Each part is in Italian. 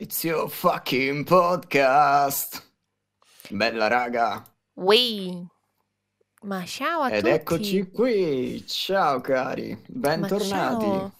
It's your fucking podcast. Bella raga. Wee. Ma ciao a Ed tutti. Ed eccoci qui. Ciao cari. Bentornati.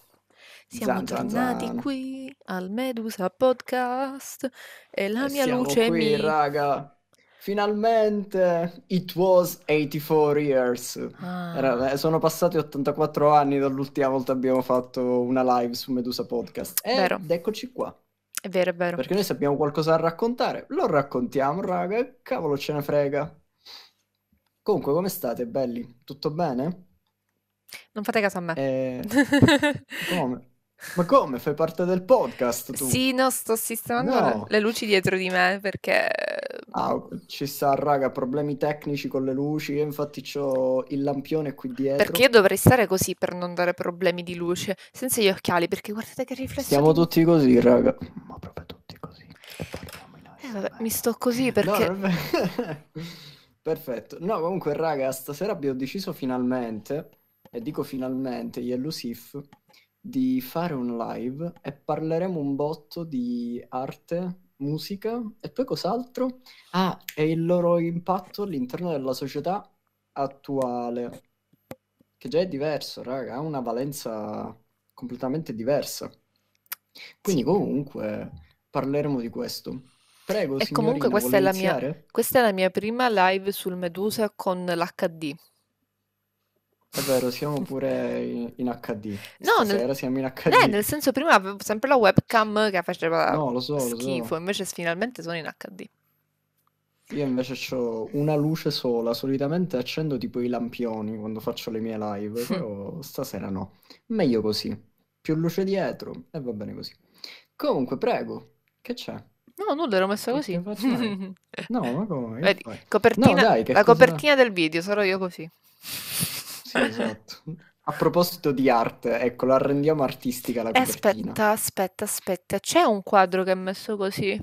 Siamo zan, tornati zan, zan. qui al Medusa Podcast e la e mia siamo luce qui, mi... raga. Finalmente, it was 84 years. Ah. Era, eh, sono passati 84 anni dall'ultima volta che abbiamo fatto una live su Medusa Podcast. Ed Vero. eccoci qua. È vero, è vero. Perché noi se abbiamo qualcosa da raccontare, lo raccontiamo, raga, e cavolo ce ne frega. Comunque, come state, belli? Tutto bene? Non fate caso a me. Eh... come? Ma come? Fai parte del podcast tu? Sì, no, sto sistemando no. le luci dietro di me perché Ah, ci sta, raga, problemi tecnici con le luci. Io infatti ho il lampione qui dietro. Perché io dovrei stare così per non dare problemi di luce, senza gli occhiali, perché guardate che riflessione. Siamo tutti così, raga. Ma proprio tutti così. Eh, vabbè, mi eh. sto così perché... No, Perfetto. No, comunque, raga, stasera abbiamo deciso finalmente, e dico finalmente, io di fare un live e parleremo un botto di arte musica e poi cos'altro? Ah, e il loro impatto all'interno della società attuale, che già è diverso, raga, ha una valenza completamente diversa. Quindi sì. comunque parleremo di questo. Prego, e comunque questa è, mia, questa è la mia prima live sul Medusa con l'HD. È vero, siamo pure in, HD. No, nel... siamo in HD. Eh, nel senso prima avevo sempre la webcam che faceva no, lo so, schifo, lo so. invece finalmente sono in HD. Io invece ho una luce sola, solitamente accendo tipo i lampioni quando faccio le mie live, però stasera no. Meglio così. Più luce dietro e va bene così. Comunque, prego, che c'è? No, nulla, ero messa così. no, ma come? Vedi, copertina, no, dai, la cosa... copertina del video, sarò io così esatto. A proposito di arte, ecco, la rendiamo artistica la copertina. Aspetta, aspetta, aspetta. C'è un quadro che è messo così?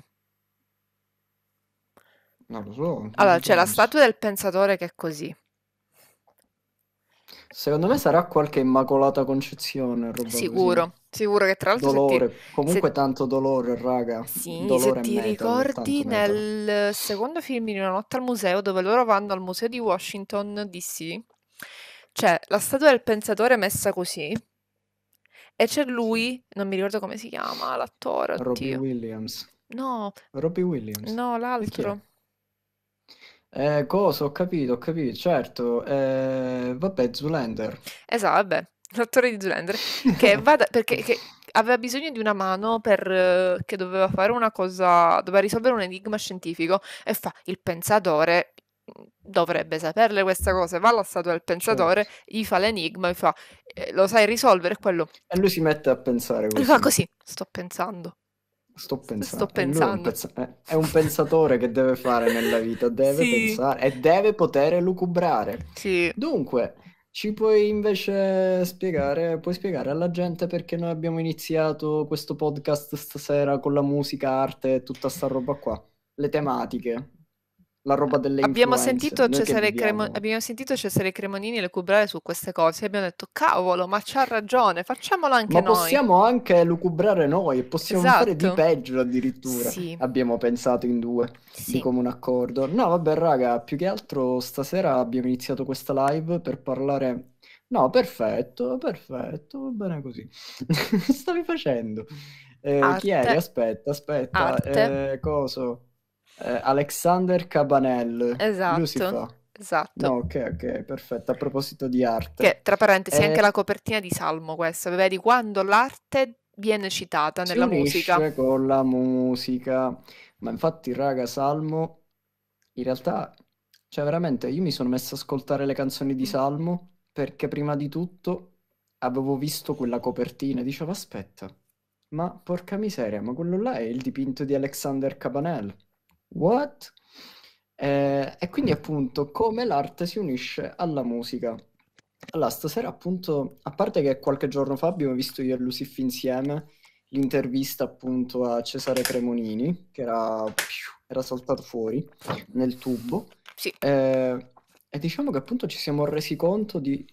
Non lo so. Non allora, c'è penso. la statua del pensatore che è così. Secondo me sarà qualche immacolata concezione, Sicuro, così. sicuro che tra l'altro... Dolore, ti... comunque se... tanto dolore, raga. Sì, dolore se ti metal, ricordi nel metal. secondo film di Una notte al museo, dove loro vanno al museo di Washington DC, c'è cioè, la statua del pensatore messa così e c'è lui, non mi ricordo come si chiama, l'attore, oddio. Robbie Williams. No. Robbie Williams. No, l'altro. Eh, cosa? Ho capito, ho capito, certo. Eh, vabbè, Zulander. Esatto, vabbè. L'attore di Zulander. che vada, perché che aveva bisogno di una mano per, eh, che doveva fare una cosa, doveva risolvere un enigma scientifico e fa il pensatore dovrebbe saperle questa cosa, va alla statua del pensatore, certo. gli fa l'enigma, gli fa eh, lo sai risolvere quello. E lui si mette a pensare così. Lui fa così, sto pensando. Sto pensando. Sto pensando. È, un pezz- eh, è, un pensatore che deve fare nella vita, deve sì. pensare e deve poter lucubrare. Sì. Dunque, ci puoi invece spiegare, puoi spiegare alla gente perché noi abbiamo iniziato questo podcast stasera con la musica, arte e tutta sta roba qua? Le tematiche, la roba delle abbiamo sentito, Cesare Cremo- abbiamo sentito Cesare Cremonini lucubrare su queste cose e abbiamo detto cavolo ma c'ha ragione facciamolo anche ma noi Ma possiamo anche lucubrare noi e possiamo esatto. fare di esatto. peggio addirittura sì. abbiamo pensato in due sì. di come un accordo no vabbè raga più che altro stasera abbiamo iniziato questa live per parlare no perfetto perfetto va bene così stavi facendo eh, Chieri aspetta aspetta eh, coso eh, Alexander Cabanel. Esatto. Esatto. No, ok, ok, perfetto. A proposito di arte. Che, tra parentesi, è... anche eh, la copertina di Salmo questa, vedi quando l'arte viene citata si nella musica. con la musica. Ma infatti, raga, Salmo, in realtà, cioè veramente, io mi sono messo ad ascoltare le canzoni di mm. Salmo perché prima di tutto avevo visto quella copertina e dicevo, aspetta, ma porca miseria, ma quello là è il dipinto di Alexander Cabanel. What? Eh, e quindi mm. appunto come l'arte si unisce alla musica. Allora, stasera appunto, a parte che qualche giorno fa abbiamo visto io e Luciff insieme l'intervista appunto a Cesare Cremonini, che era, era saltato fuori nel tubo. Sì. Eh, e diciamo che appunto ci siamo resi conto di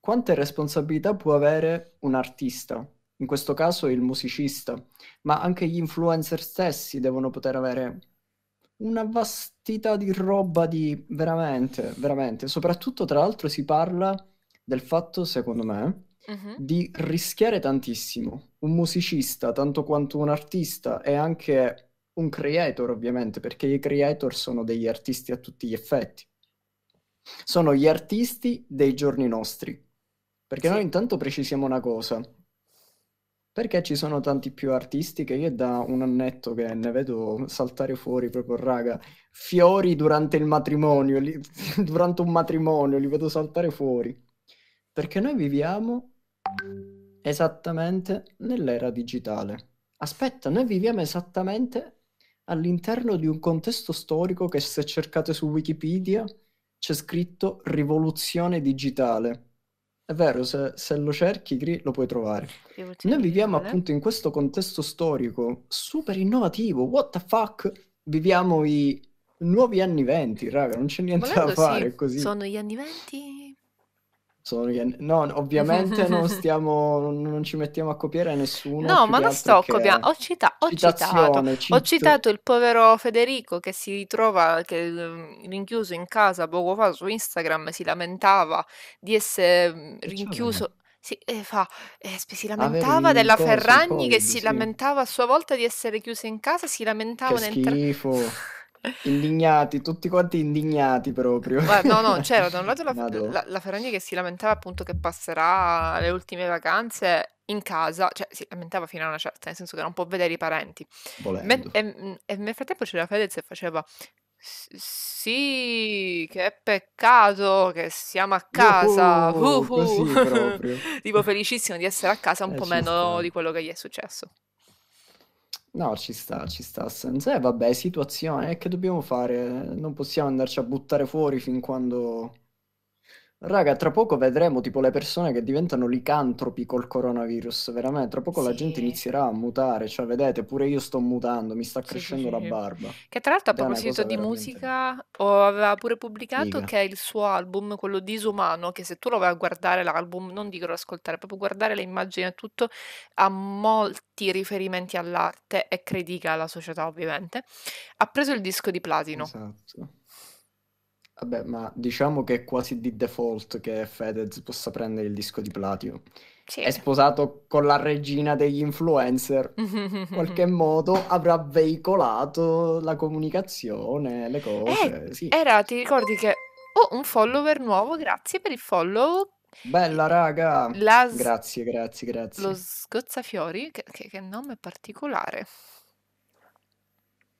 quante responsabilità può avere un artista, in questo caso il musicista, ma anche gli influencer stessi devono poter avere una vastità di roba di veramente, veramente. Soprattutto, tra l'altro, si parla del fatto, secondo me, uh-huh. di rischiare tantissimo. Un musicista, tanto quanto un artista e anche un creator, ovviamente, perché i creator sono degli artisti a tutti gli effetti. Sono gli artisti dei giorni nostri. Perché sì. noi intanto precisiamo una cosa. Perché ci sono tanti più artisti che io da un annetto che ne vedo saltare fuori proprio, raga, fiori durante il matrimonio, li, durante un matrimonio li vedo saltare fuori. Perché noi viviamo esattamente nell'era digitale. Aspetta, noi viviamo esattamente all'interno di un contesto storico che se cercate su Wikipedia c'è scritto rivoluzione digitale è vero, se, se lo cerchi Gri, lo puoi trovare. Noi viviamo appunto in questo contesto storico super innovativo. What the fuck? Viviamo i nuovi anni venti, raga, non c'è niente Volendo, da fare sì. così. Sono gli anni venti No, ovviamente non stiamo, non ci mettiamo a copiare nessuno. No, ma non sto copiando. Ho, cita- ho citato, cito... ho citato il povero Federico che si ritrova che, ehm, rinchiuso in casa poco fa su Instagram. Si lamentava di essere mm, rinchiuso. Si, eh, fa, eh, si lamentava Avevi della Ferragni COVID, che si sì. lamentava a sua volta di essere chiusa in casa. Si lamentava che nel. Schifo. Tra... Indignati, tutti quanti indignati proprio. Ma no, no, c'era da un lato la, la, la Ferragni che si lamentava appunto che passerà le ultime vacanze in casa, cioè si lamentava fino a una certa, nel senso che non può vedere i parenti. Me, e, mm, e nel frattempo c'era Fedez e faceva sì, che peccato che siamo a casa. Uh, uh, uh. tipo felicissimo di essere a casa, un eh, po' meno sta. di quello che gli è successo. No, ci sta, ci sta. Senza, eh, vabbè, situazione, eh, che dobbiamo fare? Non possiamo andarci a buttare fuori fin quando Raga, tra poco vedremo tipo le persone che diventano licantropi col coronavirus, veramente, tra poco la gente inizierà a mutare, cioè vedete, pure io sto mutando, mi sta Sì, sì, crescendo la sì. barba. Che tra l'altro a proposito di veramente musica, oh, aveva pure pubblicato figa. che il suo album, quello Disumano, che se tu lo vai a guardare l'album, non dico lo ascoltare, proprio guardare le immagini e tutto, ha molti riferimenti all'arte e critica alla società ovviamente, ha preso il disco di platino. Esatto. Vabbè, ma diciamo che è quasi di default che Fedez possa prendere il disco di Platio. Sì. È sposato con la regina degli influencer, in qualche modo avrà veicolato la comunicazione, le cose. Eh, sì. Era, ti ricordi che ho oh, un follower nuovo, grazie per il follow. Bella raga. S- grazie, grazie, grazie. Lo sgozzafiori, che, che, che nome particolare.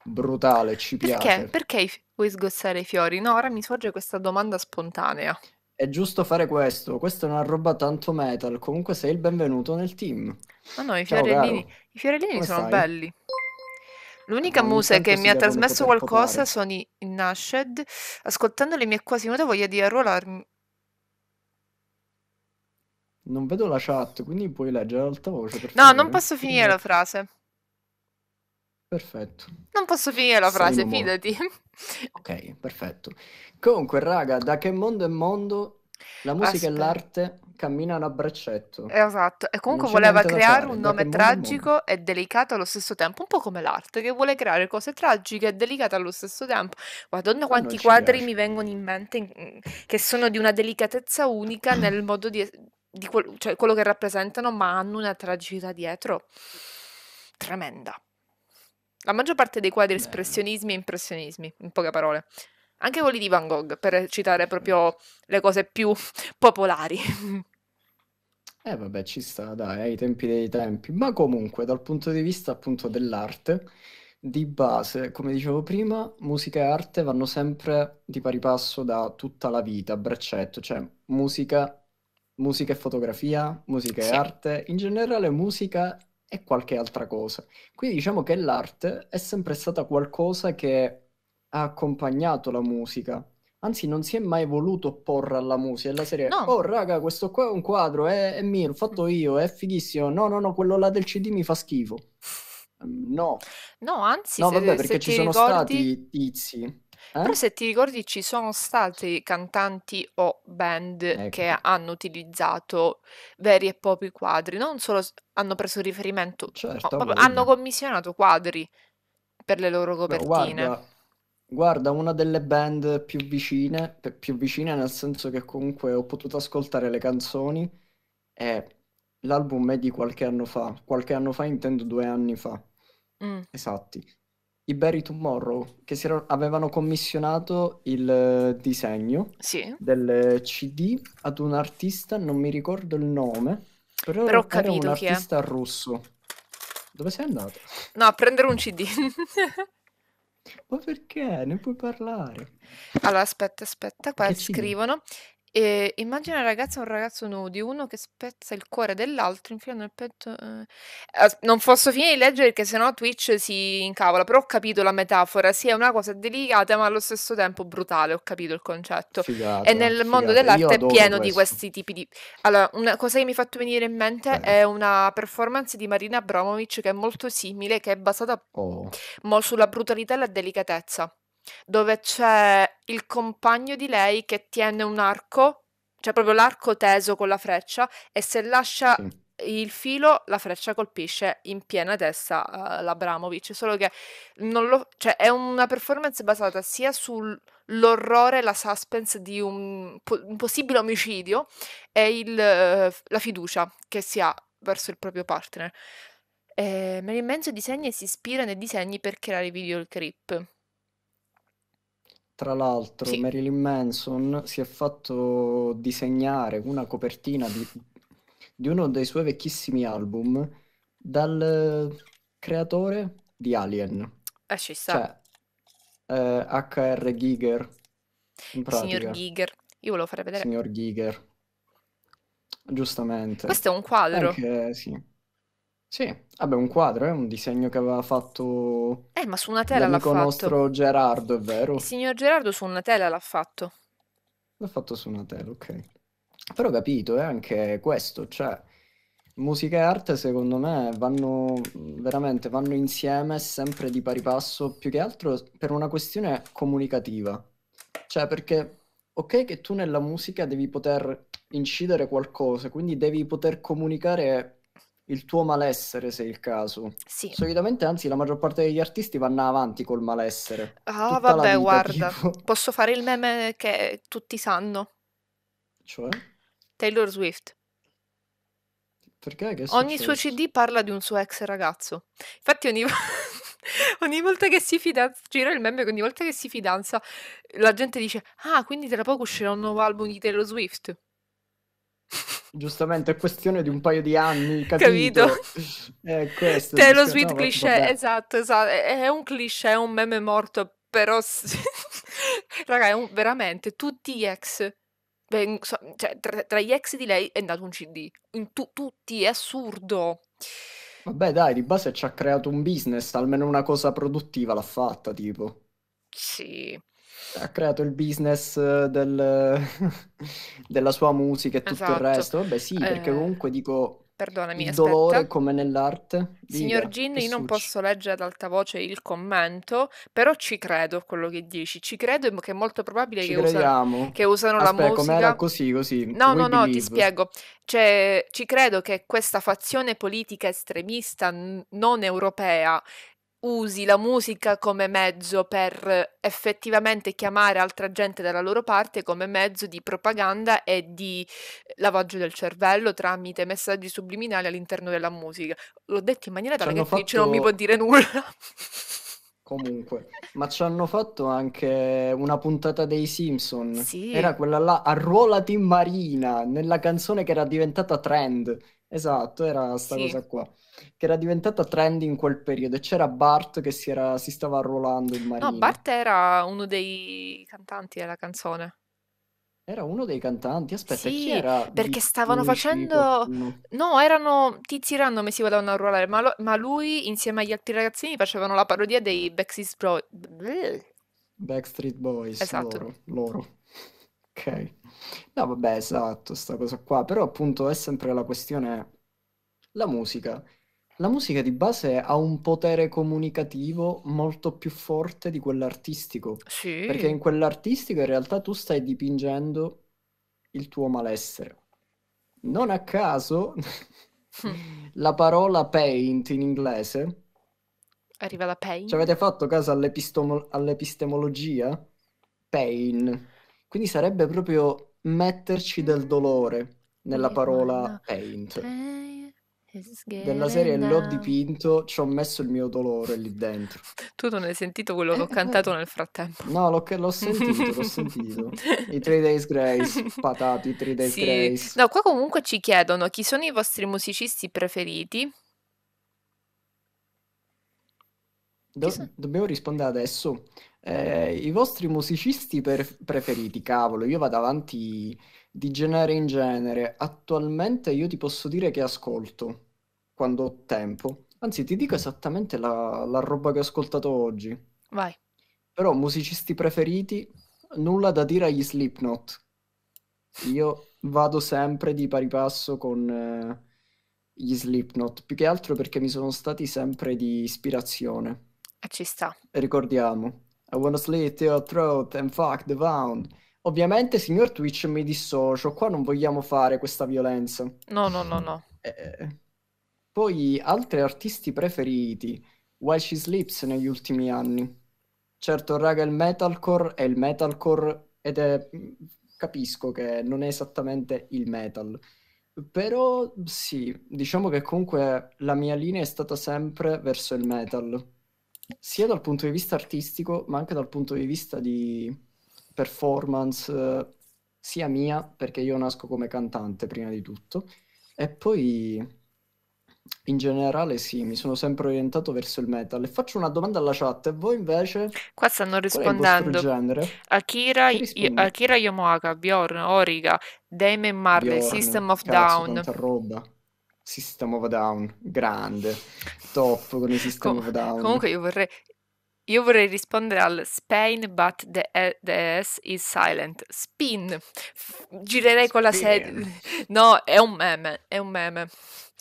Brutale, ci piace. Perché? Perché? puoi sgozzare i fiori. No, ora mi sorge questa domanda spontanea. È giusto fare questo, questa è una roba tanto metal, comunque sei il benvenuto nel team. Ma no, i Ciao, fiorellini, i fiorellini sono stai? belli. L'unica musa che mi ha trasmesso qualcosa potare. sono i Nashed. Ascoltandole mi è quasi venuta voglia di arruolarmi. Non vedo la chat, quindi puoi leggere ad alta voce. No, non posso finire la frase. Perfetto. Non posso finire la frase, fidati. Ok, perfetto. Comunque, raga, da che mondo è mondo la musica Aspetta. e l'arte camminano a braccetto. Esatto, e comunque voleva creare un nome tragico e delicato allo stesso tempo, un po' come l'arte che vuole creare cose tragiche e delicate allo stesso tempo. Madonna quanti quadri piace. mi vengono in mente mm, che sono di una delicatezza unica nel modo di, di quel, cioè quello che rappresentano, ma hanno una tragicità dietro tremenda. La maggior parte dei quadri espressionismi e impressionismi, in poche parole. Anche quelli di Van Gogh, per citare proprio le cose più popolari. Eh vabbè, ci sta, dai, ai tempi dei tempi. Ma comunque, dal punto di vista appunto dell'arte, di base, come dicevo prima, musica e arte vanno sempre di pari passo da tutta la vita, a braccetto, cioè musica, musica e fotografia, musica sì. e arte, in generale musica e qualche altra cosa. Quindi diciamo che l'arte è sempre stata qualcosa che ha accompagnato la musica. Anzi, non si è mai voluto opporre alla musica. La serie, no. oh raga, questo qua è un quadro, è, è mio, l'ho fatto mm. io, è fighissimo. No, no, no, quello là del CD mi fa schifo. No. No, anzi, no, se, vabbè, perché ci ricordi... sono stati tizi però eh? se ti ricordi ci sono stati cantanti o band Ecco. che hanno utilizzato veri e propri quadri, non solo hanno preso riferimento, no, Certo, ha proprio hanno commissionato quadri per le loro Beh, copertine. guarda, guarda, una delle band più vicine, più vicine nel senso che comunque ho potuto ascoltare le canzoni e l'album è di qualche anno fa, qualche anno fa intendo due anni fa, Mh. Mm. esatti i Barry Tomorrow che era, avevano commissionato il eh, disegno sì. del eh, CD ad un artista, non mi ricordo il nome, però, però era un artista russo. Dove sei andato? No, a prendere un CD. Ma perché? Ne puoi parlare. Allora, aspetta, aspetta, qua che scrivono. CD? E immagina una ragazza e un ragazzo nudi, uno che spezza il cuore dell'altro infilando nel petto. eh. Ah, non posso finire di leggere perché sennò Twitch si incavola, però ho capito la metafora. Sì, è una cosa delicata, ma allo stesso tempo brutale, ho capito il concetto. E nel mondo figata. Io dell'arte è adoro pieno di questi tipi di... Allora, una cosa che mi ha fatto venire in mente Eh, è una performance di Marina Abramovic che è molto simile, che è basata oh, mo- sulla brutalità e la delicatezza dove c'è il compagno di lei che tiene un arco, cioè proprio l'arco teso con la freccia, e se lascia sì. il filo, la freccia colpisce in piena testa uh, l'Abramovic. Solo che lo, cioè, è una performance basata sia sull'orrore, la suspense di un, un possibile omicidio e il, uh, la fiducia che si ha verso il proprio partner. Eh, Marilyn Manson disegna e si ispira nei disegni per creare videoclip tra l'altro, sì. Marilyn Manson si è fatto disegnare una copertina di, di uno dei suoi vecchissimi album dal creatore di Alien. Eh, ci sta. Cioè, eh, HR Giger. Signor Giger. Io volevo fare vedere. Signor Giger. Giustamente. Questo è un quadro. Anche, sì. Sì, vabbè, un quadro, è eh, un disegno che aveva fatto Eh, ma su una tela l'ha l'amico fatto. nostro Gerardo, è vero? Il signor Gerardo su una tela l'ha fatto. L'ha fatto su una tela, ok. Però ho capito, è eh, anche questo, cioè musica e arte secondo me vanno veramente vanno insieme, sempre di pari passo, più che altro per una questione comunicativa. Cioè perché ok che tu nella musica devi poter incidere qualcosa, quindi devi poter comunicare il tuo malessere, se è il caso. Sì. Solitamente, anzi, la maggior parte degli artisti vanno avanti col malessere. Ah, vabbè, vita, guarda, tipo. posso fare il meme che tutti sanno. Cioè? Taylor Swift. Perché? Che ogni suo CD parla di un suo ex ragazzo. Infatti, ogni... ogni volta che si fidanza, gira il meme ogni volta che si fidanza la gente dice: Ah, quindi tra poco uscirà un nuovo album di Taylor Swift. giustamente è questione di un paio di anni, capito? capito? È questo. Te lo sweet no, cliché, esatto, esatto, è un cliché, è un meme morto, però... Raga, è un... veramente, tutti gli ex... Cioè, tra, tra, gli ex di lei è nato un CD. In tu- tutti, è assurdo. Vabbè, dai, di base ci ha creato un business, almeno una cosa produttiva l'ha fatta, tipo. Sì ha creato il business eh, del, della sua musica e tutto esatto. il resto. Beh, sì, perché eh, comunque dico. Perdonami, il dolore come nell'arte. Signor Gin, io non posso leggere ad alta voce il commento, però ci credo a quello che dici. Ci credo che è molto probabile che, usa, che, usano Aspetta, la musica. com'era così, così. No, We no, believe. no, ti spiego. Cioè, ci credo che questa fazione politica estremista non europea usi la musica come mezzo per effettivamente chiamare altra gente dalla loro parte come mezzo di propaganda e di lavaggio del cervello tramite messaggi subliminali all'interno della musica. L'ho detto in maniera tale che fatto... Felice non mi può dire nulla. Comunque, ma ci hanno fatto anche una puntata dei Simpson. Sì. Era quella là, Arruolati in Marina, nella canzone che era diventata trend Esatto, era questa sì. cosa qua, che era diventata trend in quel periodo c'era Bart che si, era, si stava arruolando in marina. No, Bart era uno dei cantanti della canzone. Era uno dei cantanti, aspetta, sì, chi era? perché stavano facendo... No, erano tizi random si volevano arruolare, ma, lo... ma, lui insieme agli altri ragazzini facevano la parodia dei Backstreet Boys. Backstreet Boys, esatto. loro. loro. Ok. No, vabbè, esatto, sta cosa qua, però appunto è sempre la questione la musica. La musica di base ha un potere comunicativo molto più forte di quell'artistico, artistico, perché Sì, in quell'artistico in realtà tu stai dipingendo il tuo malessere. Non a caso hm. la parola paint in inglese, arriva da ci pain. avete fatto caso all'epistomo- all'epistemologia? Pain. Quindi sarebbe proprio metterci del dolore nella parola paint. Della serie l'ho dipinto, ci ho messo il mio dolore lì dentro. Tu non hai sentito quello che ho cantato nel frattempo? No, l'ho, l'ho sentito, l'ho sentito. I Three Days Grace, patati, Three Days sì. Grace. No, qua comunque ci chiedono chi sono i vostri musicisti preferiti. Do- dobbiamo rispondere adesso? eh, i vostri musicisti per- preferiti, cavolo, io vado avanti di genere in genere. Attualmente io ti posso dire che ascolto quando ho tempo. Anzi, ti dico mm. esattamente la, la roba che ho ascoltato oggi. Vai. Però musicisti preferiti, nulla da dire agli Slipknot. Io vado sempre di pari passo con eh, gli Slipknot, più che altro perché mi sono stati sempre di ispirazione. E eh, Ci sta. Ricordiamo, i wanna slit your throat and fuck the wound. Ovviamente, signor Twitch, mi dissocio. Qua non vogliamo fare questa violenza. No, no, no, no. Eh, eh. poi, altri artisti preferiti. While She Sleeps negli ultimi anni. Certo, raga, il metalcore è il metalcore ed è... Mm, capisco che non è esattamente il metal. Però sì, diciamo che comunque la mia linea è stata sempre verso il metal sia dal punto di vista artistico, ma anche dal punto di vista di performance, eh, sia mia, perché io nasco come cantante prima di tutto, e poi in generale sì, mi sono sempre orientato verso il metal. E faccio una domanda alla chat, e voi invece? Qua stanno rispondendo. Akira, i- Akira Yomoaga, Bjorn, Origa, Damon Marley, System of cazzo, Down. Tanta roba. System of Down, grande, top con i System Com- of Down. Comunque io vorrei, io vorrei rispondere al Spain, but the, e- eh, the S is silent. Spin. F- girerei Spin. con la sedia. No, è un meme, è un meme.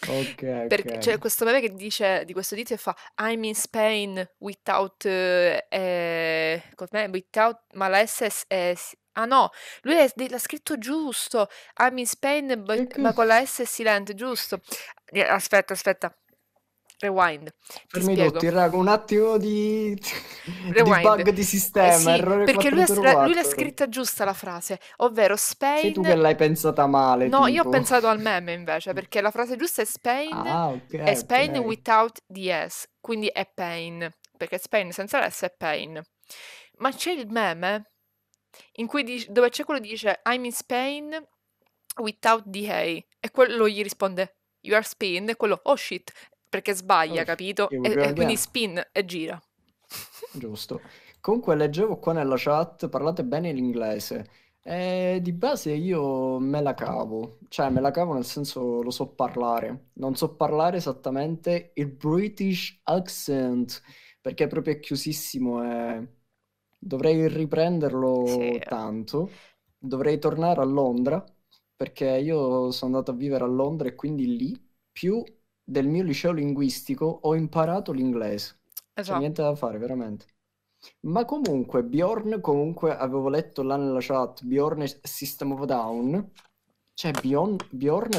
Okay, Perché c'è cioè, questo meme che dice di questo tizio e fa I'm in Spain without, eh, eh, without ma la eh, S è, ah no, lui è, l'ha scritto giusto I'm in Spain but, ma con la S è silente, giusto eh, aspetta, aspetta Rewind. Fermi tutti, raga, un attimo di, di bug di sistema. Eh sì, perché lui, lui l'ha scritta giusta la frase, ovvero Spain... Sei tu che l'hai pensata male. No, tipo. io ho pensato al meme invece, perché la frase giusta è Spain, ah, okay, è Spain okay. without the S, quindi è pain, perché Spain senza l'S è pain. Ma c'è il meme in cui dice, dove c'è quello che dice I'm in Spain without the A e quello gli risponde You are Spain e quello oh shit perché sbaglia, oh, capito? E, e quindi spin e gira. Giusto. Comunque leggevo qua nella chat, parlate bene l'inglese. Eh, di base io me la cavo, cioè me la cavo nel senso lo so parlare, non so parlare esattamente il British accent perché è proprio chiusissimo e dovrei riprenderlo sì. tanto, dovrei tornare a Londra perché io sono andato a vivere a Londra e quindi lì più del mio liceo linguistico ho imparato l'inglese. Esatto. C'è niente da fare, veramente. Ma comunque, Bjorn, comunque avevo letto là nella chat, Bjorn System of Down, Cioè, Bjorn, Bjorn,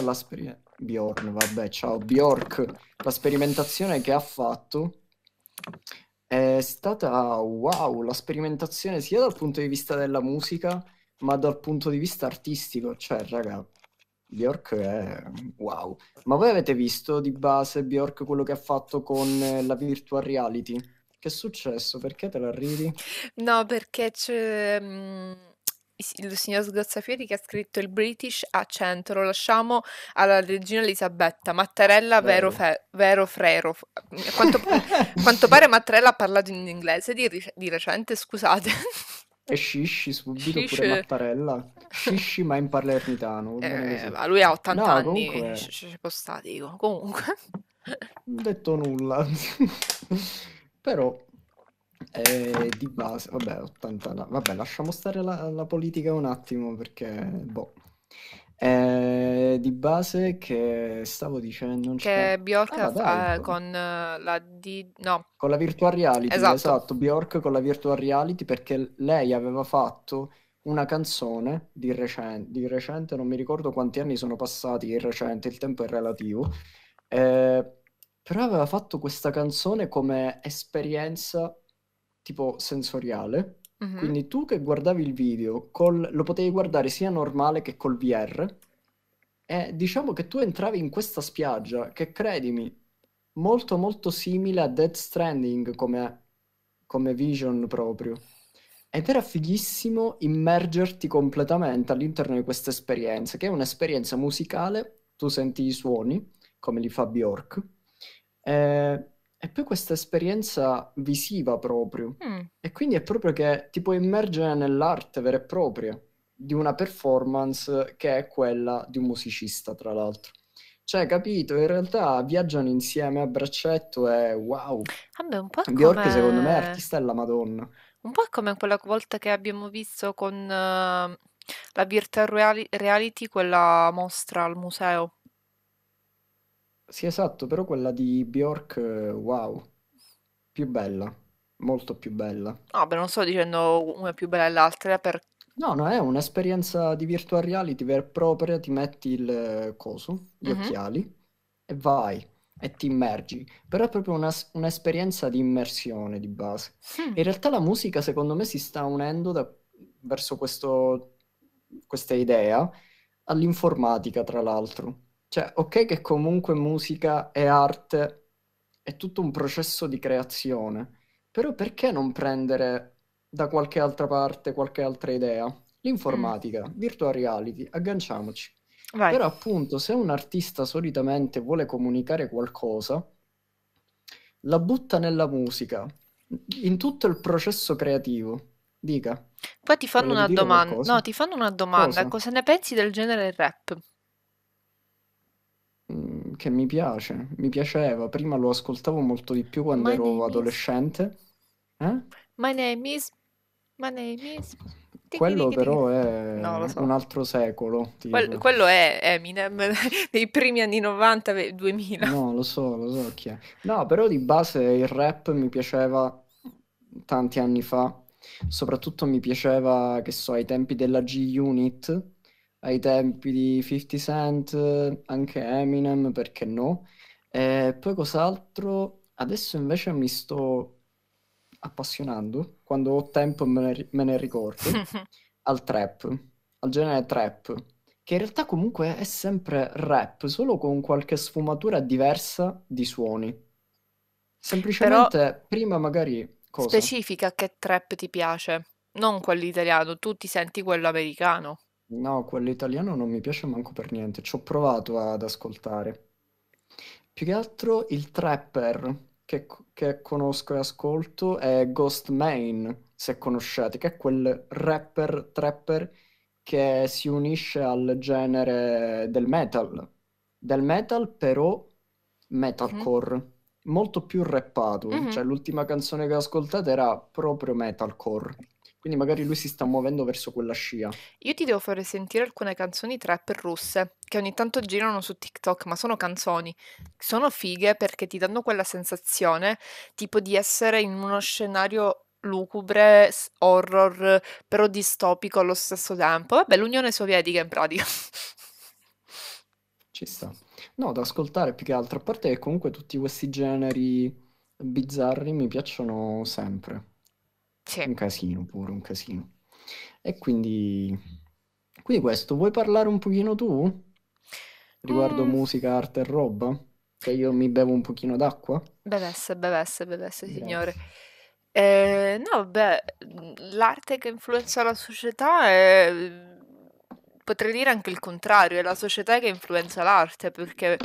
Bjorn, vabbè, ciao, Bjork, la sperimentazione che ha fatto è stata, wow, la sperimentazione sia dal punto di vista della musica, ma dal punto di vista artistico, cioè, raga, Bjork è wow. Ma voi avete visto di base Bjork quello che ha fatto con eh, la virtual reality? Che è successo? Perché te la ridi? No, perché c'è mm, il signor Sgozzafieri che ha scritto il British accent, lo lasciamo alla regina Elisabetta, Mattarella vero, fe- vero frero. Quanto, quanto, pare Mattarella ha parlato in inglese di, di recente, scusate. E scisci subito pure Mattarella. Scisci ma in palermitano. Eh, ma lui ha 80 no, anni, comunque... ci può stare, dico. Comunque. Non detto nulla. Però eh, di base, vabbè, 80, vabbè, lasciamo stare la, la politica un attimo perché boh. Eh, di base che stavo dicendo non c'è- Che Bjork Ah, dai, fa eh, con eh, la D... No, con la virtual reality, esatto. esatto, Bjork con la virtual reality perché lei aveva fatto una canzone di recen- di recente, non mi ricordo quanti anni sono passati, il recente, il tempo è relativo, eh, però aveva fatto questa canzone come esperienza tipo sensoriale Mm-hmm. Quindi tu che guardavi il video, col... lo potevi guardare sia normale che col VR. E diciamo che tu entravi in questa spiaggia che, credimi, molto molto simile a Dead Stranding come, come vision proprio. Ed era fighissimo immergerti completamente all'interno di questa esperienza, che è un'esperienza musicale, tu senti i suoni, come li fa Bjork, eh, e poi questa esperienza visiva proprio. Mm. E quindi è proprio che ti puoi immergere nell'arte vera e propria di una performance che è quella di un musicista, tra l'altro. Cioè, capito, in realtà viaggiano insieme a braccetto e wow. Vabbè, un po' Bjork come... secondo me è artista della Madonna. Un po' come quella volta che abbiamo visto con uh, la Virtual Reality, quella mostra al museo. Sì, esatto, però quella di Bjork, eh, wow, più bella, molto più bella. No, beh, non sto dicendo una più bella dell'altra per... No, no, è un'esperienza di virtual reality vera e propria, ti metti il eh, coso, gli Mhm. occhiali e vai e ti immergi, però è proprio una un'esperienza di immersione di base. Hmm. In realtà la musica secondo me si sta unendo da- verso questo- questa idea all'informatica, tra l'altro. Cioè, ok che comunque musica e arte è tutto un processo di creazione, però perché non prendere da qualche altra parte qualche altra idea? L'informatica, mm. virtual reality, agganciamoci. Vai. Però appunto, se un artista solitamente vuole comunicare qualcosa, la butta nella musica, in tutto il processo creativo. Dica. Poi ti fanno Volevi una domanda. Qualcosa? No, ti fanno una domanda. Cosa? Cosa ne pensi del genere rap? Mm, che mi piace, mi piaceva, prima lo ascoltavo molto di più quando My ero adolescente. Is... Eh? My name is... My name is... Quello però è no, so. un altro secolo. Quello, quello è Eminem dei primi anni 90-2000. No, lo so, lo so chi è. No, però di base il rap mi piaceva tanti anni fa. Soprattutto mi piaceva, che so, ai tempi della G-Unit ai tempi di 50 Cent, anche Eminem, perché no? E eh, poi cos'altro? Adesso invece mi sto appassionando, quando ho tempo me ne, me ne ricordo, al trap, al genere trap, che in realtà comunque è sempre rap, solo con qualche sfumatura diversa di suoni. Semplicemente Però prima magari... Cosa? Specifica che trap ti piace, non quello italiano, tu ti senti quello americano. No, quello italiano non mi piace manco per niente. Ci ho provato ad ascoltare. Più che altro il trapper che, che conosco e ascolto è Ghost Main, se conoscete, che è quel rapper trapper che si unisce al genere del metal. Del metal però metalcore, mhm. molto più rappato. Mhm. Cioè l'ultima canzone che ho ascoltato era proprio metalcore. Quindi magari lui si sta muovendo verso quella scia. Io ti devo fare sentire alcune canzoni trap russe che ogni tanto girano su TikTok, ma sono canzoni. Sono fighe perché ti danno quella sensazione tipo di essere in uno scenario lugubre, horror, però distopico allo stesso tempo. Vabbè, l'Unione Sovietica in pratica. Ci sta. No, da ascoltare più che altro, a parte che comunque tutti questi generi bizzarri mi piacciono sempre. Sì. Un casino pure, un casino. E quindi, quindi questo, vuoi parlare un pochino tu? Riguardo mm. musica, arte e roba? Che cioè, io mi bevo un pochino d'acqua? Bevesse, bevesse, bevesse, Grazie. signore. Eh, no, beh, mhmm, l'arte che influenza la società è... Mhmm, potrei dire anche il contrario, è la società che influenza l'arte, perché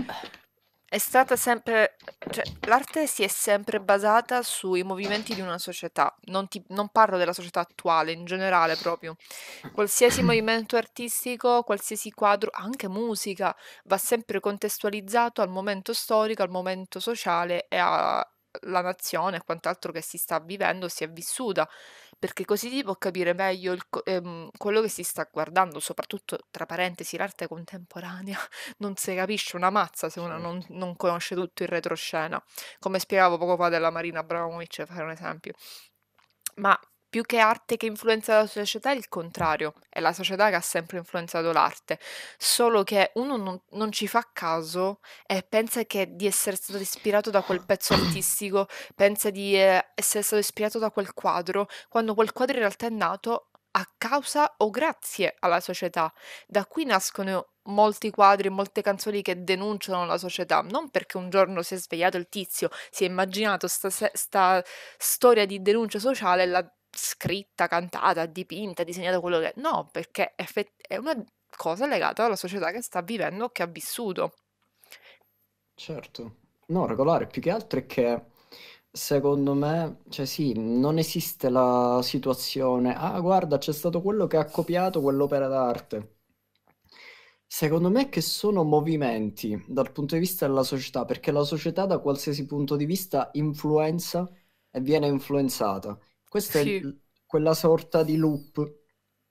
è stata sempre cioè l'arte si è sempre basata sui movimenti di una società, non ti non parlo della società attuale, in generale proprio. Qualsiasi movimento artistico, qualsiasi quadro, anche musica, va sempre contestualizzato al momento storico, al momento sociale e alla nazione e quant'altro che si sta vivendo, si è vissuta perché così ti può capire meglio il, ehm, quello che si sta guardando, soprattutto tra parentesi l'arte contemporanea non si capisce una mazza se uno non, non conosce tutto il retroscena, come spiegavo poco fa della Marina Abramovic, per fare un esempio. Ma più che arte che influenza la società è il contrario, è la società che ha sempre influenzato l'arte, solo che uno non, non ci fa caso e pensa che di essere stato ispirato da quel pezzo artistico, pensa di eh, essere stato ispirato da quel quadro, quando quel quadro in realtà è nato a causa o grazie alla società. Da qui nascono molti quadri, molte canzoni che denunciano la società, non perché un giorno si è svegliato il tizio, si è immaginato questa storia di denuncia sociale e l'ha scritta, cantata, dipinta, disegnata, quello che... No, perché è una cosa legata alla società che sta vivendo che ha vissuto. Certo. No, regolare, più che altro è che secondo me, cioè sì, non esiste la situazione, ah guarda, c'è stato quello che ha copiato quell'opera d'arte. Secondo me che sono movimenti dal punto di vista della società, perché la società da qualsiasi punto di vista influenza e viene influenzata. Questa sì. è l- quella sorta di loop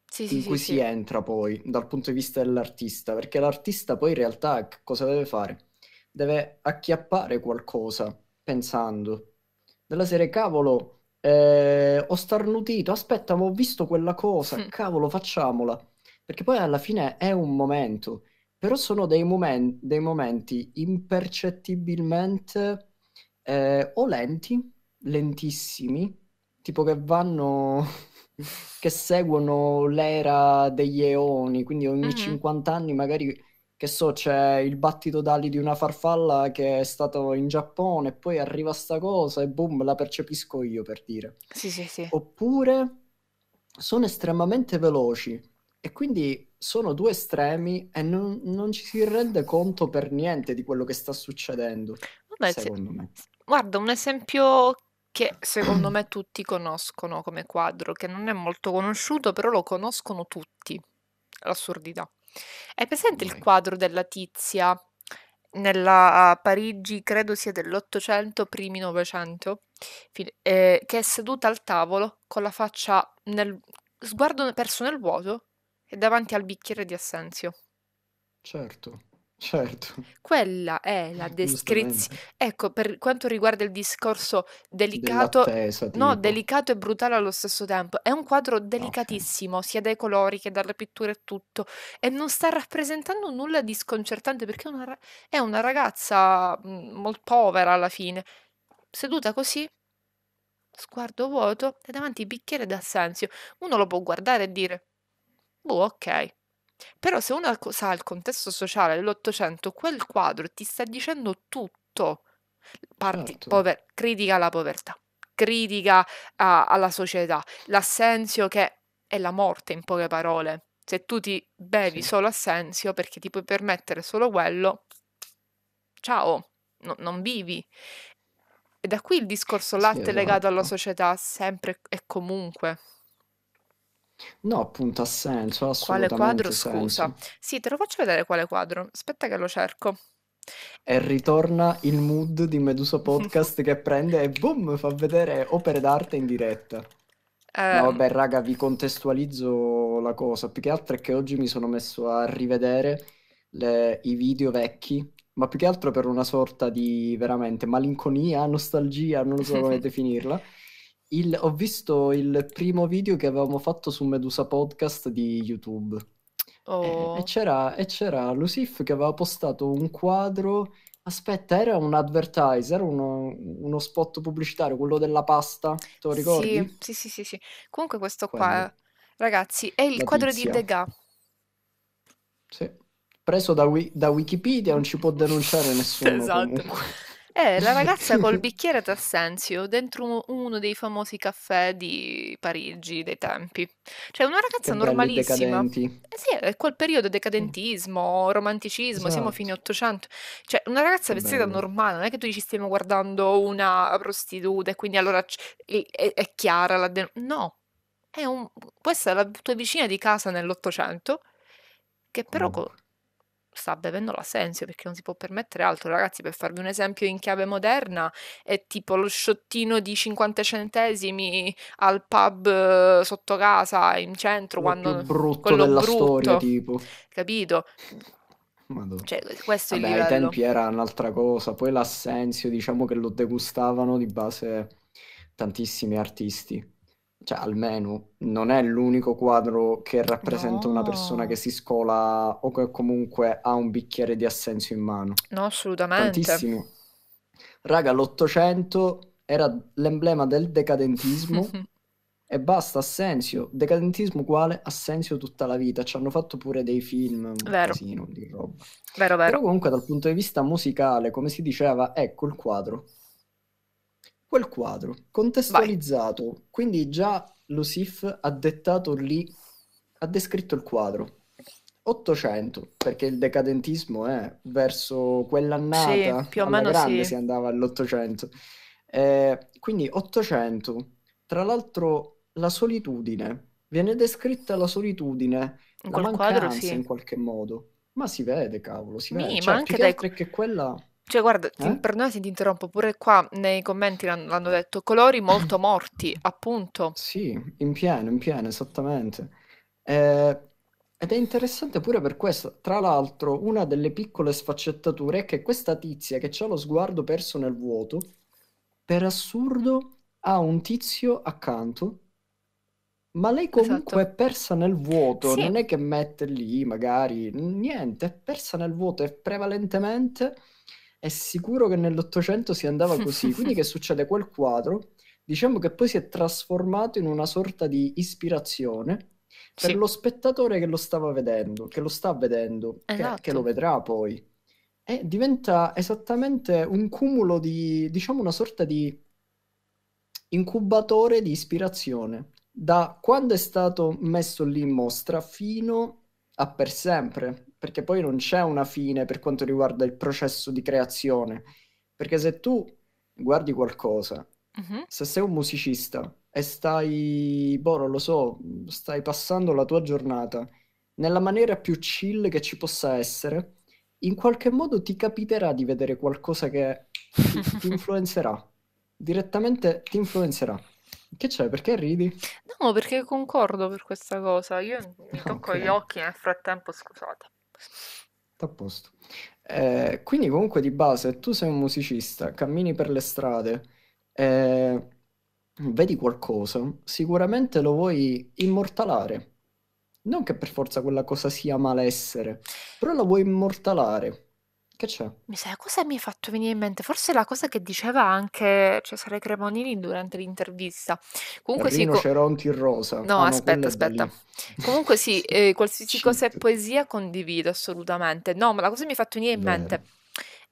sì, in sì, cui si entra poi dal punto di vista dell'artista, perché l'artista poi in realtà cosa deve fare? Deve acchiappare qualcosa pensando della serie cavolo eh, ho starnutito, aspetta, ma ho visto quella cosa, hm. cavolo, facciamola. Perché poi alla fine è un momento, però sono dei, momen- dei momenti impercettibilmente eh, o lenti, lentissimi, tipo che vanno, che seguono l'era degli eoni, quindi ogni mm-hmm. 50 anni magari, che so, c'è il battito d'ali di una farfalla che è stato in Giappone, poi arriva sta cosa e boom, la percepisco io per dire. Sì, sì, sì. Oppure sono estremamente veloci e quindi sono due estremi e non, non, ci si rende conto per niente di quello che sta succedendo, Vabbè, secondo se... me. Guarda, un esempio che secondo me tutti conoscono come quadro, che non è molto conosciuto, però lo conoscono tutti, l'assurdità. È presente il quadro della tizia nella Parigi, credo sia dell'Ottocento, primi Novecento, eh, che è seduta al tavolo con la faccia nel sguardo perso nel vuoto e davanti al bicchiere di assenzio. Certo. Certo. Quella è la descrizione. Ecco, per quanto riguarda il discorso delicato, no, delicato e brutale allo stesso tempo, è un quadro Ok. delicatissimo, sia dai colori che dalle pitture e tutto, e non sta rappresentando nulla di sconcertante perché è una, è una ragazza mhmm, molto povera alla fine, seduta così, sguardo vuoto, e davanti bicchiere d'assenzio. Uno lo può guardare e dire, boh, ok. Però se uno sa il contesto sociale dell'Ottocento, quel quadro ti sta dicendo tutto. Parti, certo. pover- critica la povertà, critica uh, alla società, l'assenzio che è la morte in poche parole. Se tu ti bevi sì. solo assenzio perché ti puoi permettere solo quello, ciao, no, non vivi. E da qui il discorso latte sì, legato alla esatto. società sempre e comunque. No, appunto, ha senso, Quale quadro? Scusa. senso. Sì, te lo faccio vedere quale quadro. Aspetta che lo cerco. E ritorna il mood di Medusa Podcast che prende e boom, fa vedere opere d'arte in diretta. Ehm. No, vabbè, raga, vi contestualizzo la cosa. Più che altro è che oggi mi sono messo a rivedere le- i video vecchi, ma più che altro per una sorta di veramente malinconia, nostalgia, non so come definirla. Il, ho visto il primo video che avevamo fatto su Medusa Podcast di YouTube. Oh. E, eh, e, c'era, e c'era Lucif che aveva postato un quadro. Aspetta, era un advertiser, uno, uno spot pubblicitario, quello della pasta, te lo ricordi? Sì, sì, sì, sì. Comunque questo Quello. qua, ragazzi, è il La quadro tizia. di Degas. Sì. Preso da, wi- da Wikipedia non ci può denunciare nessuno. esatto. Comunque. È eh, la ragazza col bicchiere d'assenzio dentro uno dei famosi caffè di Parigi dei tempi. Cioè una ragazza che normalissima. Eh sì, è quel periodo mm. decadentismo, romanticismo, esatto. siamo fine 800. Cioè una ragazza che vestita bello. normale, non è che tu dici stiamo guardando una prostituta e quindi allora è, è chiara la denuncia. No, è un... questa è la tua vicina di casa nell'Ottocento che però... Oh sta bevendo l'assenzio perché non si può permettere altro. Ragazzi, per farvi un esempio in chiave moderna, è tipo lo sciottino di 50 centesimi al pub eh, sotto casa, in centro, quello quando... Più brutto della brutto, storia, tipo. Capito? Madonna. Cioè, questo Vabbè, è il livello. ai tempi era un'altra cosa, poi l'assenzio diciamo che lo degustavano di base tantissimi artisti cioè almeno non è l'unico quadro che rappresenta no. una persona che si scola o che comunque ha un bicchiere di assenso in mano. No, assolutamente. Tantissimi. Raga, l'Ottocento era l'emblema del decadentismo e basta, Assenzio. Decadentismo uguale Assenzio tutta la vita. Ci hanno fatto pure dei film, vero. Casino, di roba. Vero, vero. Però comunque dal punto di vista musicale, come si diceva, ecco il quadro quel quadro, contestualizzato. Vai. Quindi già lo SIF ha dettato lì, ha descritto il quadro. 800, perché il decadentismo è verso quell'annata, sì, più o meno grande sì. si andava all'800. Eh, quindi 800, tra l'altro la solitudine, viene descritta la solitudine, in la mancanza quadro, sì. in qualche modo. Ma si vede, cavolo, si Mi, vede. Cioè, ma anche dai... che quella cioè, guarda, ti, eh? perdona se ti interrompo, pure qua nei commenti l'hanno, detto, colori molto morti, appunto. Sì, in pieno, in pieno, esattamente. Eh, ed è interessante pure per questo. Tra l'altro, una delle piccole sfaccettature è che questa tizia che ha lo sguardo perso nel vuoto, per assurdo ha un tizio accanto, ma lei comunque esatto. è persa nel vuoto, sì. non è che mette lì magari niente, è persa nel vuoto e prevalentemente è sicuro che nell'Ottocento si andava così. Quindi che succede? Quel quadro, diciamo che poi si è trasformato in una sorta di ispirazione per sì. lo spettatore che lo stava vedendo, che lo sta vedendo, esatto. che, che, lo esatto. vedrà poi. E diventa esattamente un cumulo di, diciamo, una sorta di incubatore di ispirazione. Da quando è stato messo lì in mostra fino a per sempre perché poi non c'è una fine per quanto riguarda il processo di creazione. Perché se tu guardi qualcosa, uh-huh. se sei un musicista e stai, boh, non lo so, stai passando la tua giornata nella maniera più chill che ci possa essere, in qualche modo ti capiterà di vedere qualcosa che ti, ti influenzerà. Direttamente ti influenzerà. Che c'è? Perché ridi? No, perché concordo per questa cosa. Io mi tocco okay. gli occhi nel frattempo, scusate a posto. Eh, quindi comunque di base tu sei un musicista, cammini per le strade, eh, vedi qualcosa, sicuramente lo vuoi immortalare. Non che per forza quella cosa sia malessere, però lo vuoi immortalare. Che c'è? Mi sa cosa mi hai fatto venire in mente? Forse la cosa che diceva anche Cesare Cremonini durante l'intervista. Comunque sì, co- Rinoceronti rosa. No, Ah, aspetta, quella aspetta. Comunque sì, eh, qualsiasi cosa è poesia condivido assolutamente. No, ma la cosa che mi ha fatto venire in vero. mente,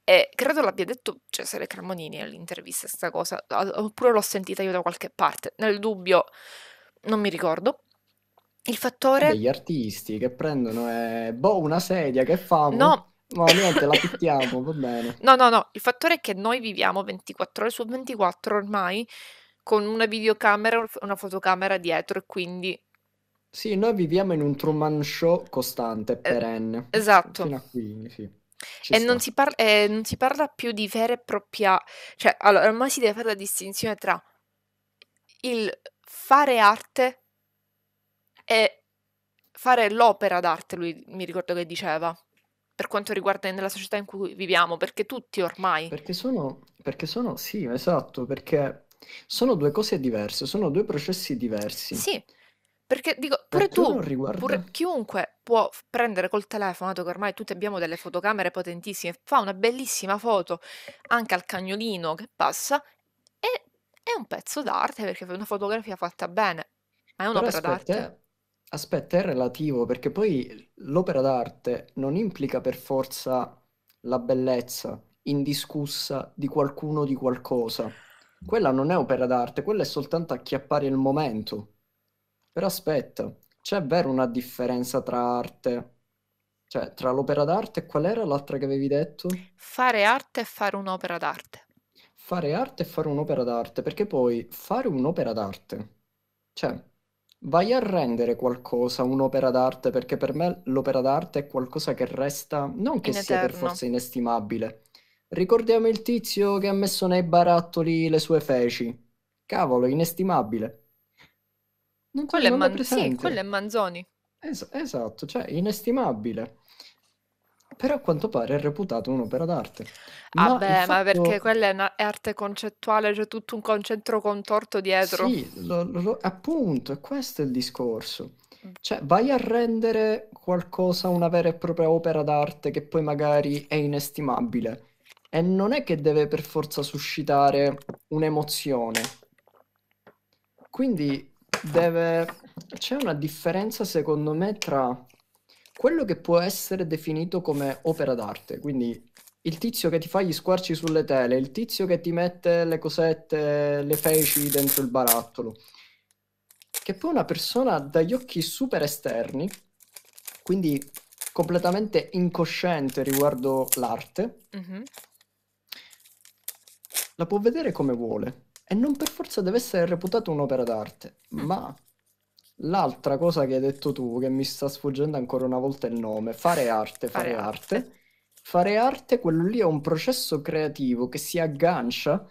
e eh, credo l'abbia detto Cesare Cremonini all'intervista sta cosa, oppure l'ho sentita io da qualche parte. Nel dubbio, non mi ricordo. Il Vabbè, fattore... gli artisti che prendono e boh, una sedia, che famo? No, No, niente, la picchiamo, va bene. No, no, no, il fattore è che noi viviamo 24 ore su 24 ormai con una videocamera e una fotocamera dietro e quindi... Sì, noi viviamo in un Truman Show costante, Eh, perenne. esatto. Fino a qui, sì, E non si par- e non si parla più di vera e propria... Cioè, allora, ormai si deve fare la distinzione tra il fare arte e fare l'opera d'arte, lui mi ricordo che diceva per quanto riguarda la società in cui viviamo, perché tutti ormai... Perché sono, perché sono, sì, esatto, perché sono due cose diverse, sono due processi diversi. Sì, perché dico, pure tu, riguarda... pure chiunque può prendere col telefono, dato che ormai tutti abbiamo delle fotocamere potentissime, fa una bellissima foto anche al cagnolino che passa e è un pezzo d'arte perché è una fotografia fatta bene, ma è un'opera aspetta, d'arte. Eh, Aspetta, è relativo perché poi l'opera d'arte non implica per forza la bellezza indiscussa di qualcuno o di qualcosa. Quella non è opera d'arte, quella è soltanto acchiappare il momento. Però aspetta, c'è vero una differenza tra arte, cioè tra l'opera d'arte e qual era l'altra che avevi detto? Fare arte e fare un'opera d'arte. Fare arte e fare un'opera d'arte, perché poi fare un'opera d'arte, cioè vai a rendere qualcosa un'opera d'arte, perché per me l'opera d'arte è qualcosa che resta, non che In sia per forza inestimabile. Ricordiamo il tizio che ha messo nei barattoli le sue feci. Cavolo, inestimabile. Non Quello è, Man- sì, quello è Manzoni. Es- esatto, cioè inestimabile però a quanto pare è reputato un'opera d'arte. Ma ah beh, ma perché quella è, una, è arte concettuale, c'è cioè tutto un concentro contorto dietro. Sì, lo, lo, appunto, e questo è il discorso. Mm. Cioè, vai a rendere qualcosa una vera e propria opera d'arte che poi magari è inestimabile. E non è che deve per forza suscitare un'emozione. Quindi deve... C'è una differenza, secondo me, tra quello che può essere definito come opera d'arte, quindi il tizio che ti fa gli squarci sulle tele, il tizio che ti mette le cosette, le feci dentro il barattolo, che poi una persona dagli occhi super esterni, quindi completamente incosciente riguardo l'arte, mm-hmm. la può vedere come vuole e non per forza deve essere reputata un'opera d'arte, mm. ma L'altra cosa che hai detto tu, che mi sta sfuggendo ancora una volta il nome, fare arte, fare, fare arte. arte. Fare arte, quello lì è un processo creativo che si aggancia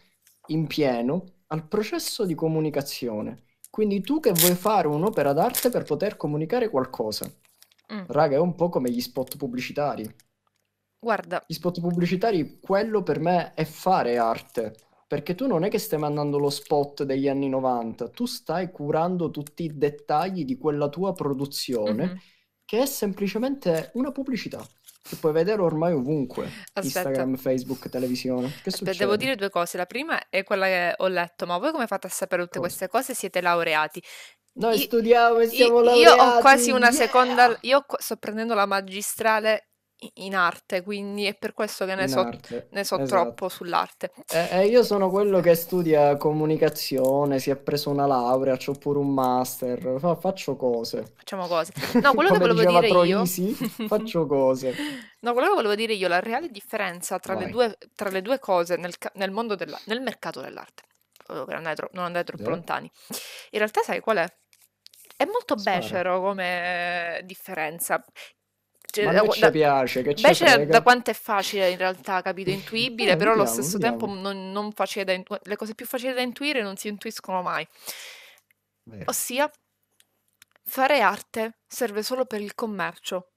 in pieno al processo di comunicazione. Quindi tu che vuoi fare un'opera d'arte per poter comunicare qualcosa. Mm. Raga, è un po' come gli spot pubblicitari. Guarda. Gli spot pubblicitari, quello per me è fare arte perché tu non è che stai mandando lo spot degli anni 90, tu stai curando tutti i dettagli di quella tua produzione mm-hmm. che è semplicemente una pubblicità che puoi vedere ormai ovunque Aspetta. Instagram, Facebook, televisione. Che succede? Devo dire due cose. La prima è quella che ho letto, ma voi come fate a sapere tutte queste cose? Siete laureati. Noi I, studiamo e siamo io, laureati. Io ho quasi una yeah! seconda, io sto prendendo la magistrale in arte, quindi è per questo che ne In so, ne so esatto. troppo sull'arte. E, eh, e eh, io sono quello che studia comunicazione, si è preso una laurea, ho pure un master, fa- faccio cose. Facciamo cose. No, quello che volevo diceva dire io, Troisi, faccio cose. no, quello che volevo dire io, la reale differenza tra le due, tra le due cose nel, nel mondo della, nel mercato dell'arte, per oh, andare tro- non andare troppo Vero? lontani, in realtà sai qual è? È molto Spara. becero come differenza. Cioè, Ma ci piace, che ci Invece c'è da quanto è facile in realtà, capito, eh, intuibile, eh, però vediamo, allo stesso vediamo. tempo non, non facile da intu- le cose più facili da intuire non si intuiscono mai. Beh. Ossia, fare arte serve solo per il commercio.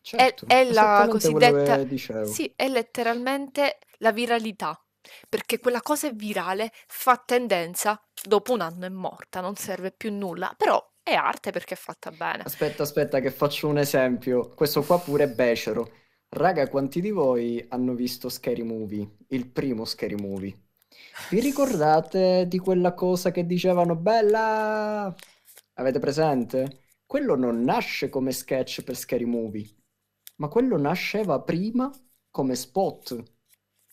Certo, è, è la cosiddetta... Sì, è letteralmente la viralità perché quella cosa è virale, fa tendenza, dopo un anno è morta, non serve più nulla, però è arte perché è fatta bene. Aspetta, aspetta, che faccio un esempio. Questo qua pure è becero. Raga, quanti di voi hanno visto Scary Movie? Il primo Scary Movie. Vi ricordate di quella cosa che dicevano bella? Avete presente? Quello non nasce come sketch per Scary Movie, ma quello nasceva prima come spot,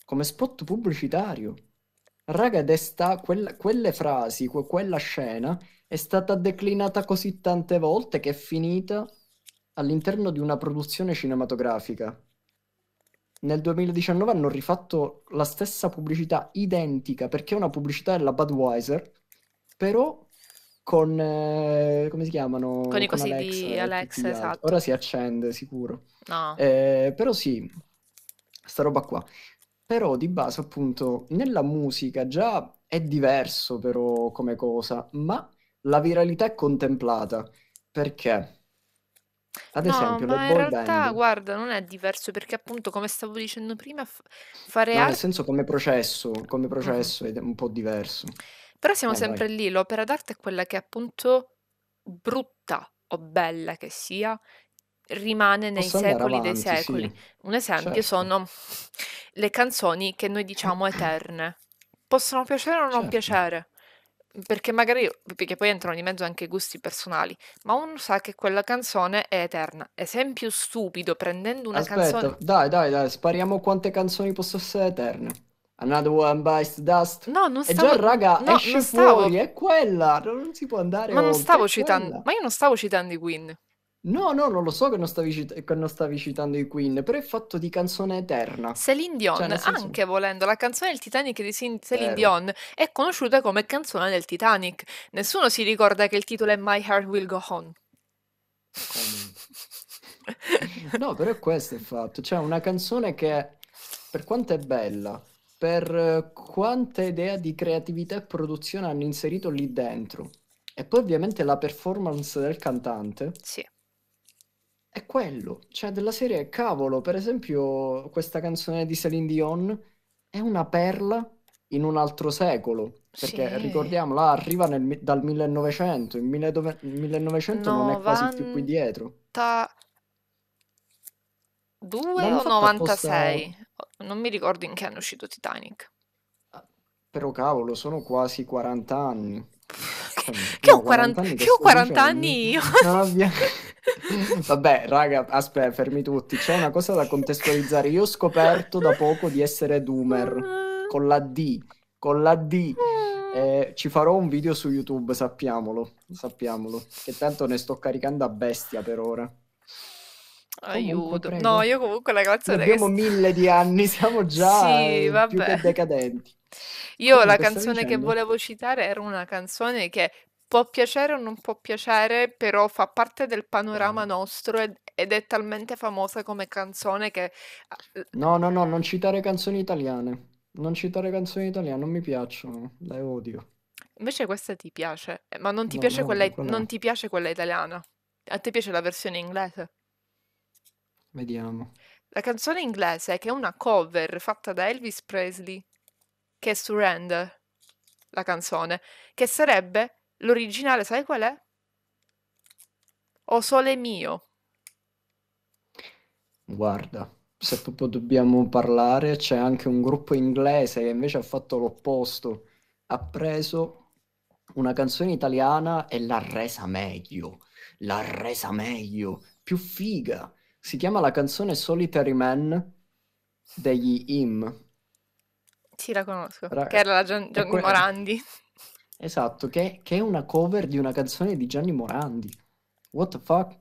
come spot pubblicitario. Raga, ed desta quella, quelle frasi, quella scena è stata declinata così tante volte che è finita all'interno di una produzione cinematografica. Nel 2019 hanno rifatto la stessa pubblicità identica perché è una pubblicità della Budweiser, però con eh, come si chiamano? Con i con cosi Alexa Alexa, esatto. Ora si accende sicuro. No. Eh, però sì, sta roba qua. Però di base, appunto, nella musica già è diverso però come cosa, ma la viralità è contemplata perché, ad No, esempio, le ma in realtà, band, guarda, non è diverso perché appunto, come stavo dicendo prima, f- fare no, nel senso come processo, come processo è un po' diverso. Però siamo Eh, sempre vai. lì, l'opera d'arte è quella che appunto, brutta o bella che sia, rimane nei Posso andare secoli dei avanti, sì, secoli. Un esempio certo, sono le canzoni che noi diciamo eterne. Possono piacere o non certo. piacere, perché magari, perché poi entrano di mezzo anche i gusti personali, ma uno sa che quella canzone è eterna. Esempio stupido, prendendo una Aspetta, canzone... dai, dai, dai, spariamo quante canzoni possono essere eterne. Another One Bites the Dust. No, non stavo... E già, raga, No, non esce stavo... fuori, è quella, non si può andare Ma non oltre, stavo citando... quella. Ma io non stavo citando i Queen. No, no, non lo so che non stavi, cit- che non stavi citando i Queen, però è fatto di canzone eterna. Celine Dion, cioè, senso... anche volendo, la canzone del Titanic di Sin- Celine Vero. Dion è conosciuta come canzone del Titanic. Nessuno si ricorda che il titolo è My Heart Will Go On. no, però questo è fatto. Cioè, una canzone che, per quanto è bella, per eh, quanta idea di creatività e produzione hanno inserito lì dentro, e poi ovviamente la performance del cantante. Sì è quello. Cioè, della serie, cavolo, per esempio, questa canzone di Celine Dion è una perla in un altro secolo. Perché sì. ricordiamola, arriva nel, dal 1900, il 1900 non è quasi più qui dietro. 92 o 96? Apposta... Non mi ricordo in che anno è uscito Titanic. Però cavolo, sono quasi 40 anni. Che, mm, no, ho 40, 40 anni, che ho 40 anni io. Vabbè, raga, aspetta, fermi tutti. C'è una cosa da contestualizzare. Io ho scoperto da poco di essere doomer ah. con la D, con la D. Ah. Eh, ci farò un video su YouTube, sappiamolo, sappiamolo. Che tanto ne sto caricando a bestia per ora. Aiuto. Comunque, no, io comunque la canzone... Abbiamo che... mille di anni, siamo già sì, eh, più che decadenti. Io la canzone che volevo citare era una canzone che può piacere o non può piacere, però fa parte del panorama nostro ed, ed è talmente famosa come canzone che... Ah, no, no, no, non citare canzoni italiane. Non citare canzoni italiane, non mi piacciono, le odio. Invece questa ti piace, eh, ma non ti No, piace no, quella, i- non ti piace quella italiana. A te piace la versione inglese? vediamo. La canzone inglese, che è una cover fatta da Elvis Presley, che è Surrender, la canzone, che sarebbe l'originale, sai qual è? O Sole Mio. Guarda, se proprio dobbiamo parlare, c'è anche un gruppo inglese che invece ha fatto l'opposto. Ha preso una canzone italiana e l'ha resa meglio. L'ha resa meglio, più figa. Si chiama la canzone Solitary Man degli Im. Sì, la conosco, Ra- che era la Gian- Gianni que- Morandi. Esatto, che, che, è una cover di una canzone di Gianni Morandi. What the fuck?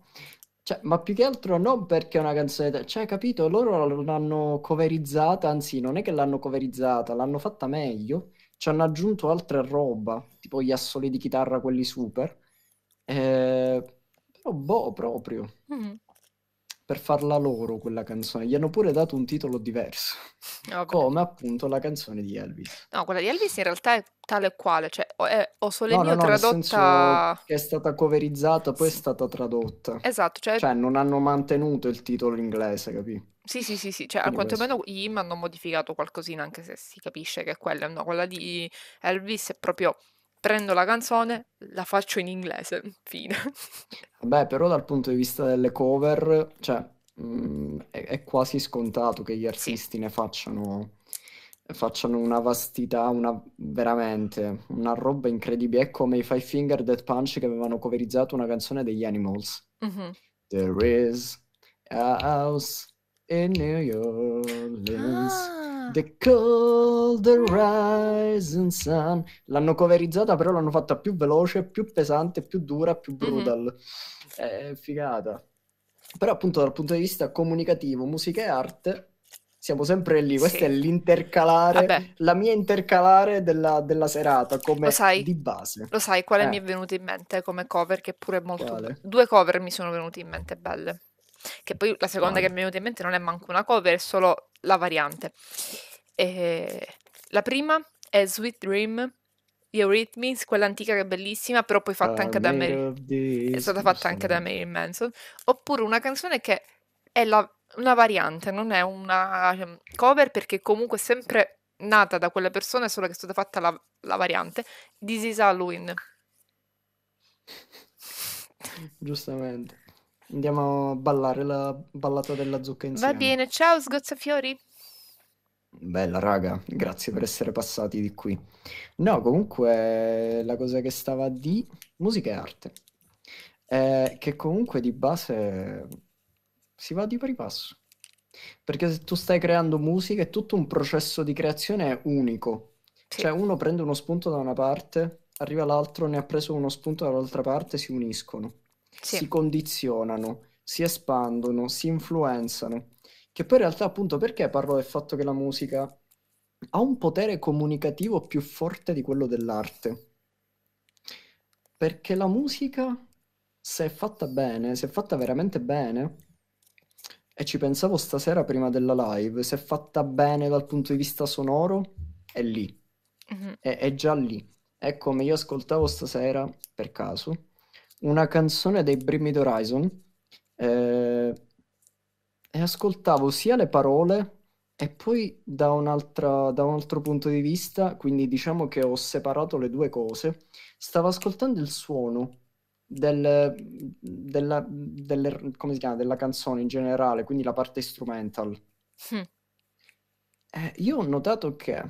Cioè, ma più che altro non perché è una canzone... Cioè, capito? Loro l'hanno coverizzata, anzi, non è che l'hanno coverizzata, l'hanno fatta meglio. Ci hanno aggiunto altra roba, tipo gli assoli di chitarra, quelli super. Eh, però boh, proprio. Mm-hmm per farla loro quella canzone. Gli hanno pure dato un titolo diverso, ah, okay. come appunto la canzone di Elvis. No, quella di Elvis in realtà è tale e quale, cioè è, o sole no, mio no, tradotta... è stata coverizzata, poi è stata tradotta. Esatto, cioè... cioè non hanno mantenuto il titolo inglese, capi? Sì, sì, sì, sì, cioè Quindi quantomeno i gli hanno modificato qualcosina, anche se si capisce che quella, no, quella di Elvis è proprio prendo la canzone, la faccio in inglese, fine. Beh, però dal punto di vista delle cover, cioè, mh, mm, è, è, quasi scontato che gli artisti sì. ne facciano, facciano, una vastità, una, veramente, una roba incredibile. È come i Five Finger Dead Punch che avevano coverizzato una canzone degli Animals. Mm-hmm. There is a house in New Orleans. Ah. The cold rising sun. L'hanno coverizzata, però l'hanno fatta più veloce, più pesante, più dura, più mhm. brutal. Mm-hmm. È figata. Però appunto dal punto di vista comunicativo, musica e arte, siamo sempre lì. Questa sì. è l'intercalare, Vabbè. la mia intercalare della, della serata come sai, di base. Lo sai quale eh. mi è venuta in mente come cover che pure è molto... Quale? Due cover mi sono venute in mente belle che poi la seconda no. che mi è venuta in mente non è manco una cover, è solo la variante. E... Eh, la prima è Sweet Dream di Eurythmics, quella antica che è bellissima, però poi fatta ah, anche da Mary... è stata fatta anche da Mary Manson, oppure una canzone che è la... una variante, non è una ehm, cover perché comunque è sempre nata da quelle persone, solo che è stata fatta la, la variante, This is Halloween. Giustamente. Andiamo a ballare la ballata della zucca insieme. Va bene, ciao sgozzafiori. Bella raga, grazie per essere passati di qui. No, comunque la cosa che stava di musica e arte, eh, che comunque di base si va di pari passo. Perché se tu stai creando musica è tutto un processo di creazione unico. Sì. Cioè uno prende uno spunto da una parte, arriva l'altro, ne ha preso uno spunto dall'altra parte, si uniscono sì. si condizionano, si espandono, si influenzano. Che poi in realtà appunto perché parlo del fatto che la musica ha un potere comunicativo più forte di quello dell'arte. Perché la musica, se è fatta bene, se è fatta veramente bene, e ci pensavo stasera prima della live, se è fatta bene dal punto di vista sonoro, è lì, mm-hmm. è, è già lì. È come io ascoltavo stasera, per caso, una canzone dei Brimid Horizon eh, e ascoltavo sia le parole e poi da, un'altra, da un altro punto di vista, quindi diciamo che ho separato le due cose, stavo ascoltando il suono del, della, delle, chiama, della, canzone in generale, quindi la parte strumental. Mm. Eh, io ho notato che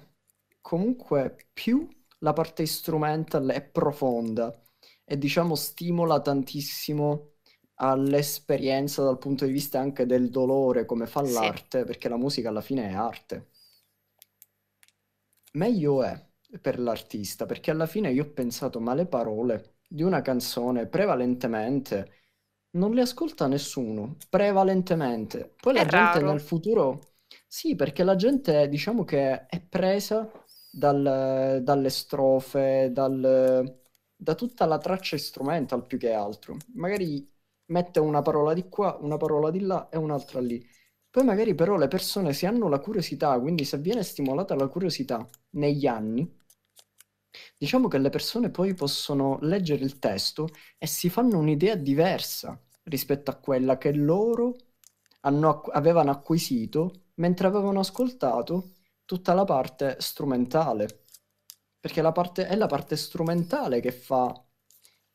comunque più la parte strumental è profonda e diciamo stimola tantissimo all'esperienza dal punto di vista anche del dolore, come fa sì. l'arte, perché la musica alla fine è arte. Meglio è per l'artista, perché alla fine io ho pensato, ma le parole di una canzone prevalentemente non le ascolta nessuno, prevalentemente. Poi è la raro. gente nel futuro... Sì, perché la gente diciamo che è presa dal, dalle strofe, dal, da tutta la traccia strumental più che altro. Magari mette una parola di qua, una parola di là e un'altra lì. Poi magari però le persone se hanno la curiosità, quindi se viene stimolata la curiosità negli anni, diciamo che le persone poi possono leggere il testo e si fanno un'idea diversa rispetto a quella che loro acqu- avevano acquisito mentre avevano ascoltato tutta la parte strumentale. Perché la parte, è la parte strumentale che fa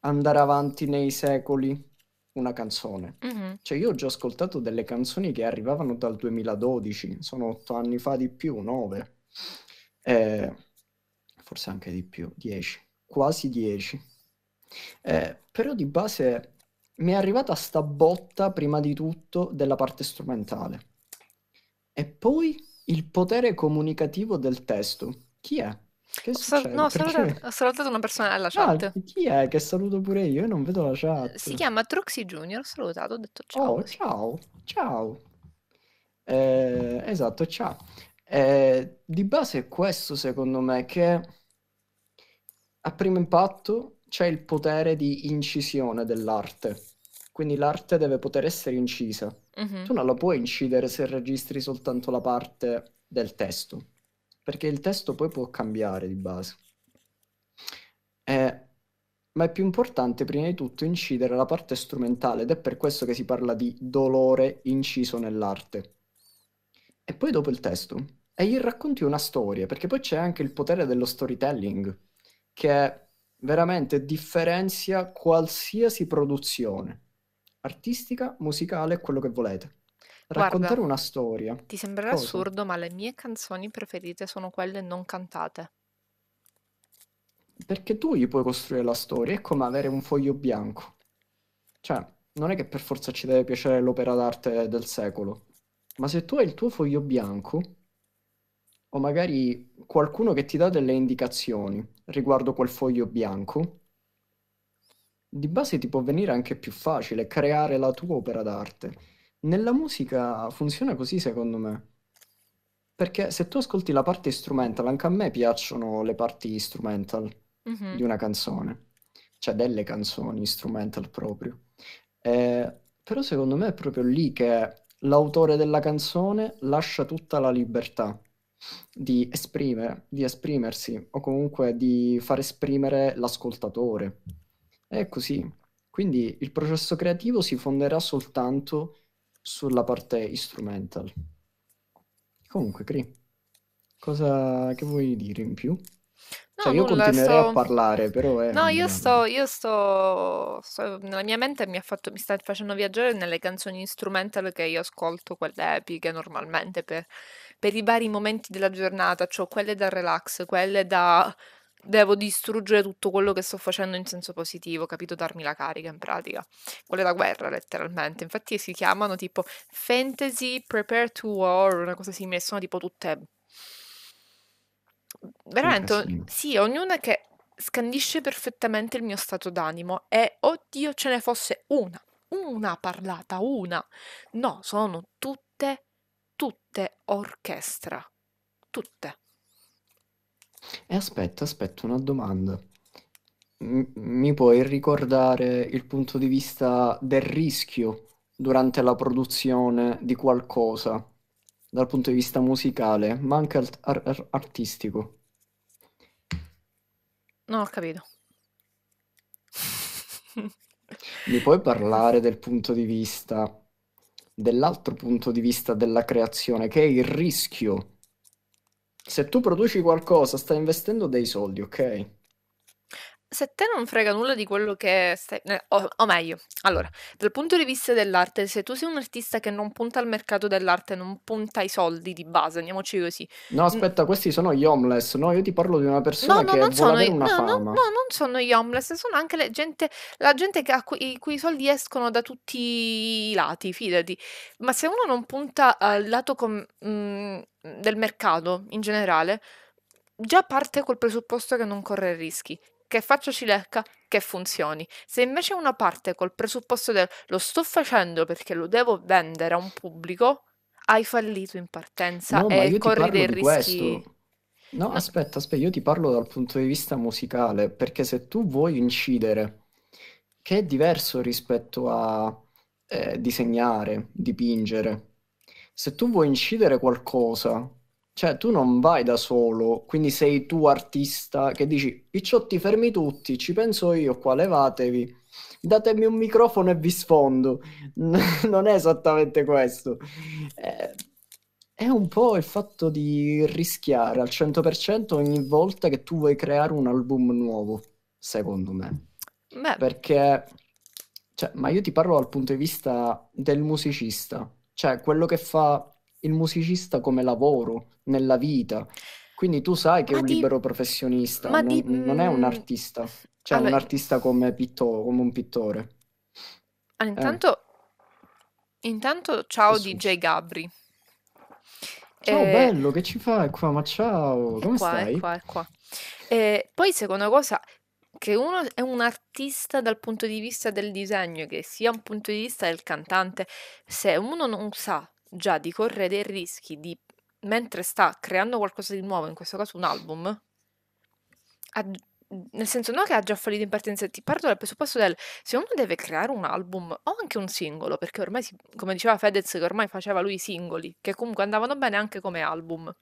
andare avanti nei secoli una canzone. Mm-hmm. Cioè, io ho già ascoltato delle canzoni che arrivavano dal 2012, sono otto anni fa di più, nove, eh, forse anche di più, dieci, quasi dieci. Eh, però di base mi è arrivata sta botta prima di tutto della parte strumentale e poi il potere comunicativo del testo. Chi è? Che ho no, ho salutato, ho salutato, una persona alla ah, chat. Ah, chi è che saluto pure io? Io non vedo la chat. Si chiama Truxy Junior, ho salutato, ho detto ciao. Oh, ciao, ciao. Eh, esatto, ciao. Eh, di base è questo secondo me che a primo impatto c'è il potere di incisione dell'arte. Quindi l'arte deve poter essere incisa. Mm-hmm. Tu non la puoi incidere se registri soltanto la parte del testo perché il testo poi può cambiare di base. Eh, ma è più importante prima di tutto incidere la parte strumentale ed è per questo che si parla di dolore inciso nell'arte. E poi dopo il testo, e gli racconti una storia, perché poi c'è anche il potere dello storytelling, che veramente differenzia qualsiasi produzione artistica, musicale, quello che volete. Raccontare Guarda, una storia. ti sembrerà Cosa? assurdo, ma le mie canzoni preferite sono quelle non cantate. Perché tu gli puoi costruire la storia, è come avere un foglio bianco. Cioè, non è che per forza ci deve piacere l'opera d'arte del secolo, ma se tu hai il tuo foglio bianco, o magari qualcuno che ti dà delle indicazioni riguardo quel foglio bianco, di base ti può venire anche più facile creare la tua opera d'arte nella musica funziona così secondo me. Perché se tu ascolti la parte strumental, anche a me piacciono le parti strumental mm-hmm. di una canzone, cioè delle canzoni strumental proprio. Eh, però secondo me è proprio lì che l'autore della canzone lascia tutta la libertà di esprimere, di esprimersi o comunque di far esprimere l'ascoltatore. È così. Quindi il processo creativo si fonderà soltanto sulla parte instrumental. Comunque, Cri, cosa che vuoi dire in più? No, cioè, io nulla, continuerei sto... a parlare, però... Eh, no, io, sto, io sto, sto, Nella mia mente mi, fatto, mi, sta facendo viaggiare nelle canzoni instrumental che io ascolto, quelle epiche normalmente, per, per i vari momenti della giornata, cioè quelle da relax, quelle da devo distruggere tutto quello che sto facendo in senso positivo, capito? Darmi la carica in pratica. Quella è la guerra, letteralmente. Infatti si chiamano tipo Fantasy Prepare to War, una cosa simile, sono tipo tutte... Veramente, sì, sì ognuna che scandisce perfettamente il mio stato d'animo e oddio ce ne fosse una, una parlata, una. No, sono tutte, tutte orchestra, tutte. E aspetta, aspetta, una domanda. mi puoi ricordare il punto di vista del rischio durante la produzione di qualcosa, dal punto di vista musicale, ma anche alt- ar- artistico? Non ho capito. Mi puoi parlare del punto di vista, dell'altro punto di vista della creazione, che è il rischio se tu produci qualcosa, stai investendo dei soldi, ok? se te non frega nulla di quello che stai o, o meglio, allora, dal punto di vista dell'arte, se tu sei un artista che non punta al mercato dell'arte, non punta ai soldi di base, andiamoci così. No, aspetta, questi sono gli homeless, no? Io ti parlo di una persona No, no, che non vuole sono avere i- una no, no, no, non sono gli homeless, sono anche le gente, la gente che ha cui- i cui soldi escono da tutti i lati, fidati. Ma se uno non punta al lato com- mh, mhmm, del mercato in generale, già parte col presupposto che non corre rischi che faccia cilecca, che funzioni. Se invece una parte col presupposto del lo sto facendo perché lo devo vendere a un pubblico, hai fallito in partenza no, e corri dei rischi. Questo. No, no, aspetta, aspetta, io ti parlo dal punto di vista musicale, perché se tu vuoi incidere, che è diverso rispetto a eh, disegnare, dipingere, se tu vuoi incidere qualcosa, cioè, tu non vai da solo, quindi sei tu artista che dici picciotti fermi tutti, ci penso io qua, levatevi, datemi un microfono e vi sfondo. non è esattamente questo. Eh, è un po' il fatto di rischiare al 100% ogni volta che tu vuoi creare un album nuovo, secondo me. Beh. Perché, cioè, ma io ti parlo dal punto di vista del musicista, cioè quello che fa il musicista come lavoro nella vita. Quindi tu sai che ma è un di... libero professionista, non, di... non, è un mm, artista, cioè allora... un artista come, pittor- come un pittore. Allora, ah, intanto, eh. intanto ciao DJ Gabri. Ciao eh... bello, che ci fai qua? Ma ciao, come qua, stai? È qua, è qua. Eh, poi seconda cosa, che uno è un artista dal punto di vista del disegno, che sia un punto di vista del cantante, se uno non sa già di correre dei rischi di, mentre sta creando qualcosa di nuovo, in questo caso un album, ha, nel senso non che ha già fallito in partenza, ti parto dal presupposto del se uno deve creare un album o anche un singolo, perché ormai, si, come diceva Fedez, che ormai faceva lui i singoli, che comunque andavano bene anche come album.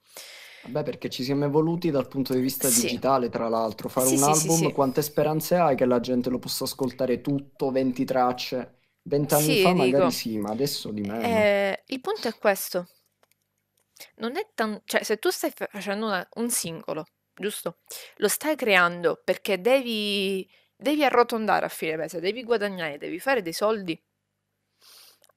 Beh, perché ci siamo evoluti dal punto di vista sì. digitale, tra l'altro. Fare sì, un sì, album, quante speranze hai che la gente lo possa ascoltare tutto, 20 tracce? Vent'anni Sì, fa magari dico, sì, ma adesso di meno. ehm, il punto è questo. Non è tan cioè se tu stai facendo una un singolo, giusto? Lo stai creando perché devi devi arrotondare a fine mese, devi guadagnare, devi fare dei soldi.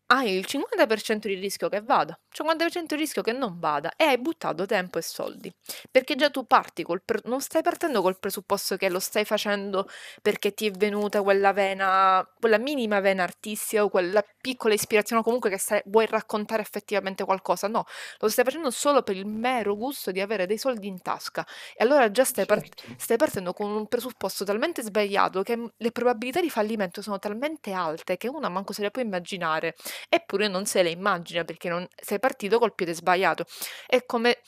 Hai ah, il 50% di rischio che vada, il 50% di rischio che non vada e hai buttato tempo e soldi. Perché già tu parti col pre- non stai partendo col presupposto che lo stai facendo perché ti è venuta quella vena, quella minima vena artistica o quella piccola ispirazione o comunque che stai- vuoi raccontare effettivamente qualcosa. No, lo stai facendo solo per il mero gusto di avere dei soldi in tasca. E allora già stai, par- certo. stai partendo con un presupposto talmente sbagliato che le probabilità di fallimento sono talmente alte che una manco se le può immaginare eppure non se le immagina perché non, sei partito col piede sbagliato. È come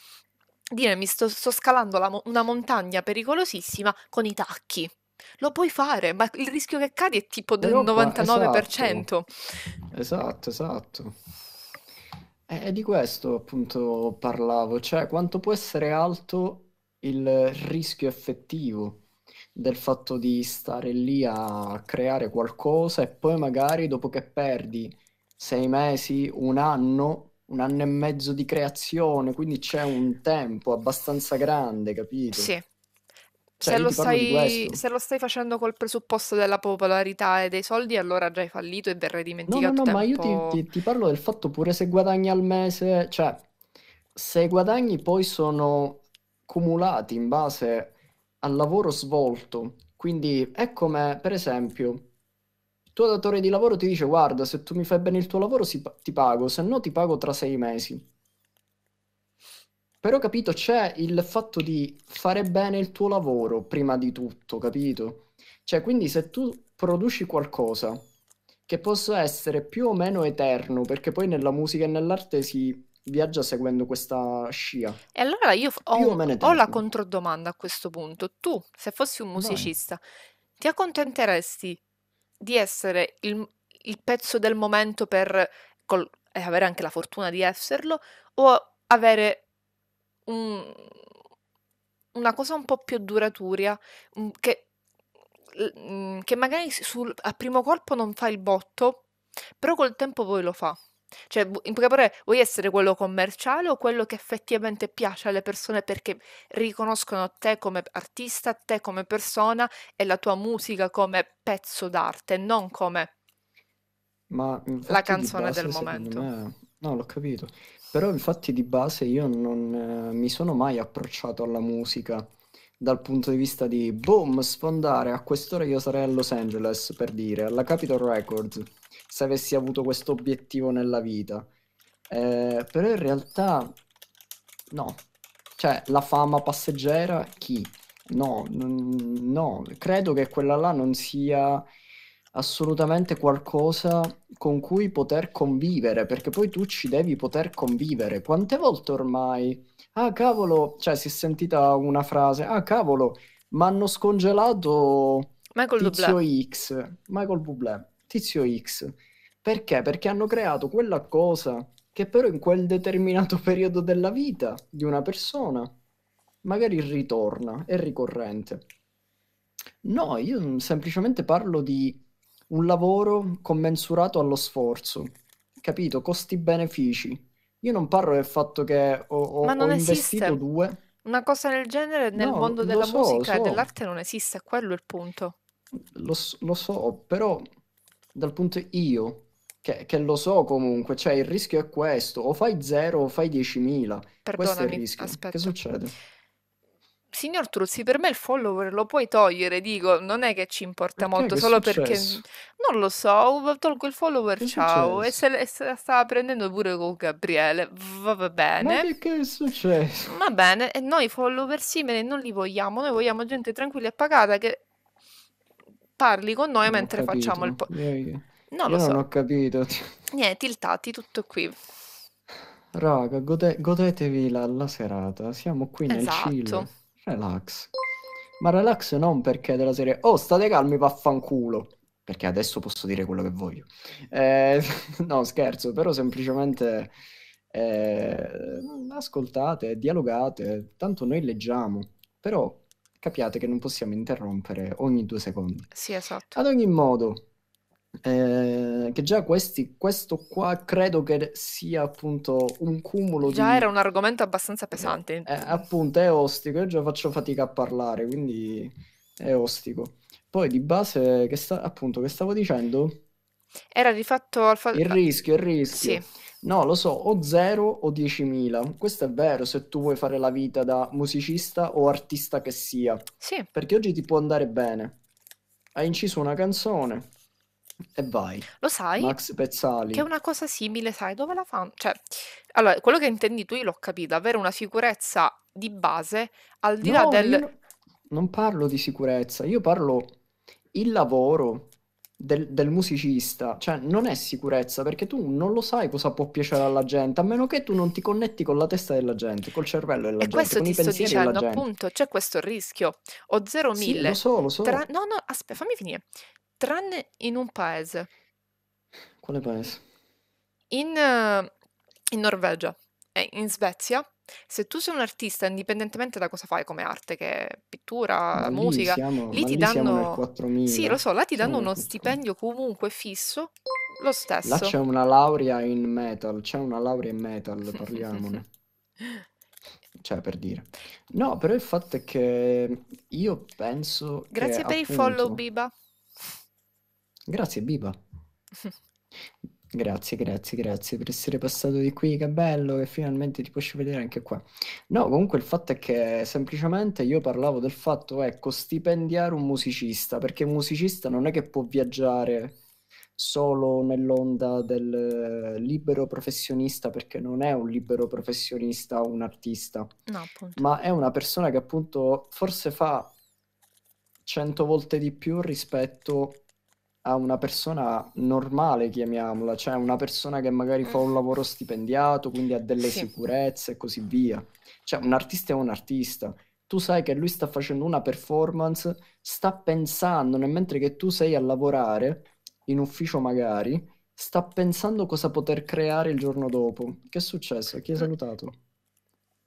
dire mi sto, sto scalando mo- una montagna pericolosissima con i tacchi. Lo puoi fare, ma il rischio che cadi è tipo del Europa, 99%. Esatto, esatto. esatto. E di questo appunto parlavo, cioè quanto può essere alto il rischio effettivo del fatto di stare lì a creare qualcosa e poi magari dopo che perdi sei mesi, un anno, un anno e mezzo di creazione, quindi c'è un tempo abbastanza grande, capito? Sì. Cioè, se, lo stai, se, lo stai, facendo col presupposto della popolarità e dei soldi, allora già hai fallito e verrai dimenticato. No, no, no ma io ti, ti, ti, parlo del fatto pure se guadagni al mese, cioè se i guadagni poi sono cumulati in base al lavoro svolto. Quindi è come, per esempio, tuo datore di lavoro ti dice guarda, se tu mi fai bene il tuo lavoro si, ti pago, se no ti pago tra sei mesi. Però capito, c'è il fatto di fare bene il tuo lavoro prima di tutto, capito? Cioè, quindi se tu produci qualcosa che possa essere più o meno eterno, perché poi nella musica e nell'arte si viaggia seguendo questa scia. E allora io ho, ho la controdomanda a questo punto. Tu, se fossi un musicista, Vai. ti accontenteresti di essere il, il pezzo del momento per col, eh, avere anche la fortuna di esserlo o avere un, una cosa un po' più duraturia mm, che, mm, che magari sul, a primo colpo non fa il botto, però col tempo poi lo fa. Cioè, in poche parole, vuoi essere quello commerciale o quello che effettivamente piace alle persone perché riconoscono te come artista, te come persona e la tua musica come pezzo d'arte, non come Ma la canzone del base secondo momento. me... No, l'ho capito. Però infatti di base io non eh, mi sono mai approcciato alla musica dal punto di vista di boom, sfondare, a quest'ora io sarei a Los Angeles, per dire, alla Capitol Records se avessi avuto questo obiettivo nella vita. Eh, però in realtà no. Cioè, la fama passeggera, chi? No, n- no, credo che quella là non sia assolutamente qualcosa con cui poter convivere, perché poi tu ci devi poter convivere. Quante volte ormai, ah cavolo, cioè si è sentita una frase, ah cavolo, mi hanno scongelato Michael Tizio Bublé. X, Michael Bublé, Tizio X. Perché? Perché hanno creato quella cosa che però in quel determinato periodo della vita di una persona magari ritorna, è ricorrente. No, io semplicemente parlo di un lavoro commensurato allo sforzo, capito? Costi-benefici. Io non parlo del fatto che ho, ho, ho investito due. Una cosa del genere nel no, mondo della so, musica so. e dell'arte non esiste, quello è il punto. Lo, lo so, però dal punto io che, che, lo so comunque, cioè il rischio è questo, o fai 0 o fai 10.000, questo è il rischio. Aspetta. Che succede? Signor Truzzi, per me il follower lo puoi togliere, dico, non è che ci importa perché? molto, che solo perché... Non lo so, tolgo il follower, che ciao, e se, se la stava prendendo pure con Gabriele, va, va bene. Ma che è successo? Va bene, e noi follower simili non li vogliamo, noi vogliamo gente tranquilla e pagata che parli con noi non mentre facciamo il... Po- yeah, yeah non Io so. non ho capito. Niente, tiltati, tutto qui. Raga, gode- godetevi la, la serata. Siamo qui Esatto. nel Cile. Relax. Ma relax non perché della serie Oh, state calmi, vaffanculo. Perché adesso posso dire quello che voglio. Eh, no, scherzo, però semplicemente eh, ascoltate, dialogate, tanto noi leggiamo, però capiate che non possiamo interrompere ogni due secondi. Sì, esatto. Ad ogni modo, eh, che già questi, questo qua credo che sia appunto un cumulo già di... era un argomento abbastanza pesante. Eh, eh, appunto, è ostico, io già faccio fatica a parlare, quindi è ostico. Poi di base, che sta... appunto, che stavo dicendo? Era di fatto... Alfa... Il rischio, il rischio. Sì. No, lo so, o 0 o 10.000. Questo è vero se tu vuoi fare la vita da musicista o artista che sia. Sì. Perché oggi ti può andare bene. Hai inciso una canzone, e vai. Lo sai? Max Pezzali. Che è una cosa simile, sai, dove la fanno? Cioè, allora, quello che intendi tu io l'ho capito, avere una sicurezza di base al di là del... io non parlo di sicurezza, io parlo il lavoro del, del musicista, cioè non è sicurezza perché tu non lo sai cosa può piacere alla gente, a meno che tu non ti connetti con la testa della gente, col cervello della E gente, questo con ti i sto pensieri dicendo, appunto, c'è questo rischio. Ho 0 Sì, lo 1000. so, lo so. Tra... No, no, aspetta, fammi finire tranne in un paese, Quale paese? in, eh, in Norvegia e in Svezia. Se tu sei un artista, indipendentemente da cosa fai come arte, che è Ma pittura, lì musica, siamo, lì ma ti lì siamo nel danno... Sì, lo so, là ti danno nel uno stipendio comunque fisso, lo stesso. Là c'è una laurea in metal, c'è una laurea in metal, parliamone. Cioè, per dire. No, però il fatto è che io penso che Grazie per il follow, Biba. Grazie Biba. Grazie, grazie, grazie per essere passato di qui, che bello che finalmente ti posso vedere anche qua. No, comunque il fatto è che semplicemente io parlavo del fatto, ecco, stipendiare un musicista, perché un musicista non è che può viaggiare solo nell'onda del eh, libero professionista perché non è un libero professionista un artista, no, ma è una persona che appunto forse fa cento volte di più rispetto a a una persona normale, chiamiamola, cioè una persona che magari fa un mm. lavoro stipendiato, quindi ha delle sì. sicurezze e così via. Cioè un artista è un artista. Tu sai che lui sta facendo una performance, sta pensando, nel mentre che tu sei a lavorare in ufficio magari, sta pensando cosa poter creare il giorno dopo. Che è successo? Chi hai mm. salutato?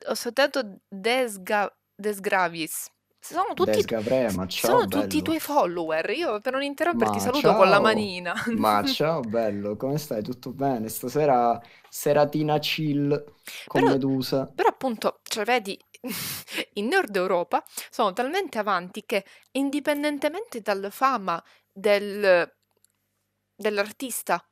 Ho salutato Desga- Desgravis. Sono tutti, Gabriele, ma ciao, sono tutti i tuoi follower. Io per non interromperti ma saluto ciao. con la manina. Ma ciao, bello, come stai? Tutto bene? Stasera seratina chill con però, Medusa. Però appunto, cioè vedi, in Nord Europa sono talmente avanti che indipendentemente dalla fama del, dell'artista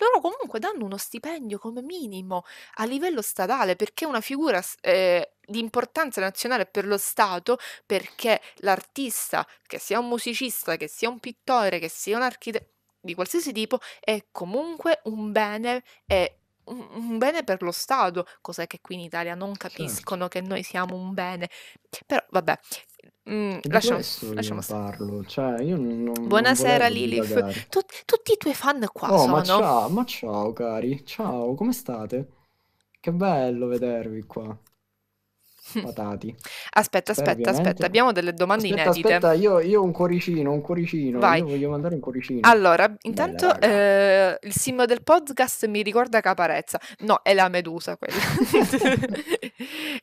loro comunque danno uno stipendio come minimo a livello statale perché una figura eh, di importanza nazionale per lo Stato perché l'artista, che sia un musicista, che sia un pittore, che sia un architetto di qualsiasi tipo, è comunque un bene e un bene per lo Stato, cos'è che qui in Italia non certo. capiscono certo. che noi siamo un bene. Però vabbè, mm, lasciamo, lasciamo parlo. Cioè, io non, Buonasera non Lilith, Tut- tutti i tuoi fan qua oh, sono. Ma ciao, ma ciao cari, ciao, come state? Che bello vedervi qua. patati. Aspetta, aspetta, ovviamente. aspetta, abbiamo delle domande aspetta, inedite. Aspetta, io, io un cuoricino, un cuoricino, Vai. io voglio mandare un cuoricino. Allora, intanto eh, il simbolo del podcast mi ricorda Caparezza. No, è la Medusa quella.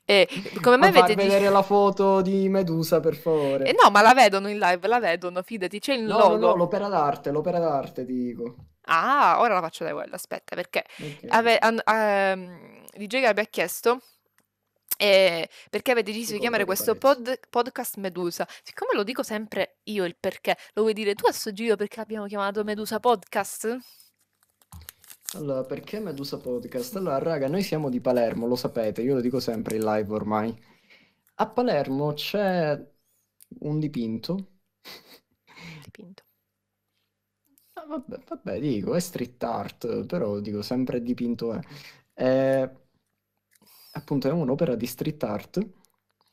e eh, come mai avete vedere la foto di Medusa, per favore. Eh, no, ma la vedono in live, la vedono, fidati, c'è il no, logo. No, no, l'opera d'arte, l'opera d'arte, ti dico. Ah, ora la faccio da quella, aspetta, perché okay. ave- an- uh, DJ aveva chiesto eh, perché avete deciso di chiamare questo pod- podcast Medusa? Siccome lo dico sempre io il perché, lo vuoi dire tu a sto giro perché abbiamo chiamato Medusa Podcast? Allora, perché Medusa Podcast? Allora, raga, noi siamo di Palermo, lo sapete, io lo dico sempre in live ormai. A Palermo c'è un dipinto. Dipinto. Ah, vabbè, vabbè, dico, è street art, però dico sempre dipinto è. Eh, appunto è un'opera di street art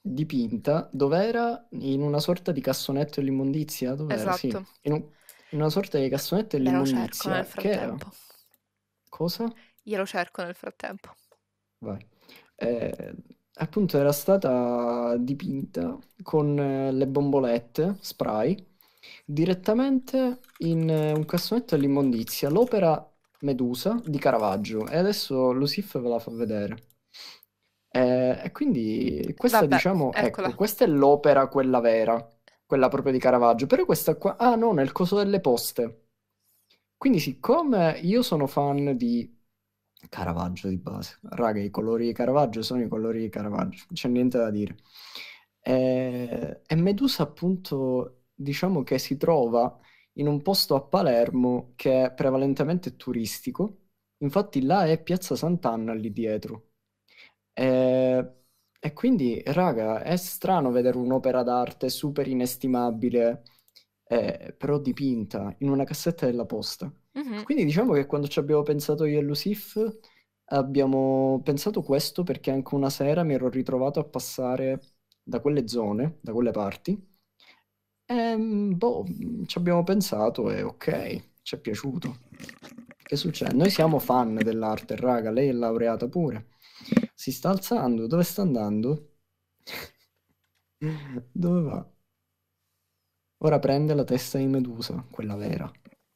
dipinta dov'era in una sorta di cassonetto e l'immondizia, dov'era? Esatto. Sì, in, un- in una sorta di cassonetto e l'immondizia. Che era? Cosa? Io lo cerco nel frattempo. Vai. Eh, appunto era stata dipinta con eh, le bombolette, spray, direttamente in eh, un cassonetto all'immondizia, l'opera Medusa di Caravaggio. E adesso Lucif ve la fa vedere. Eh, e quindi questa, Vabbè, diciamo, ecco, questa è l'opera, quella vera, quella proprio di Caravaggio. Però questa qua, ah no, nel coso delle poste. Quindi siccome io sono fan di Caravaggio di base, raga, i colori di Caravaggio sono i colori di Caravaggio, c'è niente da dire. Eh, e Medusa appunto, diciamo che si trova in un posto a Palermo che è prevalentemente turistico, infatti là è Piazza Sant'Anna lì dietro e, ehm, e quindi, raga, è strano vedere un'opera d'arte super inestimabile, eh, però dipinta in una cassetta della posta. Mm-hmm. Quindi diciamo che quando ci abbiamo pensato io e Lusif abbiamo pensato questo perché anche una sera mi ero ritrovato a passare da quelle zone, da quelle parti. E, ehm, boh, ci abbiamo pensato e ok, ci è piaciuto. Che succede? Noi siamo fan dell'arte, raga, lei è laureata pure. Si sta alzando, dove sta andando? dove va? Ora prende la testa di Medusa, quella vera.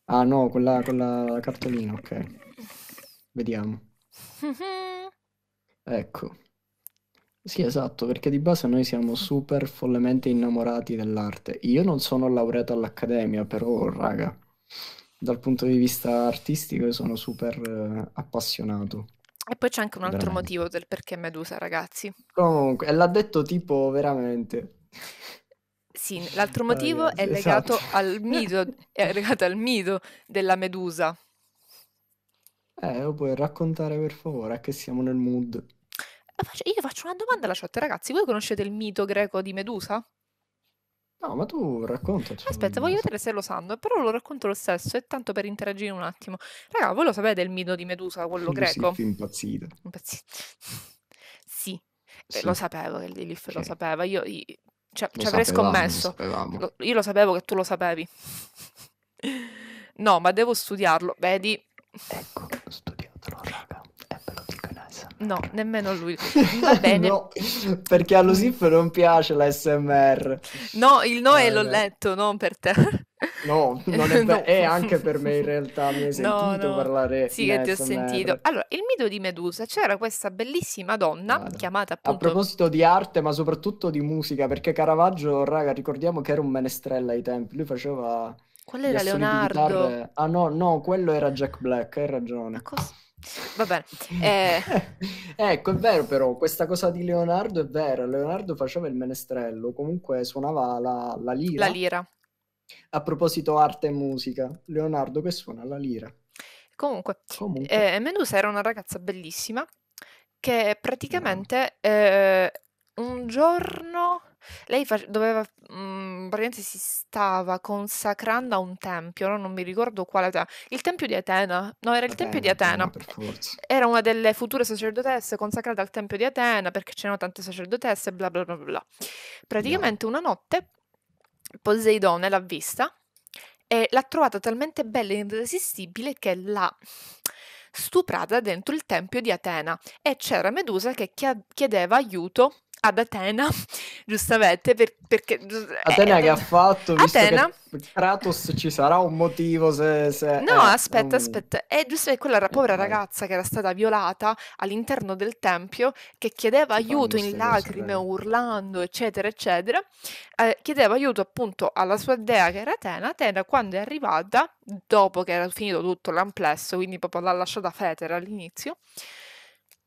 Ah no, quella, quella cartolina, ok. Vediamo. Ecco. Sì, esatto, perché di base noi siamo super follemente innamorati dell'arte. Io non sono laureato all'accademia, però, raga, dal punto di vista artistico io sono super eh, appassionato. E poi c'è anche un altro veramente. motivo del perché Medusa, ragazzi. Comunque, l'ha detto tipo veramente. Sì, l'altro motivo ragazzi, è, legato esatto. al mito, è legato al mito della Medusa. Eh, lo puoi raccontare per favore, che siamo nel mood. Eh, io faccio una domanda alla chat, ragazzi, voi conoscete il mito greco di Medusa? No, ma tu raccontaci. Aspetta, voglio vedere se lo sanno, però lo racconto lo stesso, è tanto per interagire un attimo. Raga, voi lo sapete il mito di Medusa, quello Lucy greco? impazzito. Impazzito. Sì, eh, lo sapevo che Lilith lo sapeva, io i- cioè, Lo ci avrei scommesso. Lo- io lo sapevo che tu lo sapevi. No, ma devo studiarlo, vedi? Ecco. No, nemmeno lui. Va bene. No, perché allo Sif non piace la SMR. No, il no eh, l'ho letto, non per te. No, non è, no. Be- anche per me in realtà, mi hai sentito no, parlare Sì, che ti ho sentito. Allora, il mito di Medusa, c'era questa bellissima donna Guarda. chiamata appunto... A proposito di arte, ma soprattutto di musica, perché Caravaggio, raga, ricordiamo che era un menestrella ai tempi, lui faceva... Quello era Leonardo. Ah no, no, quello era Jack Black, hai ragione. Ma cosa? Va bene. Eh... ecco, è vero però, questa cosa di Leonardo è vera. Leonardo faceva il menestrello, comunque suonava la, la lira. La lira. A proposito arte e musica, Leonardo che suona la lira. Comunque, comunque. Eh, Medusa era una ragazza bellissima che praticamente no. eh, un giorno lei fac- doveva, mhmm, praticamente si stava consacrando a un tempio, ora non mi ricordo quale, te- cioè, il tempio di Atena, no era il tempio di Atena, Atena, per era una delle future sacerdotesse consacrate al tempio di Atena perché c'erano tante sacerdotesse, bla bla bla bla. Bla. Praticamente una notte Poseidone l'ha vista e l'ha trovata talmente bella e irresistibile che l'ha stuprata dentro il tempio di Atena e c'era Medusa che chiedeva aiuto ad Atena, giustamente, per, perché... Eh, Atena eh, che ha fatto, visto Atena... Kratos ci sarà un motivo se... se no, eh, aspetta, eh. non... aspetta. È giusto che quella povera ragazza che era stata violata all'interno del tempio, che chiedeva aiuto in lacrime, urlando, eccetera, eccetera, eh, chiedeva aiuto appunto alla sua dea che era Atena. Atena quando è arrivata, dopo che era finito tutto l'amplesso, quindi proprio l'ha lasciata fetera all'inizio,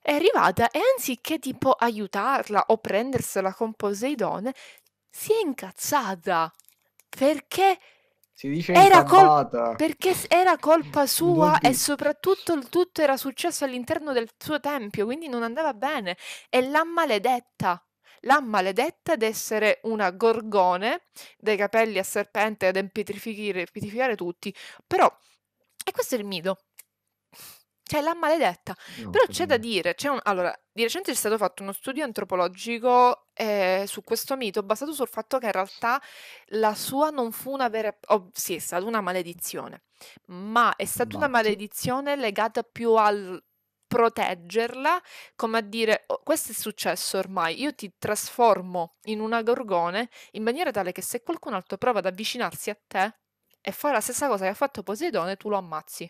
è arrivata e anziché tipo aiutarla o prendersela con Poseidone, si è incazzata perché si dice era col- perché era colpa sua e soprattutto il tutto era successo all'interno del suo tempio, quindi non andava bene e l'ha maledetta. L'ha maledetta d'essere una gorgone dai capelli a serpente ad impietrificare tutti. Però, e questo è il mito cioè l'ha maledetta. No, Però c'è da dire, c'è un... allora, di recente è stato fatto uno studio antropologico eh, su questo mito basato sul fatto che in realtà la sua non fu una vera, oh, sì è stata una maledizione, ma è stata una esatto. maledizione legata più al proteggerla, come a dire oh, questo è successo ormai, io ti trasformo in una gorgone in maniera tale che se qualcun altro prova ad avvicinarsi a te e fa la stessa cosa che ha fatto Poseidone, tu lo ammazzi.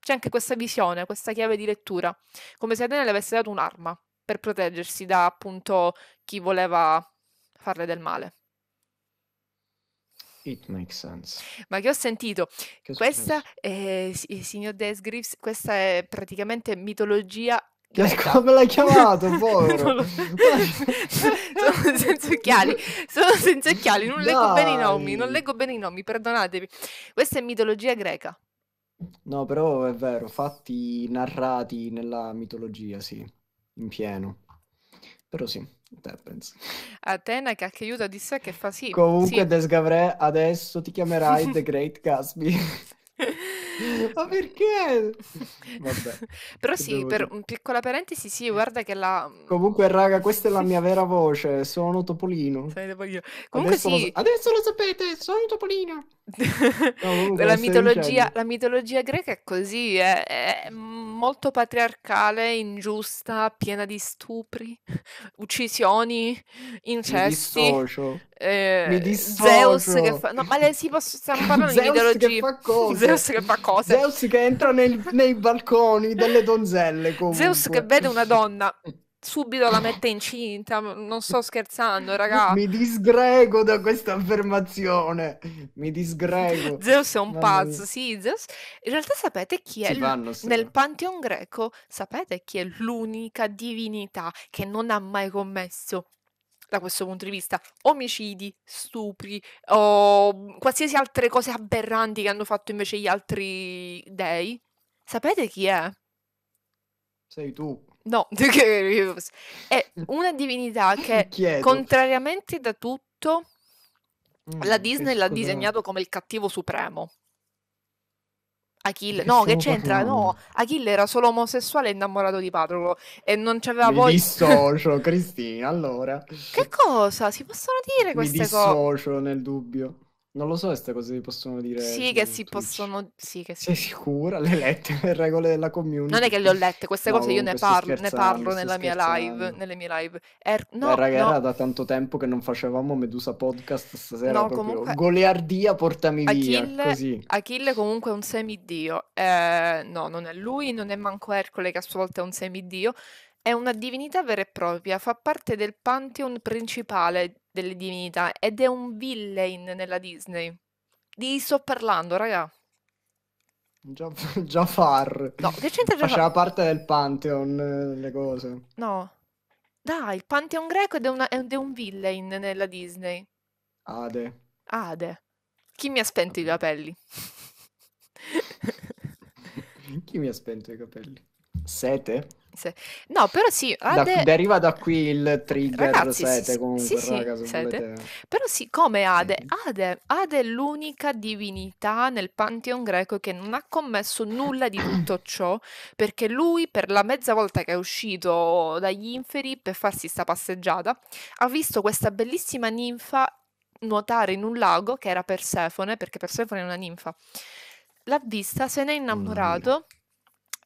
C'è anche questa visione, questa chiave di lettura, come se Atene le avesse dato un'arma per proteggersi da appunto chi voleva farle del male. It makes sense. Ma che ho sentito, che questa, è, signor Desgriffs, questa è praticamente mitologia Come l'hai chiamato, povero? sono senza occhiali, sono senza occhiali, non Dai. leggo bene i nomi, non leggo bene i nomi, perdonatemi. Questa è mitologia greca. No, però è vero, fatti narrati nella mitologia, sì, in pieno. Però sì, te Atena che aiuta di sé che fa sì. Comunque, sì. Desgavrè, adesso ti chiamerai The Great Gatsby. Ma perché? Vabbè. Però sì, per dire. un piccola parentesi, sì, guarda che la... Comunque, raga, questa è la mia vera voce, sono Topolino. Sei Topolino. Comunque adesso sì. Lo, adesso lo sapete, sono Topolino. No, la, mitologia, la, mitologia, greca è così, è, è, molto patriarcale, ingiusta, piena di stupri, uccisioni, incesti. Mi dissocio. Eh, Mi dissocio. Zeus che fa... No, ma le, si posso... stiamo parlando di ideologie. Zeus che fa cose. Zeus che entra nel, nei balconi delle donzelle comunque. Zeus che vede una donna subito la mette incinta. Non sto scherzando, ragazzi. Mi disgrego da questa affermazione. Mi disgrego. Zeus è un pazzo. Sì, Zeus. In realtà sapete chi è? vanno, sì. Nel eh. pantheon greco sapete chi è l'unica divinità che non ha mai commesso da questo punto di vista, omicidi, stupri o mm, qualsiasi altre cose aberranti che hanno fatto invece gli altri dei. Sapete chi è? Sei tu. No, è una divinità che, contrariamente da tutto, mm, la Disney l'ha disegnato come il cattivo supremo. Achille, no, che c'entra? Parlando. No, Achille era solo omosessuale e innamorato di Patroclo e non c'aveva voglia. Mi dissocio, Cristina. Allora, che cosa si possono dire queste cose? Mi dissocio co- nel dubbio. Non lo so, queste cose si possono dire. Sì, che si Twitch. possono. Sì, che Sei sicura? Le lette le regole della community? Non è che le ho lette, queste no, cose io ne parlo, ne parlo nella mia live. Nelle mie live. Er... No, Beh, raga, no. era da tanto tempo che non facevamo Medusa Podcast stasera. No, proprio... comunque... Goliardia, portami Achille, via. Così. Achille comunque è un semidio. Eh, no, non è lui, non è manco Ercole, che a sua volta è un semidio. È una divinità vera e propria, fa parte del pantheon principale delle divinità ed è un villain nella Disney. Di sto parlando, raga. Gia- Jafar. No, che c'entra già Faceva parte del Pantheon, eh, le cose. No. Dai, il Pantheon greco ed è, una- ed è un villain nella Disney. Ade. Ade. Chi mi ha spento i capelli? Chi mi ha spento i capelli? Sete? Se... No, però sì, Ade... Da, deriva da qui il trigger Ragazzi, 7 sì, comunque, sì, raga, sì, 7. Volete... Però siccome Ade, Ade, Ade è l'unica divinità nel pantheon greco che non ha commesso nulla di tutto ciò, perché lui per la mezza volta che è uscito dagli inferi per farsi sta passeggiata, ha visto questa bellissima ninfa nuotare in un lago che era Persefone, perché Persefone è una ninfa. L'ha vista, se ne è oh, innamorato. Mm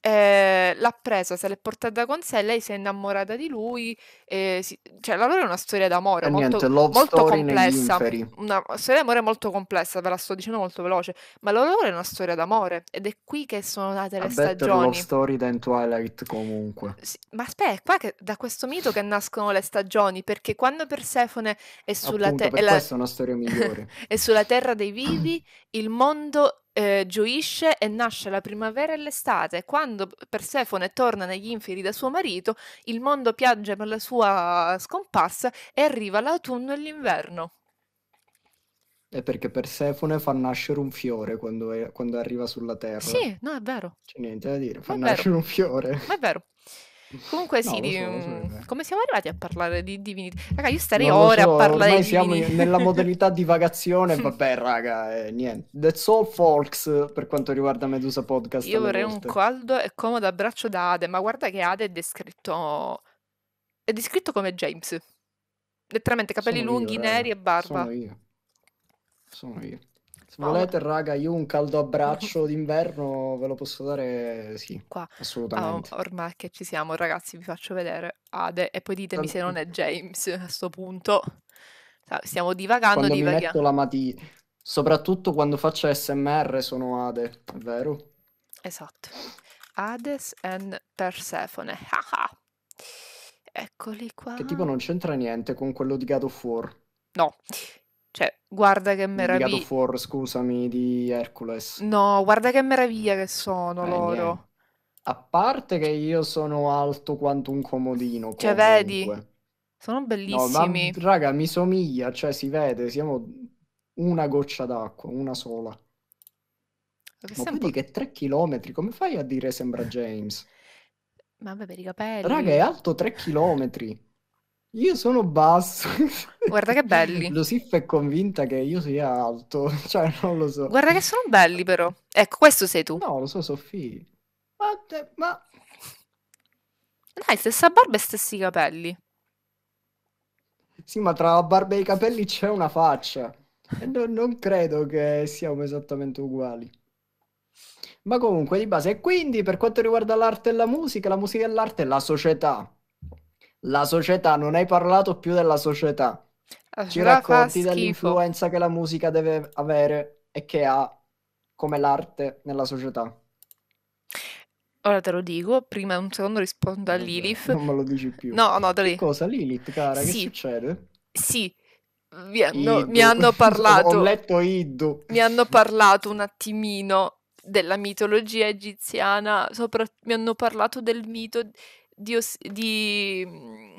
eh, l'ha presa, se l'è portata con sé, lei si è innamorata di lui, eh, si- cioè la loro è una storia d'amore E molto, niente, love molto story negli complessa, inferi. una storia d'amore molto complessa, ve la sto dicendo molto veloce, ma la loro è una storia d'amore ed è qui che sono nate A stagioni. better love stagioni. story than Twilight comunque. Sì, ma aspetta, è qua che, da questo mito che nascono le stagioni, perché quando Persefone è sulla, Appunto, te- è la- è una migliore. è sulla terra dei vivi, il mondo eh, gioisce e nasce la primavera e l'estate. Quando Persefone torna negli inferi da suo marito, il mondo piange per la sua scomparsa e arriva l'autunno e l'inverno. È perché Persefone fa nascere un fiore quando, è- quando arriva sulla terra. Sì, no, è vero. C'è niente da dire, fa Ma è vero. nascere un fiore. Ma è vero. Comunque sì, no, di, so, so, mm, come siamo arrivati a parlare di divinità? Raga, io starei no, ore so, a parlare di Noi siamo nella modalità divagazione, vabbè raga, eh, niente. That's all folks per quanto riguarda Medusa Podcast. Io vorrei volte. un caldo e comodo abbraccio da Ade, ma guarda che Ade è descritto... è descritto come James. Letteralmente capelli sono lunghi, io, neri e barba. Sono io. Sono io. Se volete, raga, io un caldo abbraccio d'inverno ve lo posso dare, sì, Qua. assolutamente. Oh, ormai che ci siamo, ragazzi, vi faccio vedere Ade e poi ditemi se non è James a questo punto. Stiamo divagando, quando divaghiamo. la matita, soprattutto quando faccio SMR sono Ade, è vero? Esatto. Hades and Persephone, ah, ah. Eccoli qua. Che tipo non c'entra niente con quello di God of War. No, cioè, guarda che meraviglia. Di God of War, scusami, di Hercules. No, guarda che meraviglia che sono eh, loro. Niente. A parte che io sono alto quanto un comodino. Comunque. Cioè, vedi? Sono bellissimi. No, ma, raga, mi somiglia, cioè si vede, siamo una goccia d'acqua, una sola. Che ma vedi che 3 km, come fai a dire sembra James? Ma vabbè, per i capelli. Raga, è alto 3 km. Io sono basso. Guarda che belli. Losif è convinta che io sia alto, cioè non lo so. Guarda che sono belli però. Ecco, questo sei tu. No, lo so, Sofì. Ma, te, ma... Dai, stessa barba e stessi capelli. Sì, ma tra la barba e i capelli c'è una faccia. E non, non credo che siamo esattamente uguali. Ma comunque, di base, e quindi per quanto riguarda l'arte e la musica, la musica e l'arte è la società la società, non hai parlato più della società. Ci racconti dell'influenza che la musica deve avere e che ha come l'arte nella società. Ora te lo dico, prima un secondo rispondo a Lilith. Non me lo dici più. No, no, dai. Che cosa Lilith, cara? Sì. Che succede? Sì, mi, no, mi hanno parlato. Ho letto Iddu. Mi hanno parlato un attimino della mitologia egiziana, sopra, mi hanno parlato del mito di, os- di, mm,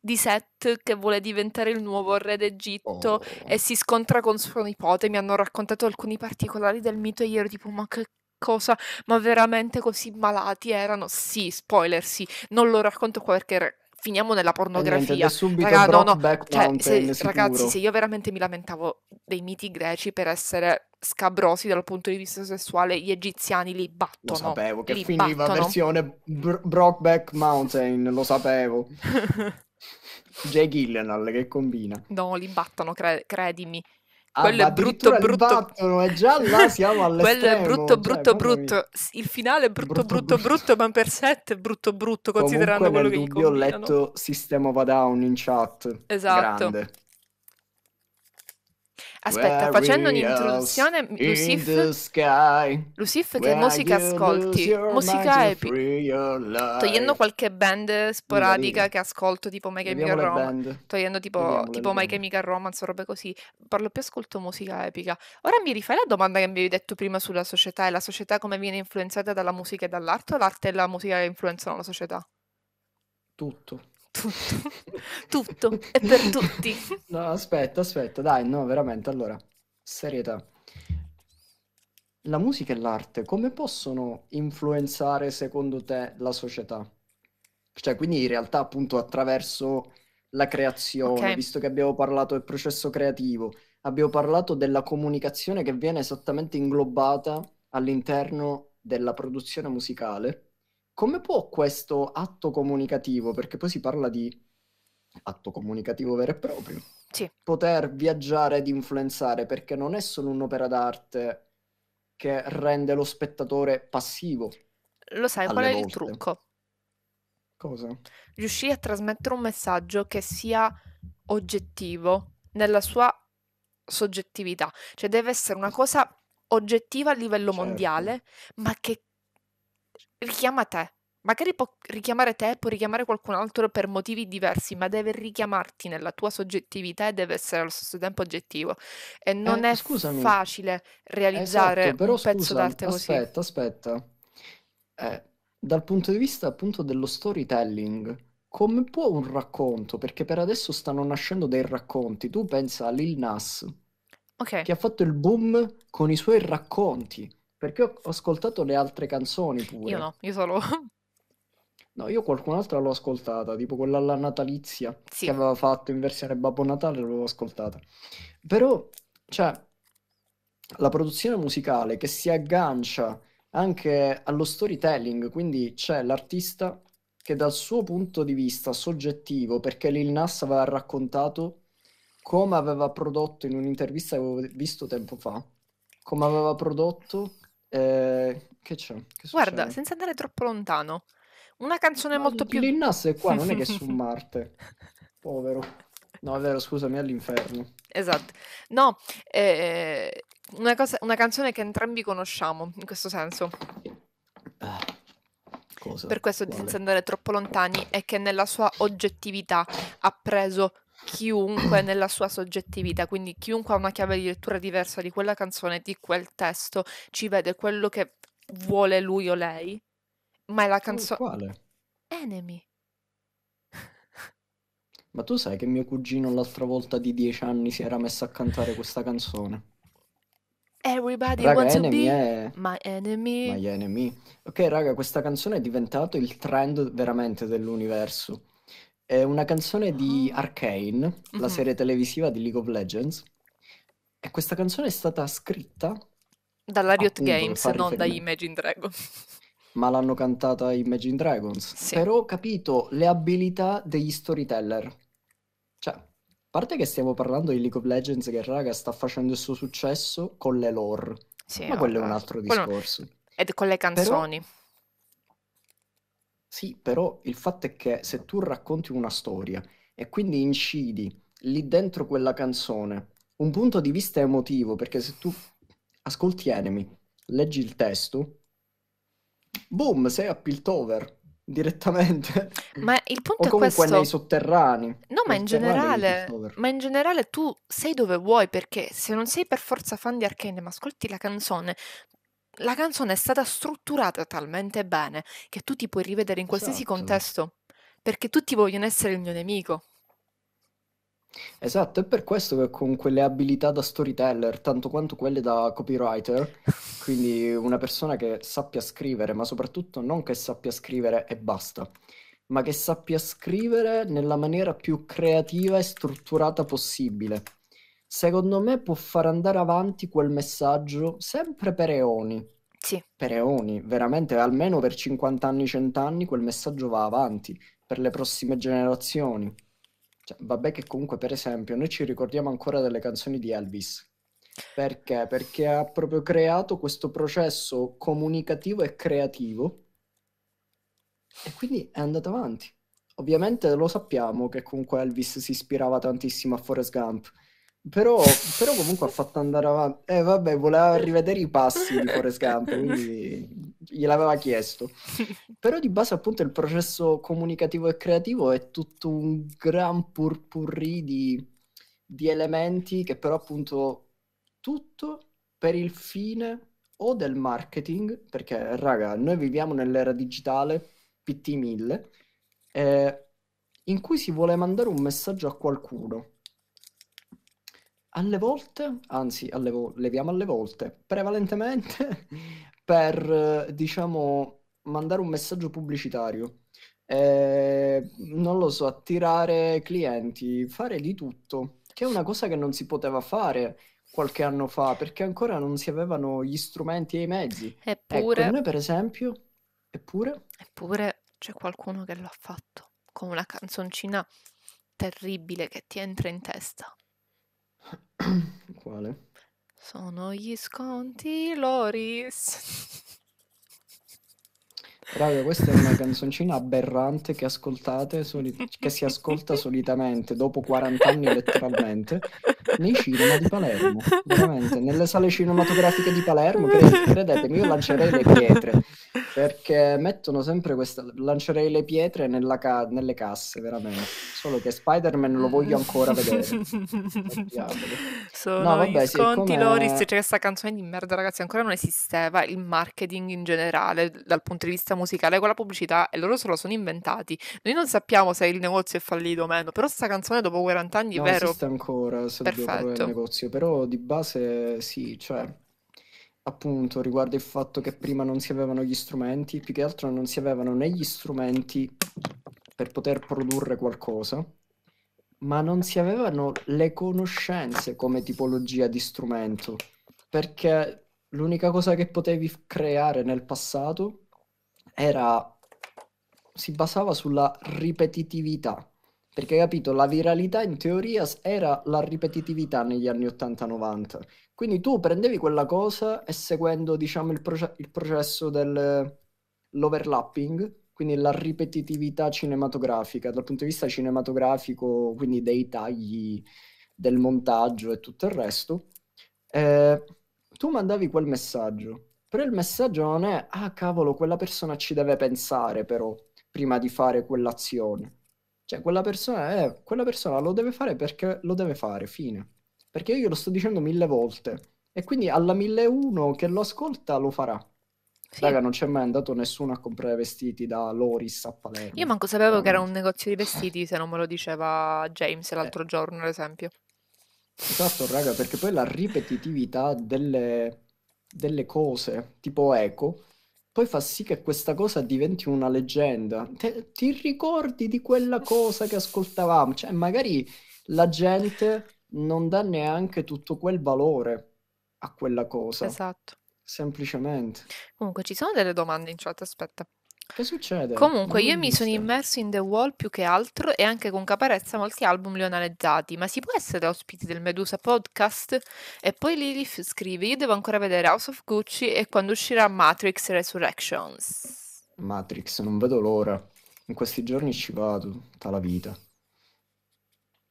di Set che vuole diventare il nuovo re d'Egitto oh. e si scontra con suo nipote. Mi hanno raccontato alcuni particolari del mito e io ero tipo, ma che cosa? Ma veramente così malati erano? Sì, spoiler, sì. Non lo racconto qua perché finiamo nella eh, pornografia. Niente, subito Raga, no, no. Cioè, se, ragazzi, se io veramente mi lamentavo dei miti greci per essere scabrosi dal punto di vista sessuale, gli egiziani li battono. Lo sapevo che finiva battono. versione Br- Brockback Mountain, lo sapevo. Jay Gillenal che combina. No, li battono, cre- credimi. Ah, quello è brutto brutto. Battolo, è eh, già là siamo all'estremo. quello è brutto cioè, brutto cioè, brutto. Il finale è brutto brutto brutto, brutto, brutto ma per sette è brutto brutto considerando quello che gli combinano. ho letto sistema of Down in chat. Esatto. Grande. Aspetta, facendo un'introduzione, Lucif, Lucif che musica ascolti? Musica epica. Togliendo qualche band sporadica che ascolto, tipo My Chemical Romance, togliendo tipo, tipo My Chemical Romance o robe così, parlo più ascolto musica epica. Ora mi rifai la domanda che mi avevi detto prima sulla società, e la società come viene influenzata dalla musica e dall'arte o l'arte e la musica che influenzano la società? Tutto tutto, tutto e per tutti. No, aspetta, aspetta, dai, no, veramente, allora, serietà. La musica e l'arte come possono influenzare secondo te la società? Cioè, quindi in realtà appunto attraverso la creazione, okay. visto che abbiamo parlato del processo creativo, abbiamo parlato della comunicazione che viene esattamente inglobata all'interno della produzione musicale come può questo atto comunicativo, perché poi si parla di atto comunicativo vero e proprio, sì. poter viaggiare ed influenzare, perché non è solo un'opera d'arte che rende lo spettatore passivo. Lo sai qual è volte. il trucco? Cosa? Riuscire a trasmettere un messaggio che sia oggettivo nella sua soggettività, cioè deve essere una cosa oggettiva a livello certo. mondiale, ma che richiama te. Magari può richiamare te, può richiamare qualcun altro per motivi diversi, ma deve richiamarti nella tua soggettività e deve essere allo stesso tempo oggettivo. E non eh, è scusami. facile realizzare esatto, però, un pezzo d'arte aspetta, così. Aspetta, aspetta. Eh, dal punto di vista appunto dello storytelling, come può un racconto, perché per adesso stanno nascendo dei racconti, tu pensa a Lil Nas, okay. che ha fatto il boom con i suoi racconti, perché ho ascoltato le altre canzoni pure. Io no, io solo... No, io qualcun'altra l'ho ascoltata, tipo quella alla natalizia sì. che aveva fatto in versione Babbo Natale, l'avevo ascoltata. Però, cioè, la produzione musicale che si aggancia anche allo storytelling, quindi c'è l'artista che dal suo punto di vista soggettivo, perché Lil Nas aveva raccontato come aveva prodotto in un'intervista che avevo visto tempo fa, come aveva prodotto eh, che c'è? Che Guarda, senza andare troppo lontano, una canzone Ma molto più... Linnas è qua, non è che è su Marte. Povero. No, è vero, scusami, all'inferno. Esatto. No, eh, una, cosa, una canzone che entrambi conosciamo, in questo senso. Ah, cosa? Per questo, vale. senza andare troppo lontani, è che nella sua oggettività ha preso chiunque nella sua soggettività, quindi chiunque ha una chiave di lettura diversa di quella canzone, di quel testo, ci vede quello che vuole lui o lei, ma è la canzone... Quale? Enemy. Ma tu sai che mio cugino l'altra volta di dieci anni si era messo a cantare questa canzone? Everybody raga, wants to be è... my enemy. My enemy. Ok, raga, questa canzone è diventato il trend veramente dell'universo. È una canzone di ah. Arkane, mm-hmm. la serie televisiva di League of Legends. E questa canzone è stata scritta dalla Riot appunto, Games, non da Imagine Dragons. Ma l'hanno cantata Imagine Dragons. Sì. Però ho capito le abilità degli storyteller. Cioè, a parte che stiamo parlando di League of Legends che raga sta facendo il suo successo con le lore. Sì, ma quello è un altro quello... discorso. Ed con le canzoni. Però sì, però il fatto è che se tu racconti una storia e quindi incidi lì dentro quella canzone un punto di vista emotivo, perché se tu ascolti Enemy, leggi il testo, boom, sei a Piltover direttamente. Ma il punto o è comunque questo... nei sotterranei. No, ma in, generale, ma in generale tu sei dove vuoi perché se non sei per forza fan di Arcane ma ascolti la canzone, la canzone è stata strutturata talmente bene che tu ti puoi rivedere in qualsiasi esatto. contesto, perché tutti vogliono essere il mio nemico. Esatto, è per questo che con quelle abilità da storyteller, tanto quanto quelle da copywriter, quindi una persona che sappia scrivere, ma soprattutto non che sappia scrivere e basta, ma che sappia scrivere nella maniera più creativa e strutturata possibile secondo me può far andare avanti quel messaggio sempre per eoni. Sì. Per eoni, veramente, almeno per 50 anni, 100 anni quel messaggio va avanti, per le prossime generazioni. Cioè, vabbè che comunque, per esempio, noi ci ricordiamo ancora delle canzoni di Elvis. Perché? Perché ha proprio creato questo processo comunicativo e creativo e quindi è andato avanti. Ovviamente lo sappiamo che comunque Elvis si ispirava tantissimo a Forrest Gump, però, però, comunque ha fatto andare avanti. Eh, vabbè, voleva rivedere i passi di Forrest Gump, quindi gliel'aveva chiesto. Però di base, appunto, il processo comunicativo e creativo è tutto un gran purpurri di, di elementi che però, appunto, tutto per il fine o del marketing, perché, raga, noi viviamo nell'era digitale PT1000, eh, in cui si vuole mandare un messaggio a qualcuno alle volte, anzi, alle vo- leviamo alle volte, prevalentemente per, diciamo, mandare un messaggio pubblicitario. Eh, non lo so, attirare clienti, fare di tutto, che è una cosa che non si poteva fare qualche anno fa perché ancora non si avevano gli strumenti e i mezzi. Eppure, ecco, noi per esempio, eppure... eppure c'è qualcuno che l'ha fatto con una canzoncina terribile che ti entra in testa. Quale? Sono gli sconti Loris. Raga, questa è una canzoncina aberrante che, soli- che si ascolta solitamente dopo 40 anni letteralmente nei cinema di Palermo, veramente, nelle sale cinematografiche di Palermo, cred- credetemi, io lancerei le pietre, perché mettono sempre questa, lancerei le pietre ca- nelle casse, veramente, solo che Spider-Man lo voglio ancora vedere. Sono no, vabbè, sconti siccome... Loris, cioè questa canzone di merda ragazzi ancora non esisteva, il marketing in generale dal punto di vista richiesta musicale con la pubblicità e loro se lo sono inventati. Noi non sappiamo se il negozio è fallito o meno, però sta canzone dopo 40 anni, no, vero? esiste ancora se Perfetto. dobbiamo negozio, però di base sì, cioè appunto riguardo il fatto che prima non si avevano gli strumenti, più che altro non si avevano né gli strumenti per poter produrre qualcosa, ma non si avevano le conoscenze come tipologia di strumento, perché l'unica cosa che potevi creare nel passato era, si basava sulla ripetitività. Perché capito, la viralità in teoria era la ripetitività negli anni 80-90. Quindi tu prendevi quella cosa e seguendo diciamo, il, proce- il processo dell'overlapping, quindi la ripetitività cinematografica, dal punto di vista cinematografico, quindi dei tagli, del montaggio e tutto il resto, eh, tu mandavi quel messaggio però il messaggio non è, ah cavolo, quella persona ci deve pensare però, prima di fare quell'azione. Cioè, quella persona, è, quella persona lo deve fare perché lo deve fare, fine. Perché io glielo sto dicendo mille volte. E quindi alla 1001 che lo ascolta lo farà. Sì. Raga, non c'è mai andato nessuno a comprare vestiti da Loris a Palermo. Io manco sapevo che era un negozio di vestiti, se non me lo diceva James eh. l'altro eh. giorno, ad esempio. Esatto, raga, perché poi la ripetitività delle, delle cose, tipo Eco, poi fa sì che questa cosa diventi una leggenda. Te, ti ricordi di quella cosa che ascoltavamo? Cioè, magari la gente non dà neanche tutto quel valore a quella cosa. Esatto. Semplicemente. Comunque, ci sono delle domande in chat, aspetta. Che succede? Comunque, Non io mi sono immerso in The Wall più che altro e anche con Caparezza molti album li ho analizzati, ma si può essere ospiti del Medusa Podcast? E poi Lilith scrive, io devo ancora vedere House of Gucci e quando uscirà Matrix Resurrections. Matrix, non vedo l'ora. In questi giorni ci vado tutta la vita.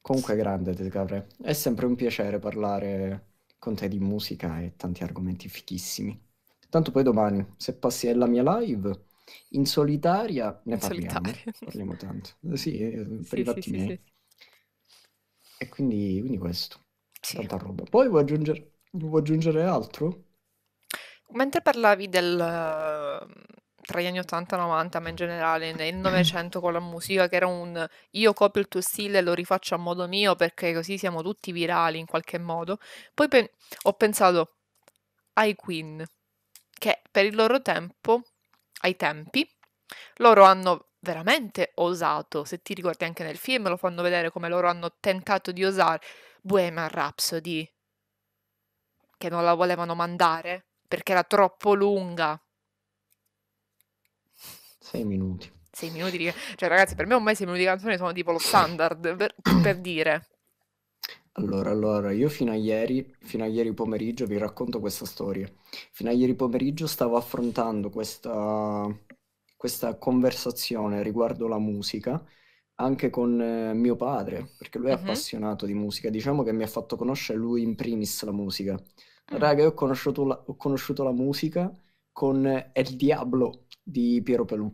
Comunque grande Te Capre, è sempre un piacere parlare con te di musica e tanti argomenti fichissimi. Tanto poi domani, se passi alla mia live, in solitaria ne parliamo, solitaria. parliamo tanto. Sì, per eh, sì, i fatti sì, miei. Sì, e quindi, quindi questo, tanta roba. Poi vuoi aggiungere, vuoi aggiungere altro? Mentre parlavi del tra gli anni 80 e 90, ma in generale nel Novecento con la musica, che era un io copio il tuo stile e lo rifaccio a modo mio perché così siamo tutti virali in qualche modo. Poi pe- ho pensato ai Queen, che per il loro tempo ai tempi. Loro hanno veramente osato, se ti ricordi anche nel film lo fanno vedere come loro hanno tentato di osare Bohemian Rhapsody, che non la volevano mandare perché era troppo lunga. Sei minuti. Sei minuti Cioè ragazzi, per me ormai sei minuti di canzone sono tipo lo standard, per, per dire. Allora, allora, io fino a ieri, fino a ieri pomeriggio vi racconto questa storia. Fino a ieri pomeriggio stavo affrontando questa, questa conversazione riguardo la musica anche con eh, mio padre, perché lui è Mhm. appassionato di musica. Diciamo che mi ha fatto conoscere lui in primis la musica. Raga, io ho conosciuto la, ho conosciuto la musica con eh, El Diablo di Piero Pelù.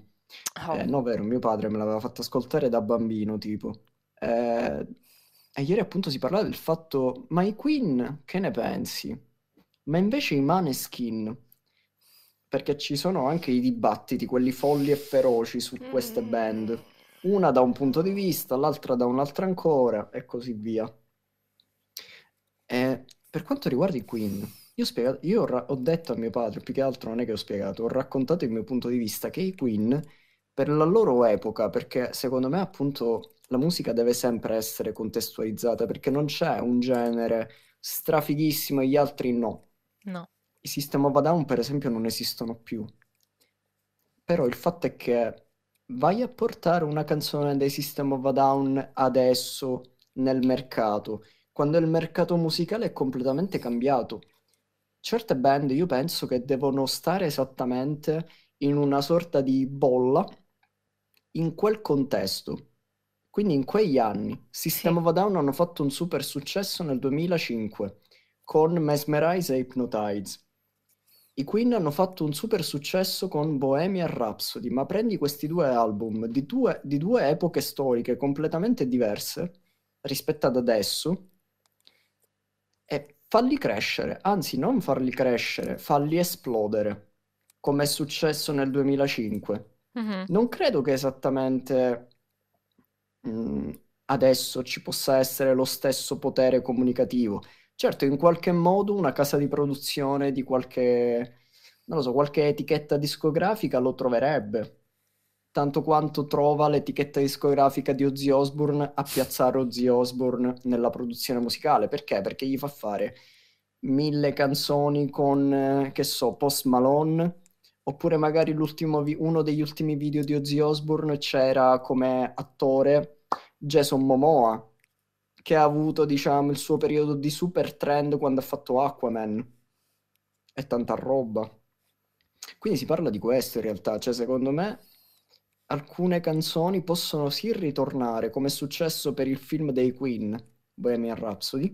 Oh. Eh, no, vero, mio padre me l'aveva fatto ascoltare da bambino, tipo. Eh, eh. E ieri appunto si parlava del fatto, ma i Queen che ne pensi? Ma invece i Maneskin, perché ci sono anche i dibattiti, quelli folli e feroci su queste mm. band, una da un punto di vista, l'altra da un'altra ancora, e così via. E per quanto riguarda i Queen, io, ho, io ra- ho detto a mio padre, più che altro non è che ho spiegato, ho raccontato il mio punto di vista che i Queen, per la loro epoca, perché secondo me appunto la musica deve sempre essere contestualizzata perché non c'è un genere strafighissimo e gli altri no. No. I System of Down, per esempio, non esistono più. Però il fatto è che vai a portare una canzone dei System of Down adesso nel mercato, quando il mercato musicale è completamente cambiato. Certe band io penso che devono stare esattamente in una sorta di bolla in quel contesto quindi in quegli anni System sì. of a Down hanno fatto un super successo nel 2005 con Mesmerize e Hypnotize. I Queen hanno fatto un super successo con Bohemian Rhapsody, ma prendi questi due album di due, di due epoche storiche completamente diverse rispetto ad adesso e falli crescere, anzi non farli crescere, falli esplodere, come è successo nel 2005. Uh-huh. Mm-hmm. Non credo che esattamente mh, mm, adesso ci possa essere lo stesso potere comunicativo. Certo, in qualche modo una casa di produzione di qualche, so, qualche etichetta discografica lo troverebbe, tanto quanto trova l'etichetta discografica di Ozzy Osbourne a piazzare Ozzy Osbourne nella produzione musicale. Perché? Perché gli fa fare mille canzoni con, eh, che so, Post Malone, oppure magari vi- uno degli ultimi video di Ozzy Osbourne c'era come attore Jason Momoa, che ha avuto diciamo, il suo periodo di super trend quando ha fatto Aquaman e tanta roba. Quindi si parla di questo in realtà, cioè secondo me alcune canzoni possono sì ritornare, come è successo per il film dei Queen, Bohemian Rhapsody,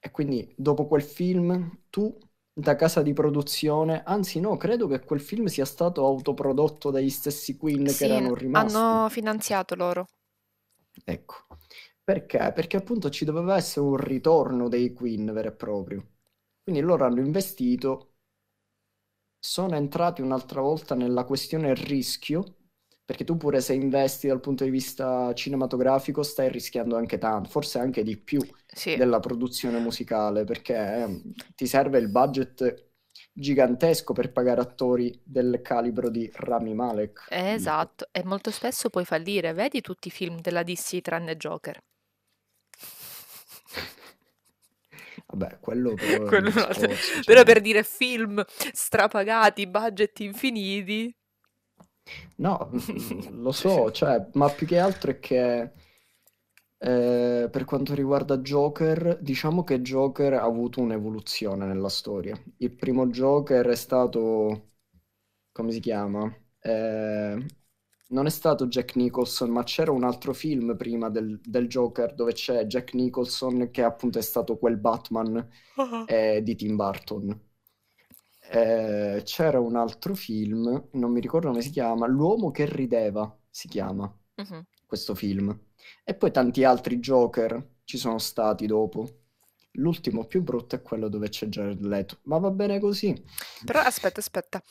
e quindi dopo quel film tu da casa di produzione. Anzi, no, credo che quel film sia stato autoprodotto dagli stessi Queen sì, che erano rimasti. Hanno finanziato loro. Ecco. Perché? Perché appunto ci doveva essere un ritorno dei Queen vero e proprio. Quindi loro hanno investito, sono entrati un'altra volta nella questione rischio perché tu pure se investi dal punto di vista cinematografico stai rischiando anche tanto, forse anche di più sì. della produzione musicale, perché eh, ti serve il budget gigantesco per pagare attori del calibro di Rami Malek. Esatto, e molto spesso puoi fallire. Vedi tutti i film della DC tranne Joker. Vabbè, quello, però, quello scorso, cioè. però per dire film strapagati, budget infiniti. No, mm, lo so, cioè, ma più che altro è che eh, per quanto riguarda Joker, diciamo che Joker ha avuto un'evoluzione nella storia. Il primo Joker è stato, come si chiama? Eh, non è stato Jack Nicholson, ma c'era un altro film prima del, del, Joker dove c'è Jack Nicholson che appunto è stato quel Batman ah. eh, di Tim Burton eh, c'era un altro film, non mi ricordo come si chiama, L'uomo che rideva si chiama uh-huh. questo film. E poi tanti altri Joker ci sono stati dopo. L'ultimo più brutto è quello dove c'è Jared Leto, ma va bene così. Però aspetta, aspetta.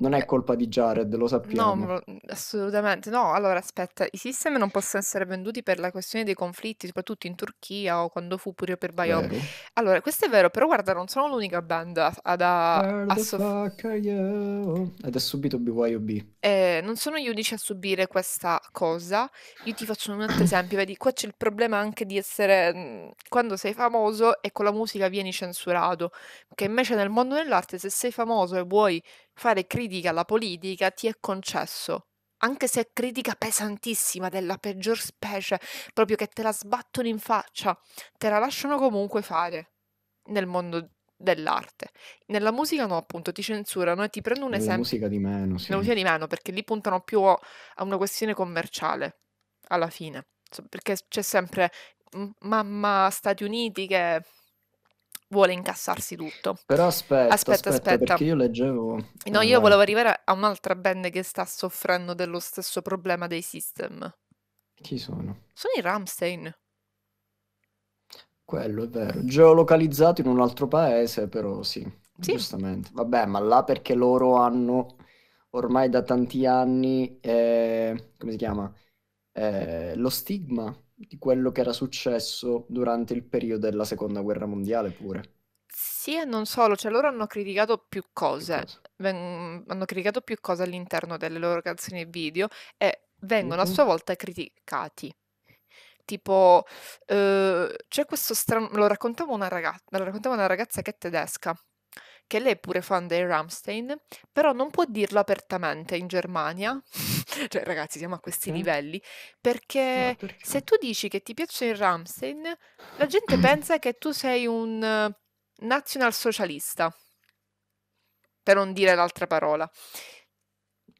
Non è colpa di Jared, lo sappiamo. No, assolutamente. No, allora aspetta, i system non possono essere venduti per la questione dei conflitti, soprattutto in Turchia o quando fu pure per Biop. Allora, questo è vero, però guarda, non sono l'unica band ad a, a soff- Ed è subito BYOB. Eh, non sono gli unici a subire questa cosa. Io ti faccio un altro esempio, vedi, qua c'è il problema anche di essere mm, quando sei famoso e con la musica vieni censurato. Che invece nel mondo dell'arte, se sei famoso e vuoi fare critica alla politica, ti è concesso. Anche se è critica pesantissima della peggior specie, proprio che te la sbattono in faccia, te la lasciano comunque fare nel mondo dell'arte. Nella musica no, appunto, ti censurano e ti prendo un Nella esempio. musica di meno, sì. Nella musica di meno, perché lì puntano più a una questione commerciale, alla fine. Perché c'è sempre mamma Stati Uniti che vuole incassarsi tutto. Però aspetta, aspetta, aspetta, perché io leggevo... No, io volevo arrivare a un'altra band che sta soffrendo dello stesso problema dei system. Chi sono? Sono i Ramstein. Quello è vero. Geolocalizzato in un altro paese, però sì, sì. Giustamente. Vabbè, ma là perché loro hanno ormai da tanti anni, eh, come si chiama? Eh, lo stigma di quello che era successo durante il periodo della seconda guerra mondiale pure. Sì e non solo, cioè loro hanno criticato più cose, Ven- hanno criticato più cose all'interno delle loro canzoni e video e vengono mm-hmm. a mhm. sua volta criticati. Tipo, eh, c'è questo strano, lo raccontava una, ragaz- una ragazza che è tedesca, che lei è pure fan dei Ramstein, però non può dirlo apertamente in Germania. cioè, ragazzi, siamo a questi mm. livelli. Perché, no, se tu dici che ti piace il Ramstein, la gente pensa che tu sei un eh, nazionalsocialista. Per non dire l'altra parola.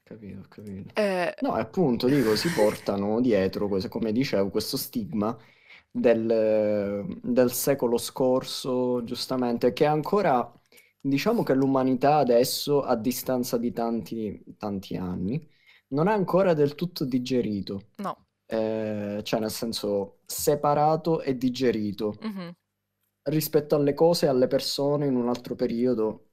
Capito, capito. Eh... No, appunto, dico, si portano dietro, come dicevo, questo stigma del, del, secolo scorso, giustamente, che ancora Diciamo che l'umanità adesso, a distanza di tanti, tanti anni, non ha ancora del tutto digerito, No. eh, cioè nel senso separato e digerito Mhm. rispetto alle cose e alle persone in un altro periodo,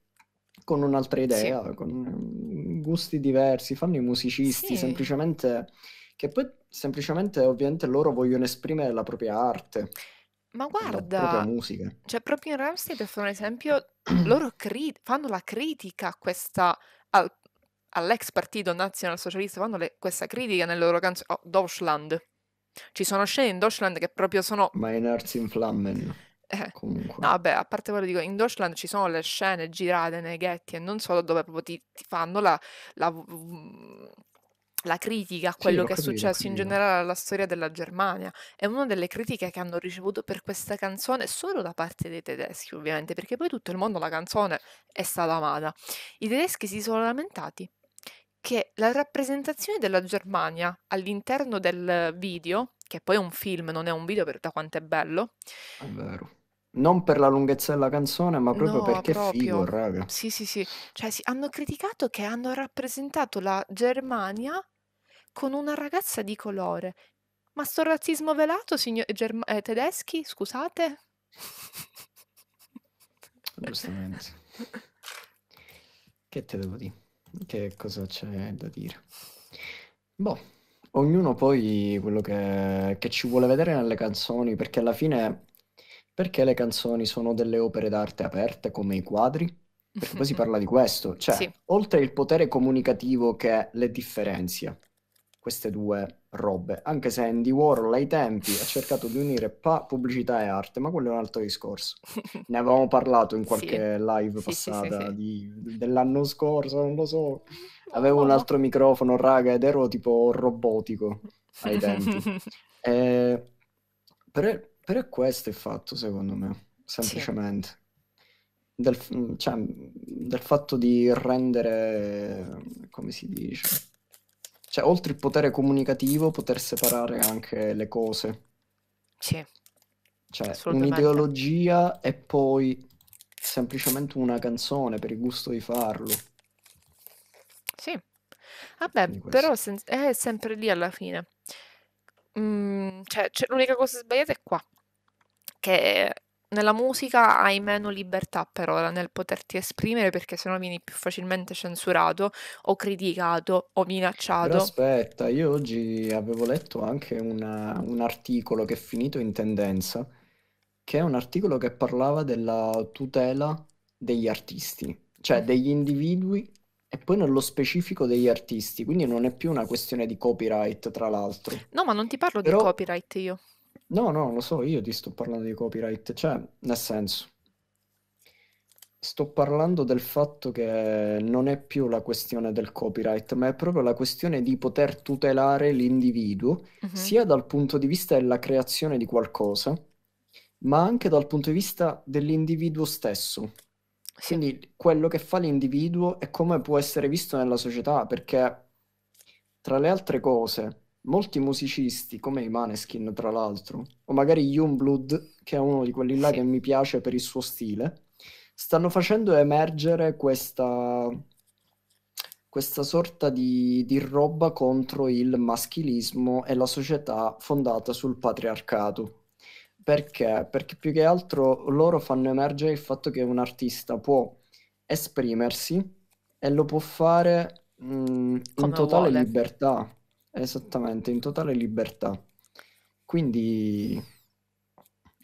con un'altra Sì. idea, con gusti diversi, fanno i musicisti, Sì. semplicemente, che poi semplicemente ovviamente loro vogliono esprimere la propria arte. Ma guarda, musica. cioè proprio in Ramstein per fare un esempio, loro cri- fanno la critica a questa, al, all'ex partito nazionalsocialista, fanno le, questa critica nelle loro canzoni, oh, Deutschland. Ci sono scene in Deutschland che proprio sono... Ma in Arts in Flammen. Eh. Comunque. No, vabbè, a parte quello dico, in Deutschland ci sono le scene girate nei ghetti e non solo dove proprio ti, ti fanno la, la, la critica a quello ho che è capito, ho successo in generale alla storia della Germania. È una delle critiche che hanno ricevuto per questa canzone solo da parte dei tedeschi, ovviamente, perché poi tutto il mondo la canzone è stata amata. I tedeschi si sono lamentati che la rappresentazione della Germania all'interno del video, che poi è un film, non è un video per da quanto è bello, È vero. Non per la lunghezza della canzone, ma proprio No, perché è figo, raga. Sì, sì, sì. Cioè, sì, hanno criticato che hanno rappresentato la Germania con una ragazza di colore. Ma sto razzismo velato, signo- eh, germ- eh, tedeschi, scusate. Giustamente. Che te devo dire? Che cosa c'è da dire? Boh, ognuno poi quello che, che ci vuole vedere nelle canzoni, perché alla fine perché le canzoni sono delle opere d'arte aperte come i quadri? Perché poi si parla di questo, cioè sì. oltre il potere comunicativo che le differenzia, queste due robe, anche se Andy Warhol ai tempi ha cercato di unire pa- pubblicità e arte, ma quello è un altro discorso. Ne avevamo parlato in qualche sì. live passata sì, di, dell'anno scorso, non lo so. Avevo un altro microfono, raga, ed ero tipo robotico ai tempi. eh, però per questo è fatto, secondo me, semplicemente. Del, mm, cioè, mm, del fatto di rendere, come si dice, cioè oltre il potere comunicativo, poter separare anche le cose. Sì. Cioè, un'ideologia e poi semplicemente una canzone per il gusto di farlo. Sì. Vabbè, però sen- è sempre lì alla fine. Mm, cioè, cioè, l'unica cosa sbagliata è qua perché nella musica hai meno libertà per ora nel poterti esprimere perché sennò vieni più facilmente censurato o criticato o minacciato. Però aspetta, io oggi avevo letto anche una, un articolo che è finito in tendenza, che è un articolo che parlava della tutela degli artisti, cioè mm. degli individui e poi nello specifico degli artisti, quindi non è più una questione di copyright, tra l'altro. No, ma non ti parlo Però... di copyright io. No, no, lo so, io ti sto parlando di copyright, cioè, nel senso, sto parlando del fatto che non è più la questione del copyright, ma è proprio la questione di poter tutelare l'individuo, uh-huh. sia dal punto di vista della creazione di qualcosa, ma anche dal punto di vista dell'individuo stesso. Sì. Quindi quello che fa l'individuo e come può essere visto nella società, perché tra le altre cose, molti musicisti, come i Maneskin tra l'altro, o magari Youngblood, che è uno di quelli là sì. che mi piace per il suo stile, stanno facendo emergere questa, questa sorta di, di roba contro il maschilismo e la società fondata sul patriarcato. Perché? Perché più che altro loro fanno emergere il fatto che un artista può esprimersi e lo può fare mh, in totale vuole. libertà Esattamente, in totale libertà. Quindi,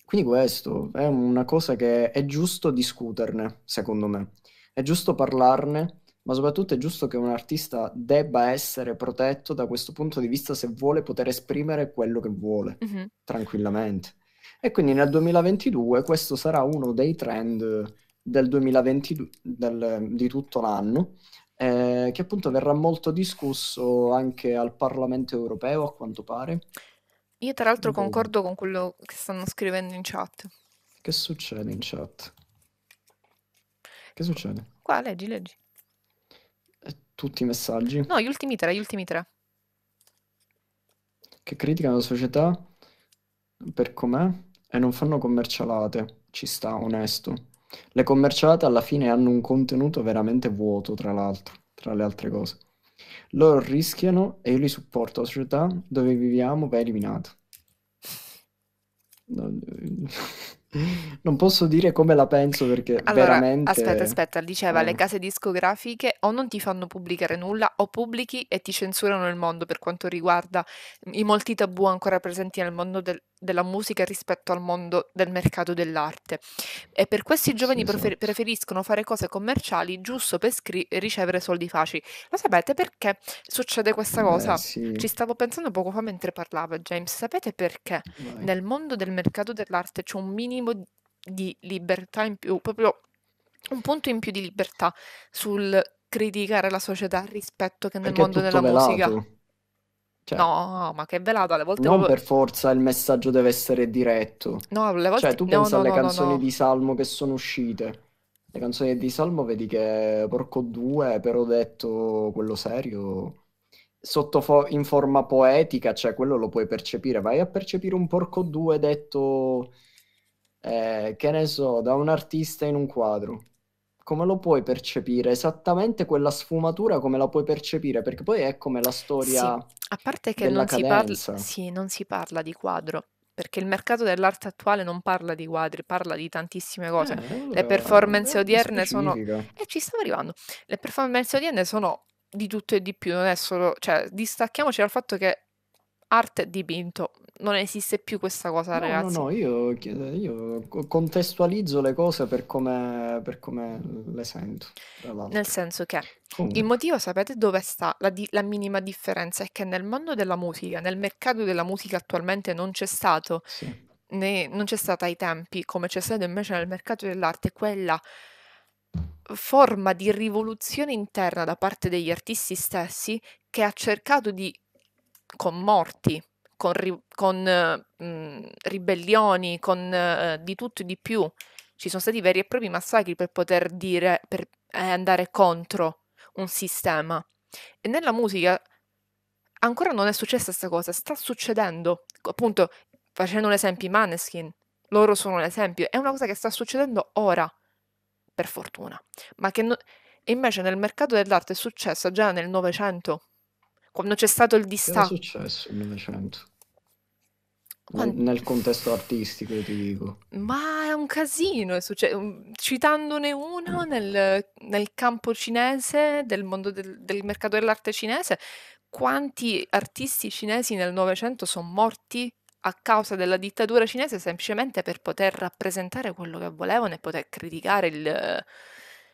quindi questo è una cosa che è giusto discuterne, secondo me. È giusto parlarne, ma soprattutto è giusto che un artista debba essere protetto da questo punto di vista se vuole poter esprimere quello che vuole, mm-hmm. tranquillamente. E quindi nel 2022 questo sarà uno dei trend del 2022, del, di tutto l'anno, eh, che appunto verrà molto discusso anche al Parlamento europeo, a quanto pare. Io tra l'altro concordo con quello che stanno scrivendo in chat. Che succede in chat? Che succede? Qua leggi, leggi. Eh, tutti i messaggi? No, gli ultimi tre, gli ultimi tre. Che criticano la società per com'è e non fanno commercialate. Ci sta, onesto. Le commerciate alla fine hanno un contenuto veramente vuoto, tra l'altro, tra le altre cose. Loro rischiano e io li supporto. La società dove viviamo va eliminata. Non posso dire come la penso perché allora, veramente... Aspetta, aspetta, diceva eh. le case discografiche o non ti fanno pubblicare nulla o pubblichi e ti censurano il mondo per quanto riguarda i molti tabù ancora presenti nel mondo del, della musica rispetto al mondo del mercato dell'arte. E per questi giovani prefer- preferiscono fare cose commerciali giusto per scri- ricevere soldi facili. Lo sapete perché succede questa cosa? sì. Ci stavo pensando poco fa mentre parlava James. Sapete perché Vai. nel mondo del mercato dell'arte c'è un minimo di libertà in più, proprio un punto in più di libertà sul criticare la società rispetto che nel perché mondo della velato. musica. Cioè, No, ma che velata, alle volte non proprio per forza il messaggio deve essere diretto. No, alle Cioè, tu no, pensa no, alle no, no, canzoni no. di Salmo che sono uscite. Le canzoni di Salmo vedi che porco due, però detto quello serio, sotto fo- in forma poetica, cioè quello lo puoi percepire. Vai a percepire un porco due detto, eh, che ne so, da un artista in un quadro come lo puoi percepire? Esattamente quella sfumatura come la puoi percepire? Perché poi è come la storia. Sì, a parte che non si, parla, sì, non si parla di quadro, perché il mercato dell'arte attuale non parla di quadri, parla di tantissime cose. Eh, allora, Le performance eh, odierne sono. E eh, ci stavo arrivando. Le performance odierne sono di tutto e di più, non è solo. cioè, distacchiamoci dal fatto che arte dipinto non esiste più questa cosa, no, ragazzi. No, no, io, io, contestualizzo le cose per come, per come le sento. Nel senso che Comunque. il motivo, sapete dove sta la, di- la, minima differenza? È che nel mondo della musica, nel mercato della musica attualmente non c'è stato, sì. né, non c'è stata ai tempi, come c'è stato invece nel mercato dell'arte, quella forma di rivoluzione interna da parte degli artisti stessi che ha cercato di con morti con, ri- con mh, mhmm, ribellioni, con eh, di tutto e di più. Ci sono stati veri e propri massacri per poter dire, per eh, andare contro un sistema. E nella musica ancora non è successa questa cosa, sta succedendo. Appunto, facendo un esempio, i Maneskin, loro sono un esempio, è una cosa che sta succedendo ora, per fortuna. Ma che no... invece nel mercato dell'arte è successa già nel Novecento, quando c'è stato il distacco. È successo nel Novecento. Quando... Nel contesto artistico, ti dico. Ma è un casino, è succe- citandone uno nel, nel, campo cinese, del mondo del, del mercato dell'arte cinese, quanti artisti cinesi nel Novecento sono morti a causa della dittatura cinese semplicemente per poter rappresentare quello che volevano e poter criticare il,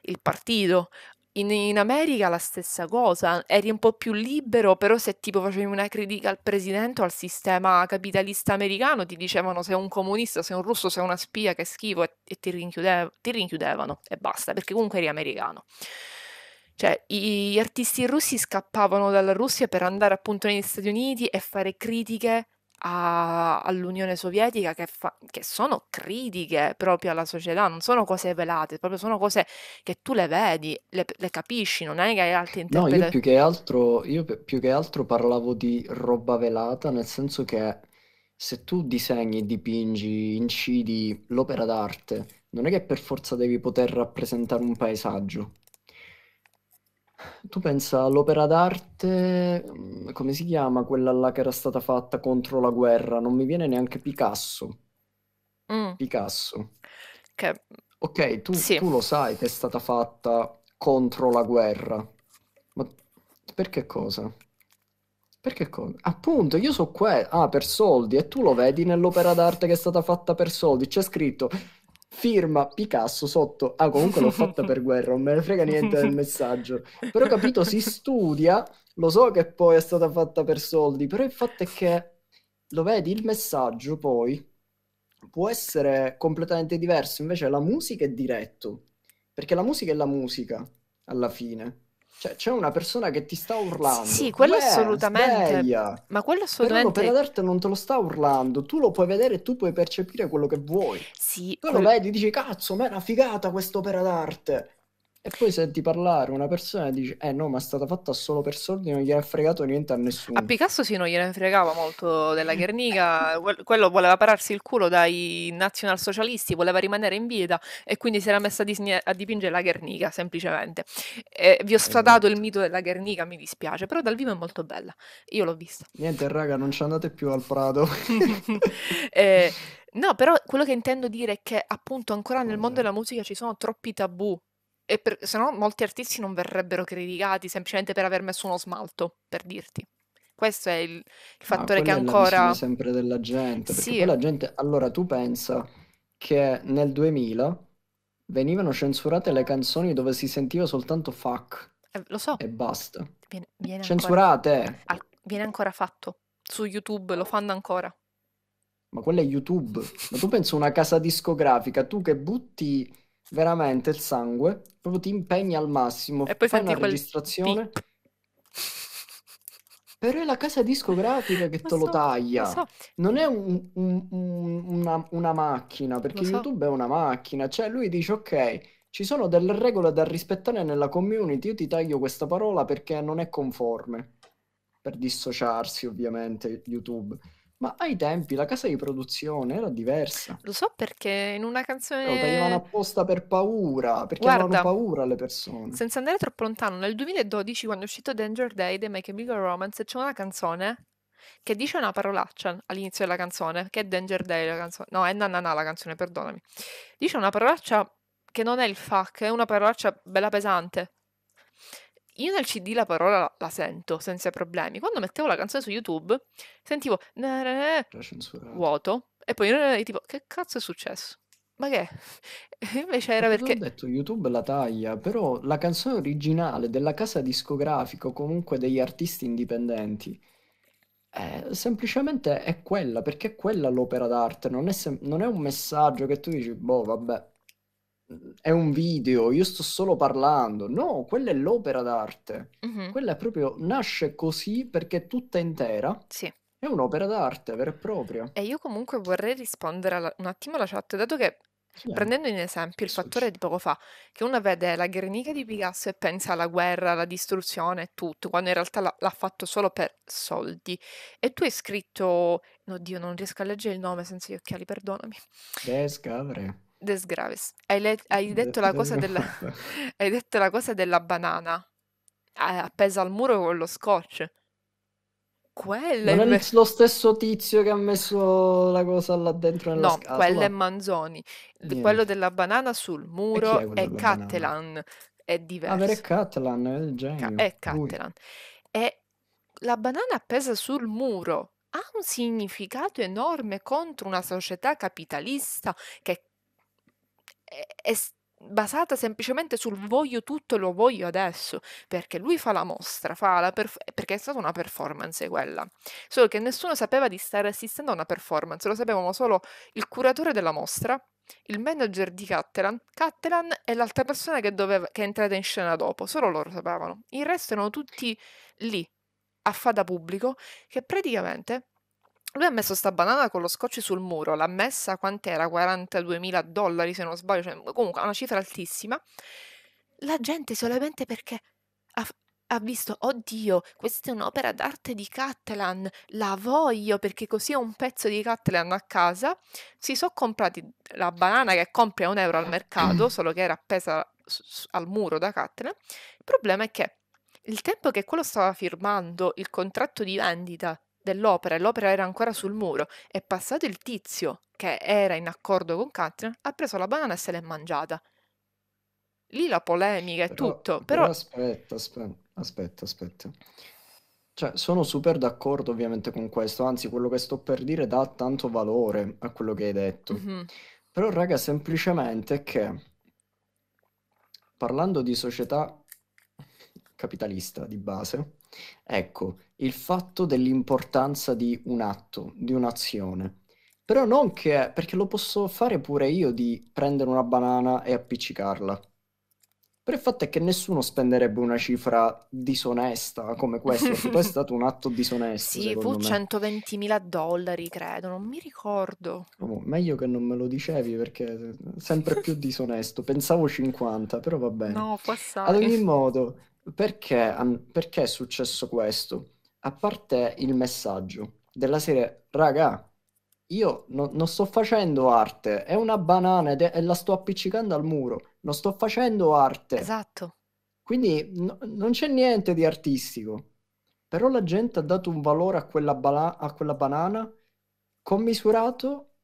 il partito in, in America la stessa cosa, eri un po' più libero, però se tipo facevi una critica al presidente o al sistema capitalista americano ti dicevano sei un comunista, sei un russo, sei una spia, che schifo, e, e ti, rinchiudev- ti rinchiudevano e basta, perché comunque eri americano. Cioè, gli artisti russi scappavano dalla Russia per andare appunto negli Stati Uniti e fare critiche a- all'Unione Sovietica che, fa- che sono critiche proprio alla società, non sono cose velate, proprio sono cose che tu le vedi, le, le capisci, non è che hai altre No, io più che altro, io pe- più che altro parlavo di roba velata, nel senso che se tu disegni, dipingi, incidi l'opera d'arte, non è che per forza devi poter rappresentare un paesaggio. Tu pensa all'opera d'arte, mm, come si chiama quella là che era stata fatta contro la guerra? Non mi viene neanche Picasso. Mm. Picasso. Che... Ok, tu, sì. tu lo sai che è stata fatta contro la guerra, ma perché cosa? Perché cosa? Appunto, io so qua, ah, per soldi, e tu lo vedi nell'opera d'arte che è stata fatta per soldi, c'è scritto firma Picasso sotto, ah comunque l'ho fatta per guerra, non me ne frega niente del messaggio, però capito, si studia, lo so che poi è stata fatta per soldi, però il fatto è che, lo vedi, il messaggio poi può essere completamente diverso, invece la musica è diretto, perché la musica è la musica, alla fine. Cioè, c'è una persona che ti sta urlando. Sì, quello Beh, assolutamente. Sveglia. Ma quello assolutamente. Però l'opera d'arte non te lo sta urlando. Tu lo puoi vedere e tu puoi percepire quello che vuoi. Sì. Tu quel... lo vedi e dici, cazzo, ma è una figata quest'opera d'arte. E poi senti parlare una persona e dici, eh no, ma è stata fatta solo per soldi, non gliene è fregato niente a nessuno. A Picasso sì, non gliene fregava molto della Guernica, quello voleva pararsi il culo dai nazionalsocialisti, voleva rimanere in vita e quindi si era messa a, disne- a dipingere la Guernica, semplicemente. E vi ho sfatato esatto. il mito della Guernica, mi dispiace, però dal vivo è molto bella, io l'ho vista. Niente raga, non ci andate più al Prado. eh, no, però quello che intendo dire è che appunto ancora nel mondo della musica ci sono troppi tabù e per, se no molti artisti non verrebbero criticati semplicemente per aver messo uno smalto, per dirti. Questo è il, il fattore ah, che ancora... È sempre della gente, perché la gente... Allora, tu pensa che nel 2000 venivano censurate le canzoni dove si sentiva soltanto fuck. Eh, lo so. E basta. Viene, viene censurate! Ancora, viene ancora fatto. Su YouTube lo fanno ancora. Ma quella è YouTube. Ma tu pensi una casa discografica, tu che butti veramente il sangue, proprio ti impegni al massimo, e poi fai una registrazione. Pic. Però è la casa discografica che te lo so, taglia, lo so. non è un, un, un, una, una, macchina, perché so. YouTube è una macchina, cioè lui dice ok, ci sono delle regole da rispettare nella community, io ti taglio questa parola perché non è conforme, per dissociarsi ovviamente YouTube. Ma ai tempi la casa di produzione era diversa. Lo so perché in una canzone... Lo tenevano apposta per paura, perché avevano paura le persone. senza andare troppo lontano, nel 2012 quando è uscito Danger Day dei My Chemical Romance c'è una canzone che dice una parolaccia all'inizio della canzone, che è Danger Day la canzone. No, è Nanana la canzone, perdonami. Dice una parolaccia che non è il fuck, è una parolaccia bella pesante io nel CD la parola la, sento senza problemi. Quando mettevo la canzone su YouTube, sentivo vuoto e poi eh, tipo che cazzo è successo? Ma che? Invece era perché... Ho detto YouTube la taglia, però la canzone originale della casa discografica o comunque degli artisti indipendenti eh, semplicemente è quella, perché quella l'opera d'arte, non è, sem- non è un messaggio che tu dici, boh, vabbè, è un video, io sto solo parlando. No, quella è l'opera d'arte. Mm-hmm. Quella è proprio nasce così perché è tutta intera. Sì. È un'opera d'arte vera e propria. E io comunque vorrei rispondere la, un attimo alla chat, dato che sì, prendendo in esempio il fattore di poco fa, che uno vede la Guernica di Picasso e pensa alla guerra, alla distruzione e tutto, quando in realtà l'ha, l'ha fatto solo per soldi. E tu hai scritto, oddio, non riesco a leggere il nome senza gli occhiali, perdonami. Descavre. Des Hai, let- hai detto la cosa della... hai detto la cosa della banana appesa al muro con lo scotch. Quella Non è invece- lo stesso tizio che ha messo la cosa là dentro nella No, scatola. quello è Manzoni. Niente. Quello della banana sul muro quello è Catalan, ah, è diverso. Avere Catalan, è il genio. è Catalan. E la banana appesa sul muro ha un significato enorme contro una società capitalista che è, basata semplicemente sul voglio tutto e lo voglio adesso, perché lui fa la mostra, fa la perf- eh, perché è stata una performance quella. Solo che nessuno sapeva di stare assistendo a una performance, lo sapevano solo il curatore della mostra, il manager di Cattelan, Cattelan e l'altra persona che, doveva, che è entrata in scena dopo, solo loro sapevano. Il resto erano tutti lì, a fa da pubblico, che praticamente lui ha messo sta banana con lo scotch sul muro, l'ha messa quant'era? 42.000 dollari se non sbaglio, cioè, mhmm, comunque una cifra altissima. La gente solamente perché ha, ha visto, oddio, questa è un'opera d'arte di Catalan, la voglio perché così ho un pezzo di Catalan a casa, si sono comprati la banana che compri a un euro al mercato, solo che era appesa al muro da Catalan. Il problema è che il tempo che quello stava firmando il contratto di vendita dell'opera e l'opera era ancora sul muro, è passato il tizio, che era in accordo con Catherine, ha preso la banana e se l'è mangiata. Lì la polemica è tutto, però... però... Aspetta, aspetta, aspetta, aspetta. Cioè, sono super d'accordo ovviamente con questo, anzi quello che sto per dire dà tanto valore a quello che hai detto. Mm-hmm. Però raga, semplicemente che parlando di società capitalista di base, ecco, il fatto dell'importanza di un atto, di un'azione. Però non che, perché lo posso fare pure io di prendere una banana e appiccicarla. Però il fatto è che nessuno spenderebbe una cifra disonesta come questa, perché poi è stato un atto disonesto. Sì, fu 120.000 dollari, credo, non mi ricordo. Oh, meglio che non me lo dicevi perché è sempre più disonesto. Pensavo 50, però va bene. No, può Ad ogni modo, perché, perché è successo questo? a parte il messaggio della serie, raga, io no, non sto facendo arte, è una banana ed è, e la sto appiccicando al muro, non sto facendo arte. Esatto. Quindi no, non c'è niente di artistico. Però la gente ha dato un valore a quella, bala- a quella banana commisurato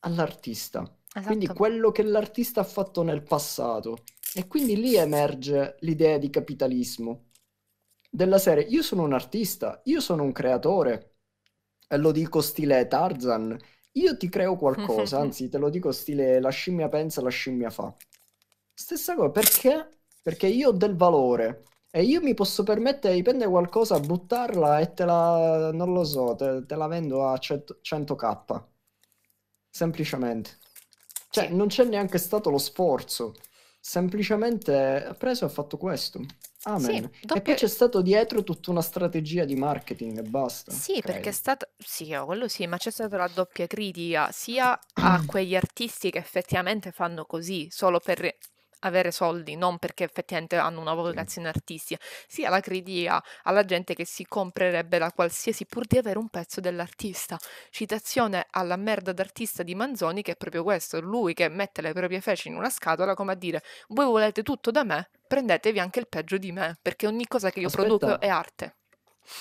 all'artista. Esatto. Quindi quello che l'artista ha fatto nel passato. E quindi lì emerge l'idea di capitalismo della serie io sono un artista, io sono un creatore, e lo dico stile Tarzan, io ti creo qualcosa, anzi te lo dico stile la scimmia pensa, la scimmia fa. Stessa cosa, perché? Perché io ho del valore e io mi posso permettere di prendere qualcosa, buttarla e te la, non lo so, te, te la vendo a 100, 100k. Semplicemente. Cioè, non c'è neanche stato lo sforzo. Semplicemente ha preso e ha fatto questo. Sì, doppio... E poi c'è stato dietro tutta una strategia di marketing e basta. Sì, credo. perché è stato, sì, oh, quello sì, ma c'è stata la doppia critica sia a quegli artisti che effettivamente fanno così solo per avere soldi, non perché effettivamente hanno una vocazione artistica, sia la critica alla gente che si comprerebbe la qualsiasi pur di avere un pezzo dell'artista. Citazione alla merda d'artista di Manzoni che è proprio questo, lui che mette le proprie feci in una scatola come a dire voi volete tutto da me, prendetevi anche il peggio di me, perché ogni cosa che io Aspetta. produco è arte.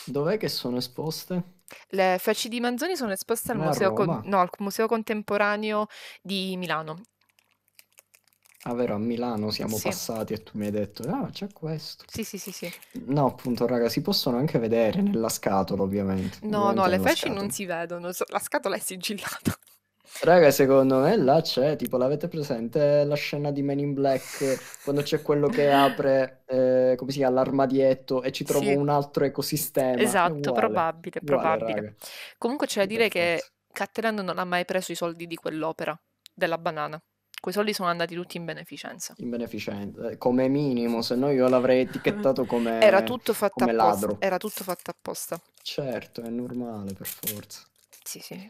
Dov'è che sono esposte? Le feci di Manzoni sono esposte al museo, con... no, al museo, Contemporaneo di Milano Ah, vero, a Milano siamo Sì. passati e tu mi hai detto, ah, c'è questo. Sì, sì, sì, sì. No, appunto, raga, si possono anche vedere nella scatola, ovviamente. No, no, le nella feci non si vedono, la scatola è sigillata. Raga, secondo me là c'è, tipo, l'avete presente la scena di Men in Black quando c'è quello che apre, eh, come si chiama, l'armadietto e ci trova Sì. un altro ecosistema? Esatto, uguale, probabile, uguale, probabile. raga. Comunque c'è da dire che Cattelan non ha mai preso i soldi di quell'opera, della banana quei soldi sono andati tutti in beneficenza. In beneficenza, eh, come minimo, se no io l'avrei etichettato come, era tutto fatto come ladro. Era tutto fatto apposta. Certo, è normale per forza. Sì, sì.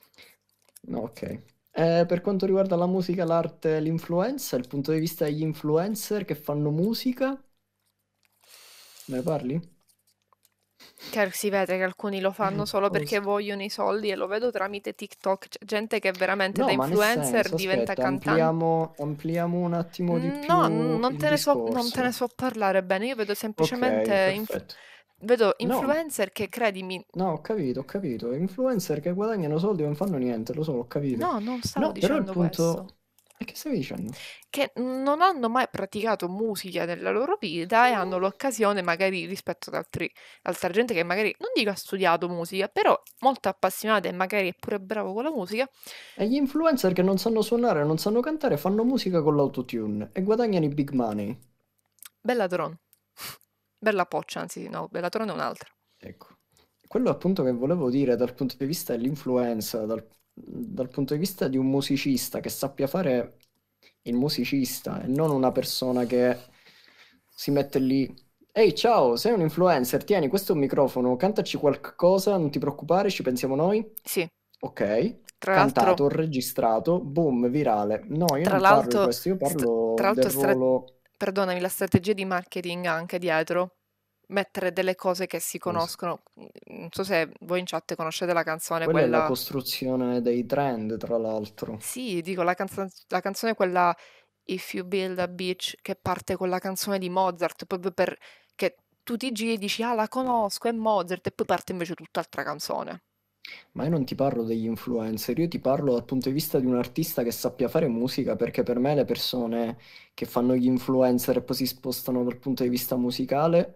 ok. Eh, per quanto riguarda la musica, l'arte e l'influenza, il punto di vista degli influencer che fanno musica, me ne parli? Che si vede che alcuni lo fanno solo perché vogliono i soldi e lo vedo tramite TikTok, c'è cioè gente che veramente no, da influencer senso, diventa aspetta, cantante. Ampliamo, ampliamo, un attimo di più. No, non te, so, non te, ne so, parlare bene, io vedo semplicemente okay, inf- vedo influencer no. che credimi. No, ho capito, ho capito, influencer che guadagnano soldi e non fanno niente, lo so, ho capito. No, non stavo no, dicendo però il punto... questo e che stavi dicendo? Che non hanno mai praticato musica nella loro vita e hanno ah. l'occasione, magari rispetto ad altri, altra gente che magari non dico ha studiato musica, però molto appassionata e magari è pure bravo con la musica. E gli influencer che non sanno suonare, non sanno cantare, fanno musica con l'autotune e guadagnano i big money. Bella Tron. Bella Poccia, anzi, no, Bella Tron è un'altra. Ecco quello appunto che volevo dire dal punto di vista dell'influenza, dal dal punto di vista di un musicista che sappia fare il musicista e non una persona che si mette lì. Ehi, ciao, sei un influencer, tieni questo è un microfono, cantaci qualcosa, non ti preoccupare, ci pensiamo noi. Sì. Ok. Tra cantato, registrato, boom, virale. No, io tra non parlo di questo, io parlo st- tra del ruolo... perdonami, la strategia di marketing anche dietro mettere delle cose che si conoscono. Mhmm, non so se voi in chat conoscete la canzone quella... quella... è la costruzione dei trend, tra l'altro. Sì, dico, la, canzo- la canzone quella If You Build a Beach che parte con la canzone di Mozart, proprio perché tu ti giri e dici ah la conosco, è Mozart, e poi parte invece tutt'altra canzone. Ma io non ti parlo degli influencer, io ti parlo dal punto di vista di un artista che sappia fare musica, perché per me le persone che fanno gli influencer e poi si spostano dal punto di vista musicale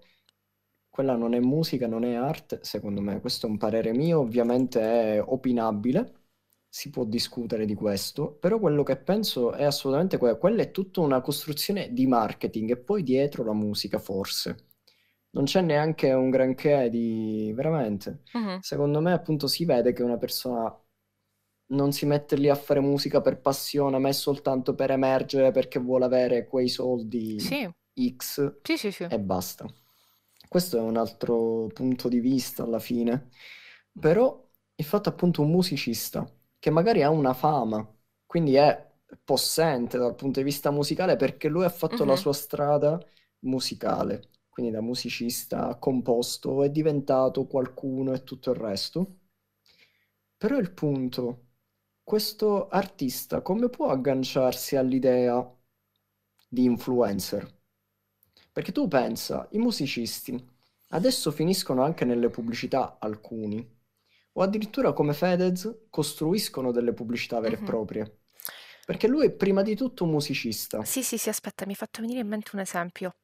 quella non è musica, non è art, secondo me, questo è un parere mio, ovviamente è opinabile, si può discutere di questo, però quello che penso è assolutamente quello, quella è tutta una costruzione di marketing e poi dietro la musica forse. Non c'è neanche un granché di... veramente. Uh-huh. Secondo me appunto si vede che una persona non si mette lì a fare musica per passione, ma è soltanto per emergere perché vuole avere quei soldi sì. X sì, sì, e basta. Questo è un altro punto di vista alla fine. Mm. Però il fatto appunto un musicista che magari ha una fama, quindi è possente dal punto di vista musicale perché lui ha fatto uh-huh. la mm-hmm. sua strada musicale, quindi da musicista ha composto, è diventato qualcuno e tutto il resto. Però il punto, questo artista come può agganciarsi all'idea di influencer? Perché tu pensa, i musicisti adesso finiscono anche nelle pubblicità alcuni, o addirittura come Fedez costruiscono delle pubblicità vere e mm-hmm. proprie. Perché lui è prima di tutto un musicista. Sì, sì, sì, aspetta, mi ha fatto venire in mente un esempio.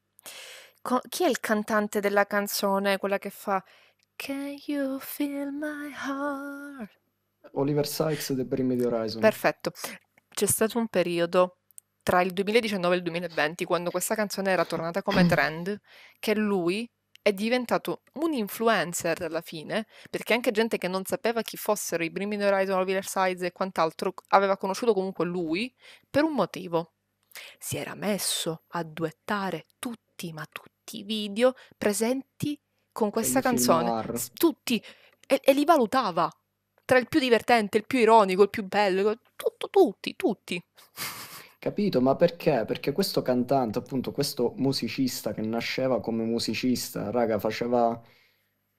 Co- chi è il cantante della canzone, quella che fa Can you feel my heart? Oliver Sykes e The Horizon. Perfetto. C'è stato un periodo tra il 2019 e il 2020, quando questa canzone era tornata come mm. trend, che lui è diventato un influencer alla fine, perché anche gente che non sapeva chi fossero i Brimmy Horizon, Oliver Oversize e quant'altro, aveva conosciuto comunque lui per un motivo. Si era messo a duettare tutti, ma tutti i video presenti con questa Quelli canzone. Tutti. E, e, li valutava. Tra il più divertente, il più ironico, il più bello. Tutto, tutti, tutti. Capito, ma perché? Perché questo cantante, appunto, questo musicista che nasceva come musicista, raga, faceva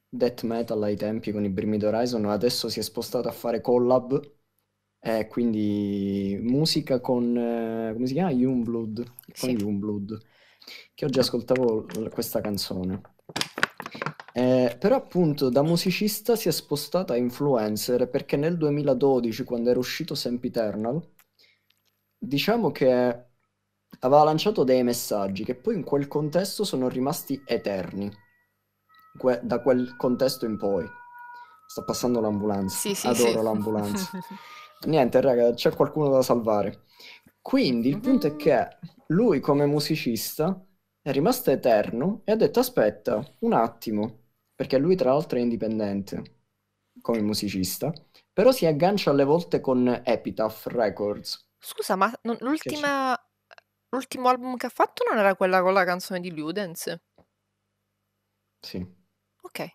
death metal ai tempi con i Brimid Horizon, adesso si è spostato a fare collab, eh, quindi musica con, eh, come si chiama? Youngblood, sì. con Youngblood, che oggi ascoltavo l- questa canzone. Eh, però appunto da musicista si è spostato a influencer perché nel 2012, quando era uscito Sempiternal, diciamo che aveva lanciato dei messaggi che poi in quel contesto sono rimasti eterni, que- da quel contesto in poi. Sta passando l'ambulanza, sì, sì, adoro sì. l'ambulanza. Niente, raga, c'è qualcuno da salvare. Quindi il punto è mm-hmm. che lui come musicista è rimasto eterno e ha detto aspetta un attimo, perché lui tra l'altro è indipendente come musicista, però si aggancia alle volte con Epitaph Records, Scusa, ma non- l'ultima l'ultimo album che ha fatto non era quella con la canzone di Ludens? Sì. Ok.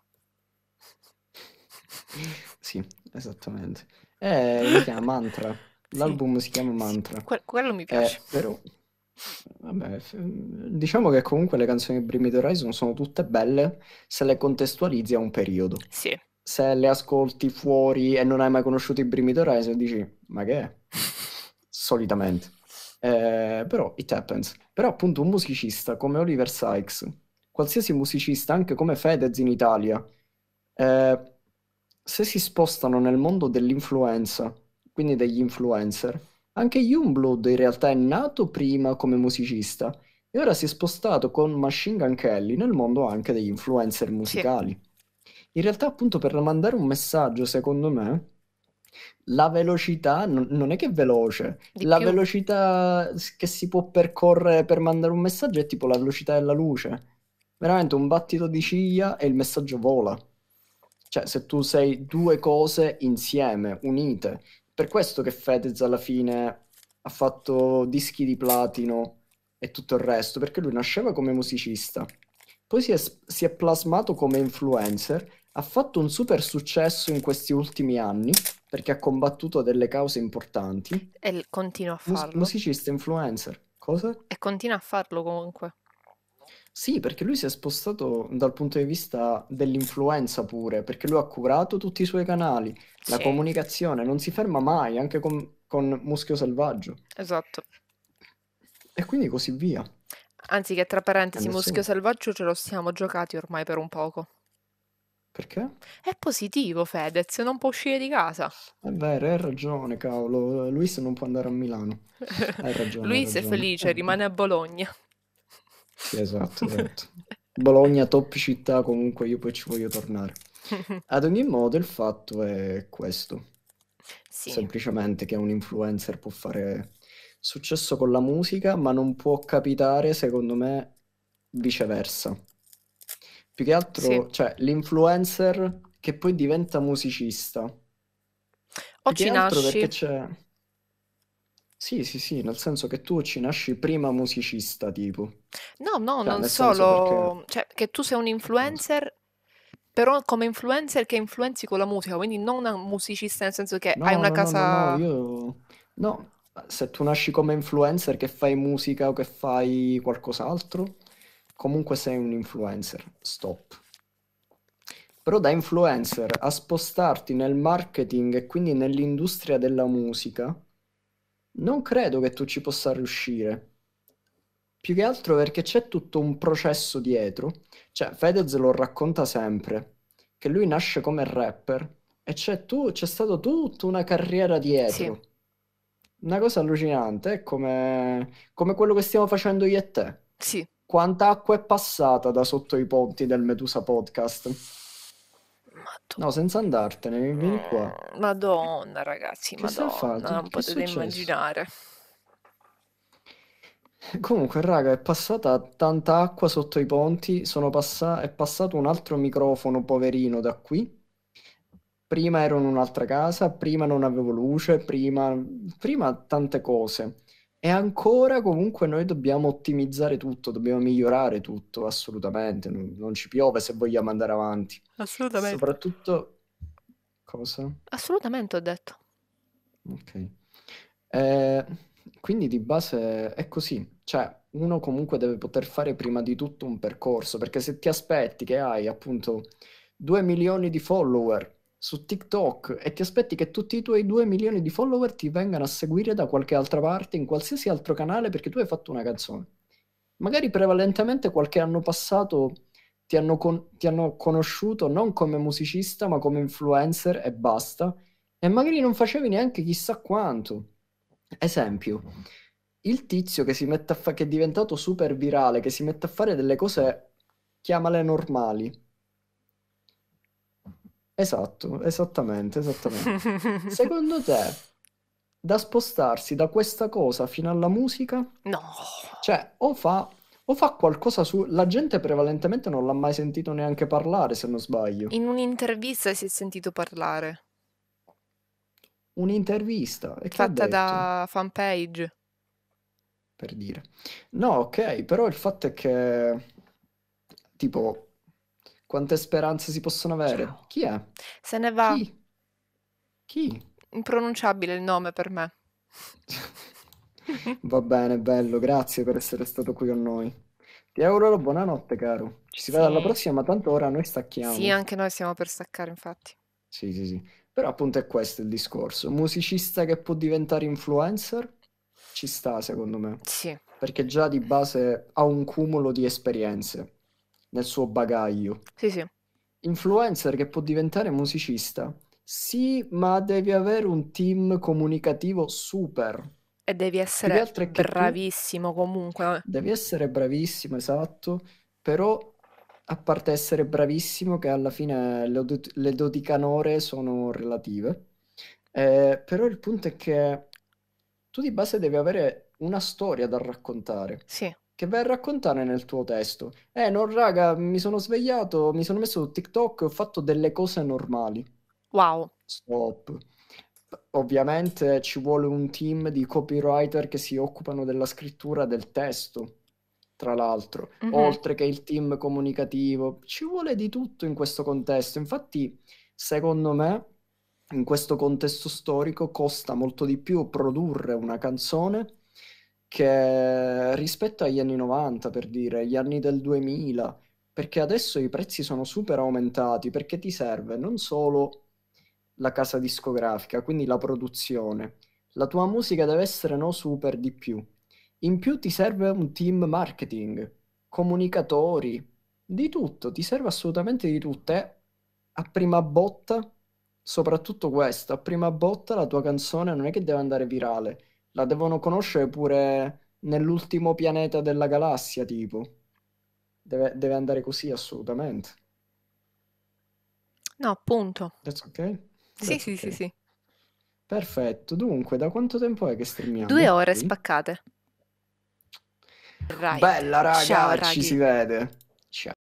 Sì, esattamente. Eh, si chiama? Mantra. Sì, L'album si chiama sì, Mantra. que- quello mi eh, piace. Eh, però, vabbè, diciamo che comunque le canzoni di Bring Horizon sono tutte belle se le contestualizzi a un periodo. Sì. Se le ascolti fuori e non hai mai conosciuto i Bring Horizon, dici, ma che è? solitamente. Eh, però it happens. Però appunto un musicista come Oliver Sykes, qualsiasi musicista, anche come Fedez in Italia, eh, se si spostano nel mondo dell'influenza, quindi degli influencer, anche Youngblood in realtà è nato prima come musicista e ora si è spostato con Machine Gun Kelly nel mondo anche degli influencer musicali. Sì. In realtà appunto per mandare un messaggio, secondo me, la velocità non, è che è veloce, Di la più. velocità che si può percorrere per mandare un messaggio è tipo la velocità della luce. Veramente un battito di ciglia e il messaggio vola. Cioè, se tu sei due cose insieme, unite. Per questo che Fedez alla fine ha fatto dischi di platino e tutto il resto, perché lui nasceva come musicista, poi si è, si è plasmato come influencer ha fatto un super successo in questi ultimi anni perché ha combattuto delle cause importanti. E continua a farlo. Mus- musicista, influencer. Cosa? E continua a farlo comunque. Sì, perché lui si è spostato dal punto di vista dell'influenza pure, perché lui ha curato tutti i suoi canali, la comunicazione, non si ferma mai, anche con, con Muschio Selvaggio. Esatto. E quindi così via. Anzi, che tra parentesi, Muschio Selvaggio ce lo siamo giocati ormai per un poco. Perché? È positivo Fedez, non può uscire di casa. È vero, hai ragione, cavolo. Luis non può andare a Milano. Hai ragione. Luis hai ragione. è felice, eh, rimane a Bologna. Sì, esatto, esatto. Bologna, top città, comunque io poi ci voglio tornare. Ad ogni modo, il fatto è questo. Sì. Semplicemente che un influencer può fare successo con la musica, ma non può capitare, secondo me, viceversa. Più che altro, sì. cioè, l'influencer che poi diventa musicista. O ci nasci. Perché c'è... Sì, sì, sì, nel senso che tu ci nasci prima musicista, tipo. No, no, cioè, non solo, perché... cioè che tu sei un influencer, però come influencer che influenzi con la musica, quindi non un musicista nel senso che no, hai una no, casa... no, no, io... no, se tu nasci come influencer che fai musica o che fai qualcos'altro, comunque sei un influencer, stop. Però da influencer a spostarti nel marketing e quindi nell'industria della musica, non credo che tu ci possa riuscire. Più che altro perché c'è tutto un processo dietro. Cioè, Fedez lo racconta sempre, che lui nasce come rapper e c'è, tu, c'è stata tutta una carriera dietro. Sì. Una cosa allucinante, è come, come quello che stiamo facendo io e te. Sì quanta acqua è passata da sotto i ponti del Medusa Podcast? Madonna. No, senza andartene, vieni qua. Mm, madonna, ragazzi, che madonna, non che potete immaginare. Comunque, raga, è passata tanta acqua sotto i ponti, passa- è passato un altro microfono poverino da qui. Prima ero in un'altra casa, prima non avevo luce, prima, prima tante cose. E ancora comunque noi dobbiamo ottimizzare tutto, dobbiamo migliorare tutto, assolutamente, non, non ci piove se vogliamo andare avanti. Assolutamente. Soprattutto... Cosa? Assolutamente ho detto. Ok. Eh, quindi di base è così, cioè uno comunque deve poter fare prima di tutto un percorso, perché se ti aspetti che hai appunto 2 milioni di follower su TikTok e ti aspetti che tutti i tuoi 2 milioni di follower ti vengano a seguire da qualche altra parte, in qualsiasi altro canale, perché tu hai fatto una canzone. Magari prevalentemente qualche anno passato ti hanno, con- ti hanno conosciuto non come musicista, ma come influencer e basta, e magari non facevi neanche chissà quanto. Esempio, il tizio che, si mette a fa- che è diventato super virale, che si mette a fare delle cose, chiamale normali Esatto, esattamente, esattamente. Secondo te, da spostarsi da questa cosa fino alla musica? No. Cioè, o fa, o fa qualcosa su... La gente prevalentemente non l'ha mai sentito neanche parlare, se non sbaglio. In un'intervista si è sentito parlare. Un'intervista? E fatta da fanpage. Per dire. No, ok, però il fatto è che... Tipo, quante speranze si possono avere? Ciao. Chi è? Se ne va. Chi? Chi? Impronunciabile il nome per me. Va bene, bello, grazie per essere stato qui con noi. Ti auguro buonanotte, caro. Ci si vede alla prossima, ma tanto ora noi stacchiamo. Sì, anche noi stiamo per staccare, infatti. Sì, sì, sì. Però appunto è questo il discorso. Musicista che può diventare influencer? Ci sta, secondo me, Sì. perché già di base ha un cumulo di esperienze nel suo bagaglio. Sì, sì. Influencer che può diventare musicista. Sì, ma devi avere un team comunicativo super. E devi essere bravissimo tu... comunque. Eh. Devi essere bravissimo, esatto, però a parte essere bravissimo, che alla fine le, do- le dodicanore sono relative, eh, però il punto è che tu di base devi avere una storia da raccontare. Sì che vai a raccontare nel tuo testo. Eh non raga, mi sono svegliato, mi sono messo su TikTok e ho fatto delle cose normali. Wow. Stop. Ovviamente ci vuole un team di copywriter che si occupano della scrittura del testo, tra l'altro, mm-hmm. oltre che il team comunicativo. Ci vuole di tutto in questo contesto. Infatti, secondo me, in questo contesto storico costa molto di più produrre una canzone che rispetto agli anni 90, per dire, gli anni del 2000, perché adesso i prezzi sono super aumentati, perché ti serve non solo la casa discografica, quindi la produzione, la tua musica deve essere no super di più. In più ti serve un team marketing, comunicatori, di tutto, ti serve assolutamente di tutto. Eh? A prima botta, soprattutto questo, a prima botta la tua canzone non è che deve andare virale, la devono conoscere pure nell'ultimo pianeta della galassia, tipo. Deve, deve andare così, assolutamente. No, appunto. That's okay? That's sì, okay. sì, sì, sì. Perfetto, dunque, da quanto tempo è che streamiamo? Due ore spaccate. Right. Bella raga, Ciao, ci si vede. Ciao.